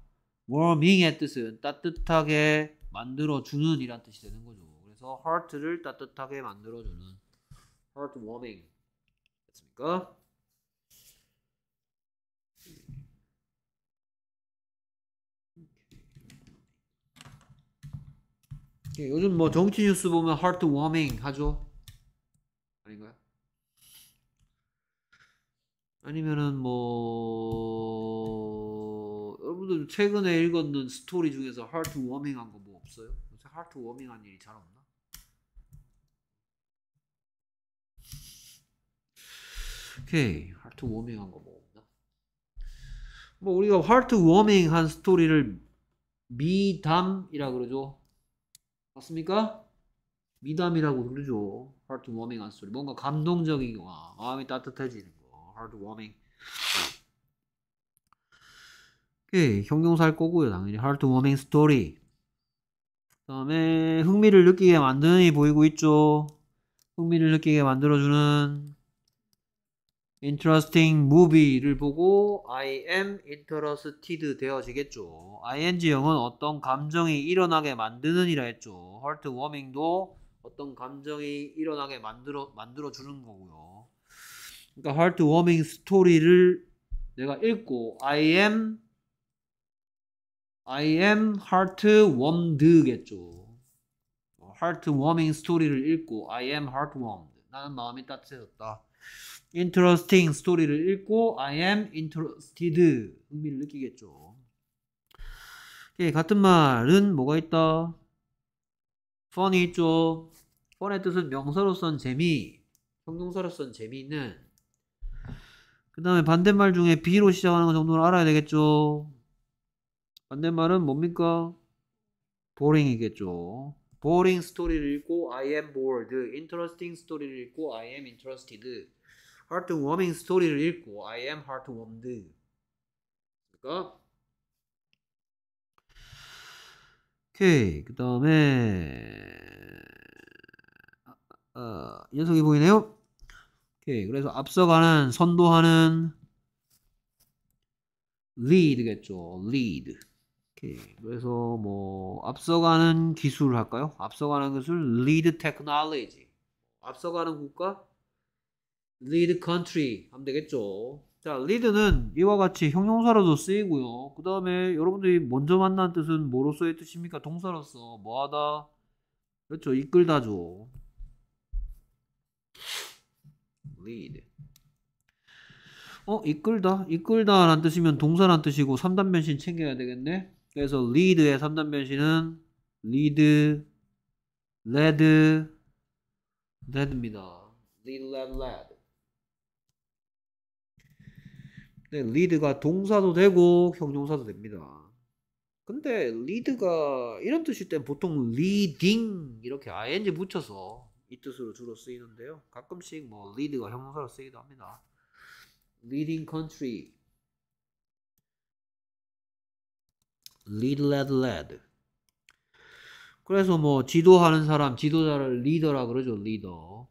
warming의 뜻은 따뜻하게 만들어주는 이란 뜻이 되는 거죠. 그래서 heart를 따뜻하게 만들어주는 heart warming 되겠습니까? 예, 요즘 뭐 정치 뉴스 보면 하트 워밍 하죠? 아닌가요? 아니면은 뭐 여러분들 최근에 읽었는 스토리 중에서 하트 워밍한 거 뭐 없어요? 하트 워밍한 일이 잘 없나? 오케이. 하트 워밍한 거 뭐 없나? 뭐 우리가 하트 워밍한 스토리를 미담이라 그러죠. 맞습니까? 미담이라고 그러죠. 하트 워밍한 스토리. 뭔가 감동적인 거, 아, 마음이 따뜻해지는 거. 하트 워밍. 오케이. 형용사 할 거고요. 당연히 하트 워밍 스토리. 그다음에 흥미를 느끼게 만드는 이 보이고 있죠. 흥미를 느끼게 만들어주는 interesting movie를 보고 I am interested 되어지겠죠. ing형은 어떤 감정이 일어나게 만드는이라 했죠. heartwarming도 어떤 감정이 일어나게 만들어 만들어 주는 거고요. 그러니까 heartwarming 스토리를 내가 읽고 I am I am heartwarmed겠죠. heartwarming 스토리를 읽고 I am heartwarmed. 나는 마음이 따뜻해졌다. interesting 스토리를 읽고 I am interested 흥미를 느끼겠죠. 예, 같은 말은 뭐가 있다? funny 있죠. fun의 뜻은 명사로선 재미, 형용사로선 재미있는. 그 다음에 반대말 중에 B로 시작하는 것 정도는 알아야 되겠죠. 반대말은 뭡니까? boring이겠죠. boring 스토리를 읽고 I am bored, interesting 스토리를 읽고 I am interested. heartwarming story를 읽고 I am heartwarmed. 그러니까 오케이 그 다음에 아, 아, 녀석이 보이네요. 오케이 그래서 앞서가는 선도하는 lead겠죠. lead. 오케이 그래서 뭐 앞서가는 기술 할까요? 앞서가는 기술 lead technology. 앞서가는 국가 lead country 하면 되겠죠. 자, lead는 이와 같이 형용사로도 쓰이고요. 그 다음에 여러분들이 먼저 만난 뜻은 뭐로써의 뜻입니까? 동사로서 뭐하다? 그렇죠. 이끌다죠. lead. 어, 이끌다? 이끌다라는 뜻이면 동사란 뜻이고 3단 변신 챙겨야 되겠네. 그래서 lead의 3단 변신은 lead, led, led입니다. lead, led, led. 근데 네, 리드가 동사도 되고 형용사도 됩니다. 근데 리드가 이런 뜻일 땐 보통 리딩 이렇게 ing 붙여서 이 뜻으로 주로 쓰이는데요. 가끔씩 뭐 리드가 형용사로 쓰이기도 합니다. leading country lead led led 그래서 뭐 지도하는 사람 지도자를 리더라 그러죠 리더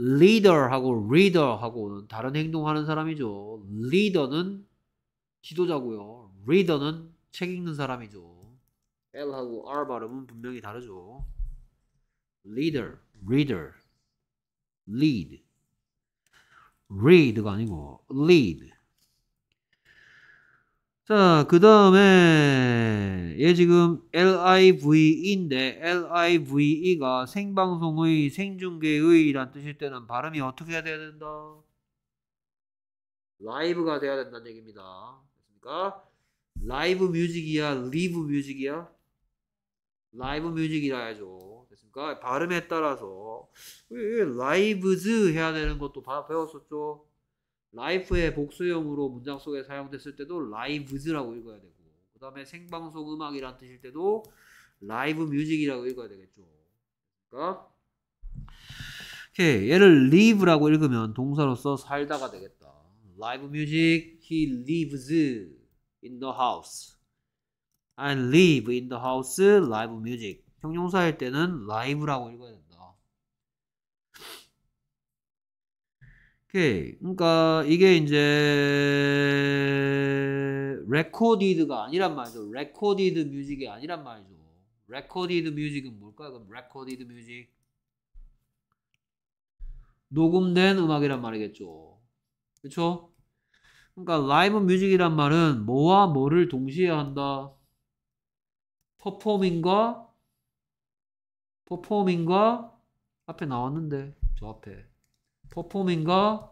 leader하고 reader하고는 다른 행동하는 사람이죠. leader는 지도자고요. reader는 책 읽는 사람이죠. L하고 R 발음은 분명히 다르죠. leader, reader, lead, read가 아니고 lead. 자, 그 다음에 얘 지금 live인데 live가 생방송의 생중계의 란 뜻일 때는 발음이 어떻게 해야 된다? 라이브가 돼야 된다는 얘기입니다. 됐습니까 라이브 뮤직이야, 리브 뮤직이야? 라이브 뮤직이라 해야죠. 됐습니까? 발음에 따라서 라이브즈 해야 되는 것도 배웠었죠. 라이프의 복수형으로 문장 속에 사용됐을 때도 라이브즈라고 읽어야 되고 그 다음에 생방송 음악이란 뜻일 때도 라이브 뮤직이라고 읽어야 되겠죠. 그러니까 오케이 얘를 live라고 읽으면 동사로서 살다가 되겠다. 라이브 뮤직 he lives in the house. I live in the house live music. 형용사일 때는 라이브라고 읽어야 된다. 오케이. 그러니까 이게 이제 레코디드가 아니란 말이죠. 레코디드 뮤직이 아니란 말이죠. 레코디드 뮤직은 뭘까요? 그럼 레코디드 뮤직 녹음된 음악이란 말이겠죠. 그렇죠? 그러니까 라이브 뮤직이란 말은 뭐와 뭐를 동시에 한다. 퍼포밍과 퍼포밍과 앞에 나왔는데 저 앞에 퍼포밍과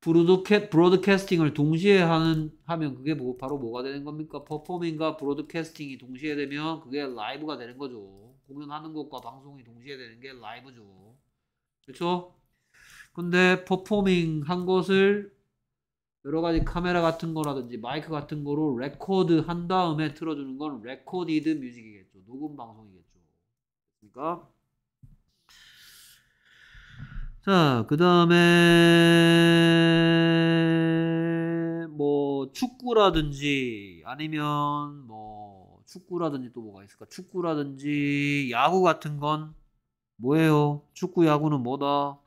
브로드캐, 브로드캐스팅을 동시에 하는, 하면 그게 뭐, 바로 뭐가 되는 겁니까? 퍼포밍과 브로드캐스팅이 동시에 되면 그게 라이브가 되는 거죠. 공연하는 것과 방송이 동시에 되는 게 라이브죠. 그렇죠? 근데 퍼포밍 한 것을 여러 가지 카메라 같은 거라든지 마이크 같은 거로 레코드 한 다음에 틀어주는 건 레코디드 뮤직이겠죠. 녹음 방송이겠죠. 그러니까 자, 그 다음에 뭐 축구라든지 아니면 뭐 축구라든지 또 뭐가 있을까? 축구라든지 야구 같은 건 뭐예요? 축구, 야구는 뭐다?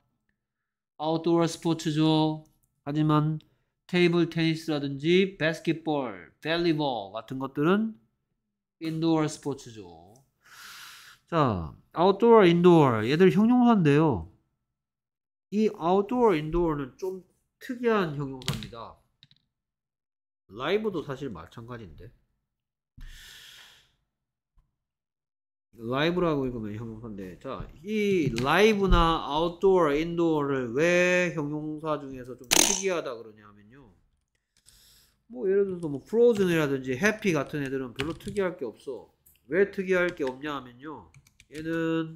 아웃도어 스포츠죠. 하지만 테이블 테니스라든지 배스킷볼, 벨리볼 같은 것들은 인도어 스포츠죠. 자, 아웃도어, 인도어 얘들 형용사인데요. 이 outdoor, indoor는 좀 특이한 형용사입니다. 라이브도 사실 마찬가지인데 라이브라고 읽으면 형용사인데 자이 라이브나 아웃도어, 인도어를 왜 형용사 중에서 좀 특이하다 그러냐면요 뭐 예를 들어서 뭐 프로즌이라든지 해피 같은 애들은 별로 특이할 게 없어 왜 특이할 게 없냐 하면요 얘는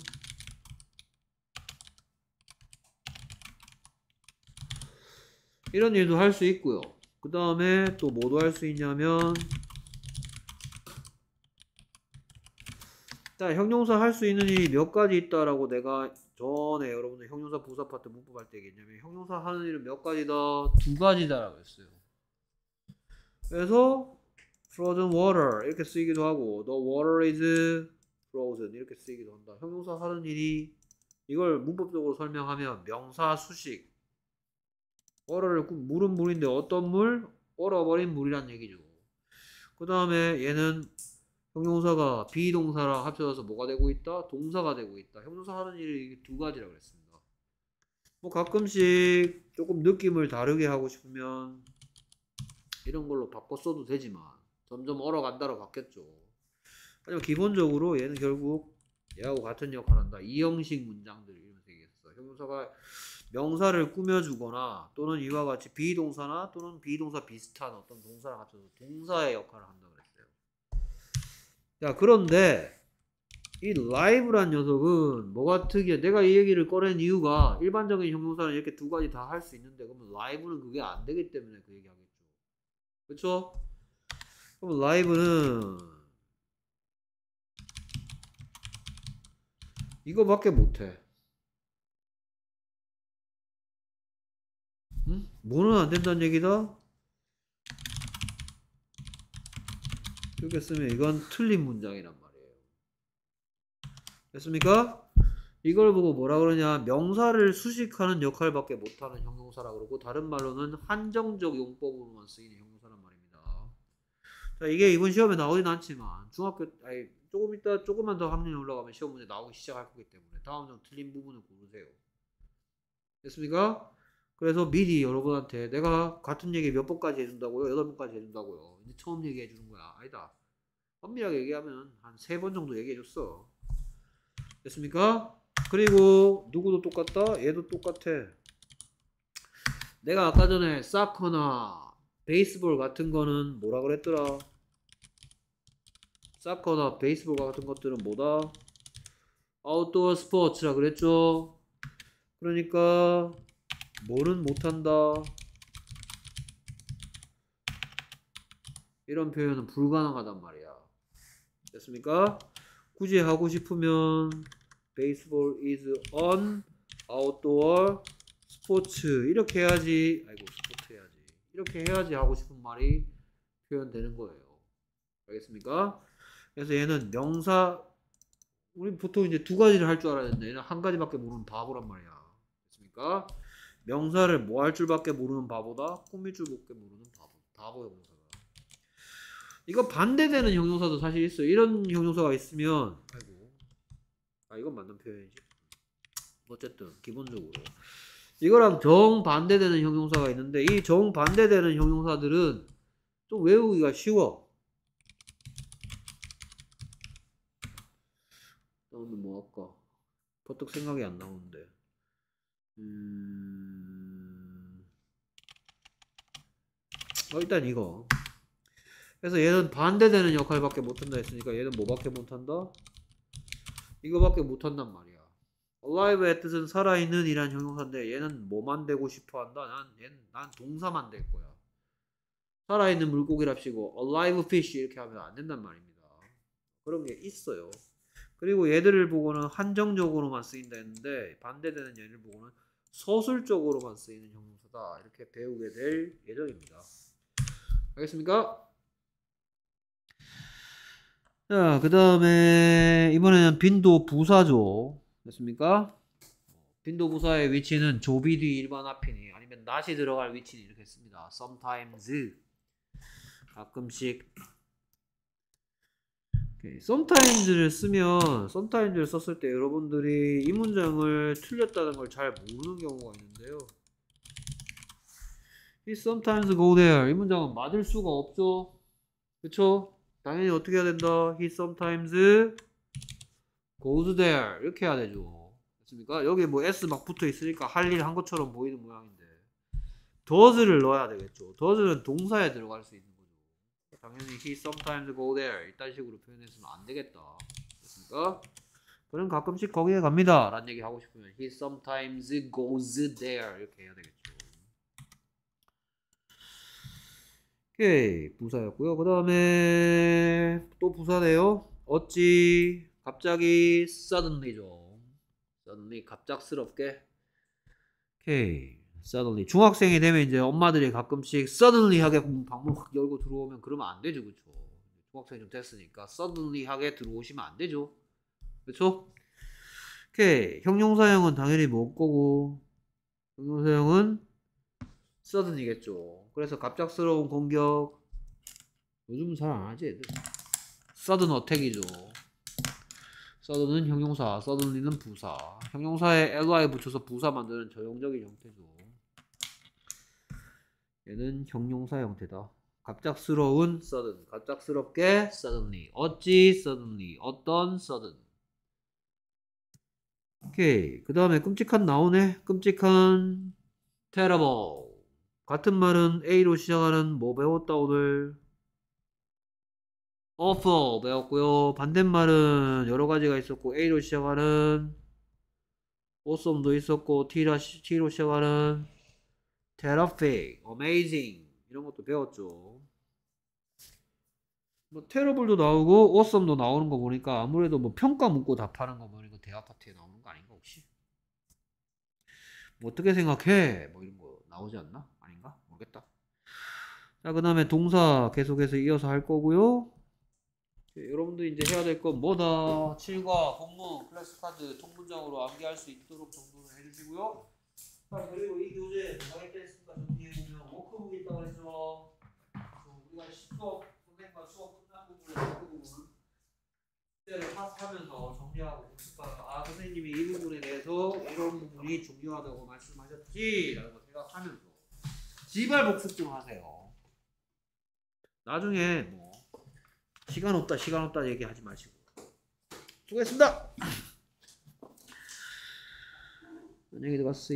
이런 일도 할 수 있고요. 그 다음에 또 뭐도 할 수 있냐면 자 형용사 할 수 있는 일이 몇 가지 있다라고 내가 전에 여러분들 형용사 부사 파트 문법 할 때 얘기했냐면 형용사 하는 일은 몇 가지다? 두 가지다라고 했어요. 그래서 frozen water 이렇게 쓰이기도 하고 the water is frozen 이렇게 쓰이기도 한다. 형용사 하는 일이 이걸 문법적으로 설명하면 명사 수식 얼어를 물은 물인데 어떤 물? 얼어버린 물이란 얘기죠. 그 다음에 얘는 형용사가 비동사라 합쳐져서 뭐가 되고 있다? 동사가 되고 있다. 형용사 하는 일이 두 가지라고 그랬습니다. 뭐 가끔씩 조금 느낌을 다르게 하고 싶으면 이런 걸로 바꿔 써도 되지만 점점 얼어간다로 바뀌었죠. 하지만 기본적으로 얘는 결국 얘하고 같은 역할을 한다. 이형식 문장들 이런 식기겠어 형용사가 명사를 꾸며주거나 또는 이와 같이 비동사나 또는 비동사 비슷한 어떤 동사를 갖춰서 동사의 역할을 한다 고 그랬어요. 자 그런데 이 라이브란 녀석은 뭐가 특이해? 내가 이 얘기를 꺼낸 이유가 일반적인 형용사는 이렇게 두 가지 다 할 수 있는데 그러면 라이브는 그게 안 되기 때문에 그 얘기 하겠죠. 그렇죠? 그럼 라이브는 이거밖에 못해. 응? 뭐는 안 된다는 얘기다? 이렇게 쓰면 이건 틀린 문장이란 말이에요. 됐습니까? 이걸 보고 뭐라 그러냐 명사를 수식하는 역할밖에 못하는 형용사라 그러고 다른 말로는 한정적 용법으로만 쓰이는 형용사란 말입니다. 자 이게 이번 시험에 나오진 않지만 중학교 아니 조금 있다 조금만 더 학년이 올라가면 시험 문제 나오기 시작할 거기 때문에 다음 좀 틀린 부분을 고르세요. 됐습니까? 그래서 미리 여러분한테 내가 같은 얘기 몇 번까지 해준다고요? 여덟 번까지 해준다고요. 이제 처음 얘기해 주는 거야. 아니다. 엄밀하게 얘기하면 한 세 번 정도 얘기해 줬어. 됐습니까? 그리고 누구도 똑같다? 얘도 똑같아. 내가 아까 전에 사커나 베이스볼 같은 거는 뭐라 그랬더라? 사커나 베이스볼 같은 것들은 뭐다? 아웃도어 스포츠라 그랬죠? 그러니까 뭐는 못한다. 이런 표현은 불가능하단 말이야. 됐습니까? 굳이 하고 싶으면 baseball is an outdoor s p 스포츠 이렇게 해야지 아이고 스포츠 해야지 이렇게 해야지 하고 싶은 말이 표현되는 거예요 알겠습니까? 그래서 얘는 명사 우리 보통 이제 두 가지를 할 줄 알아야 되는데 얘는 한 가지밖에 모르는 바보란 말이야 됐습니까? 명사를 뭐 할 줄밖에 모르는 바보다 꾸밀 줄밖에 모르는 바보 바보의 명사가 이거 반대되는 형용사도 사실 있어요 이런 형용사가 있으면 아이고 아 이건 맞는 표현이지 어쨌든 기본적으로 이거랑 정반대되는 형용사가 있는데 이 정반대되는 형용사들은 좀 외우기가 쉬워 오늘 뭐 할까 버뜩 생각이 안 나오는데 음... 어, 일단 이거 그래서 얘는 반대되는 역할밖에 못한다 했으니까 얘는 뭐밖에 못한다? 이거밖에 못한단 말이야 alive의 뜻은 살아있는 이란 형용사인데 얘는 뭐만 되고 싶어한다? 난, 얘는, 난 동사만 될 거야 살아있는 물고기랍시고 alive fish 이렇게 하면 안 된단 말입니다 그런 게 있어요 그리고 얘들을 보고는 한정적으로만 쓰인다 했는데 반대되는 얘를 보고는 서술적으로만 쓰이는 형용사다 이렇게 배우게 될 예정입니다 알겠습니까? 자, 그 다음에 이번에는 빈도 부사죠. 됐습니까? 빈도 부사의 위치는 조비 뒤 일반 앞이니 아니면 낫이 들어갈 위치는 이렇게 씁니다. sometimes 가끔씩 sometimes 쓰면 sometimes 썼을 때 여러분들이 이 문장을 틀렸다는 걸 잘 모르는 경우가 있는데요. He sometimes go there. 이 문장은 맞을 수가 없죠. 그쵸? 당연히 어떻게 해야 된다? He sometimes goes there. 이렇게 해야 되죠. 됐습니까? 여기 뭐 S 막 붙어 있으니까 할 일 한 것처럼 보이는 모양인데. does를 넣어야 되겠죠. does는 동사에 들어갈 수 있는 거죠. 당연히 he sometimes go there. 이딴 식으로 표현했으면 안 되겠다. 됐습니까? 그럼 가끔씩 거기에 갑니다. 라는 얘기 하고 싶으면 he sometimes goes there. 이렇게 해야 되겠죠. 오케이 예, 부사였고요 그 다음에 또 부사네요 어찌 갑자기 suddenly죠 suddenly 갑작스럽게 오케이 suddenly 중학생이 되면 이제 엄마들이 가끔씩 suddenly 하게 방문 확 열고 들어오면 그러면 안 되죠 그쵸 중학생이 좀 됐으니까 suddenly 하게 들어오시면 안 되죠 그쵸 오케이 형용사형은 당연히 못 거고 형용사형은 suddenly겠죠 그래서 갑작스러운 공격 요즘은 잘안 하지 애들 서든 어택이죠 서든은 형용사 서든리는 부사 형용사에 ly 붙여서 부사 만드는 저용적인 형태죠 얘는 형용사 형태다 갑작스러운 sudden, 갑작스럽게 suddenly, 어찌 suddenly, 어떤 sudden. 오케이. 그 다음에 끔찍한 나오네. 끔찍한 terrible. 같은 말은 A로 시작하는 뭐 배웠다 오늘 offer 배웠고요. 반대말은 여러 가지가 있었고 A로 시작하는 awesome도 있었고 T로, T로 시작하는 terrific, amazing 이런 것도 배웠죠. 뭐 terrible도 나오고 awesome도 나오는 거 보니까 아무래도 뭐 평가 묻고 답하는 거 보니까 대화 파트에 나오는 거 아닌가 혹시? 뭐 어떻게 생각해? 뭐 이런 거 나오지 않나? 자, 그 다음에 동사 계속해서 이어서 할 거고요. 예, 여러분들 이제 해야 될 건 뭐다? 7과 공무, 클래스카드, 통문장으로 암기할 수 있도록 정도는 해주시고요. 자, 그리고 이 교재 나갈 했으니까 정리해 보면 워크북이 있다고 했죠. 우리가 수업, 선생과 수업 끝난 부분을 그 부분 숙 파악하면서 정리하고 복습하고 아, 선생님이 이 부분에 대해서 이런 부분이 중요하다고 말씀하셨지라고 생각하면서 지발 복습 좀 하세요. 나중에 뭐 시간 없다 시간 없다 얘기하지 마시고 수고했습니다 안녕히 들어가세요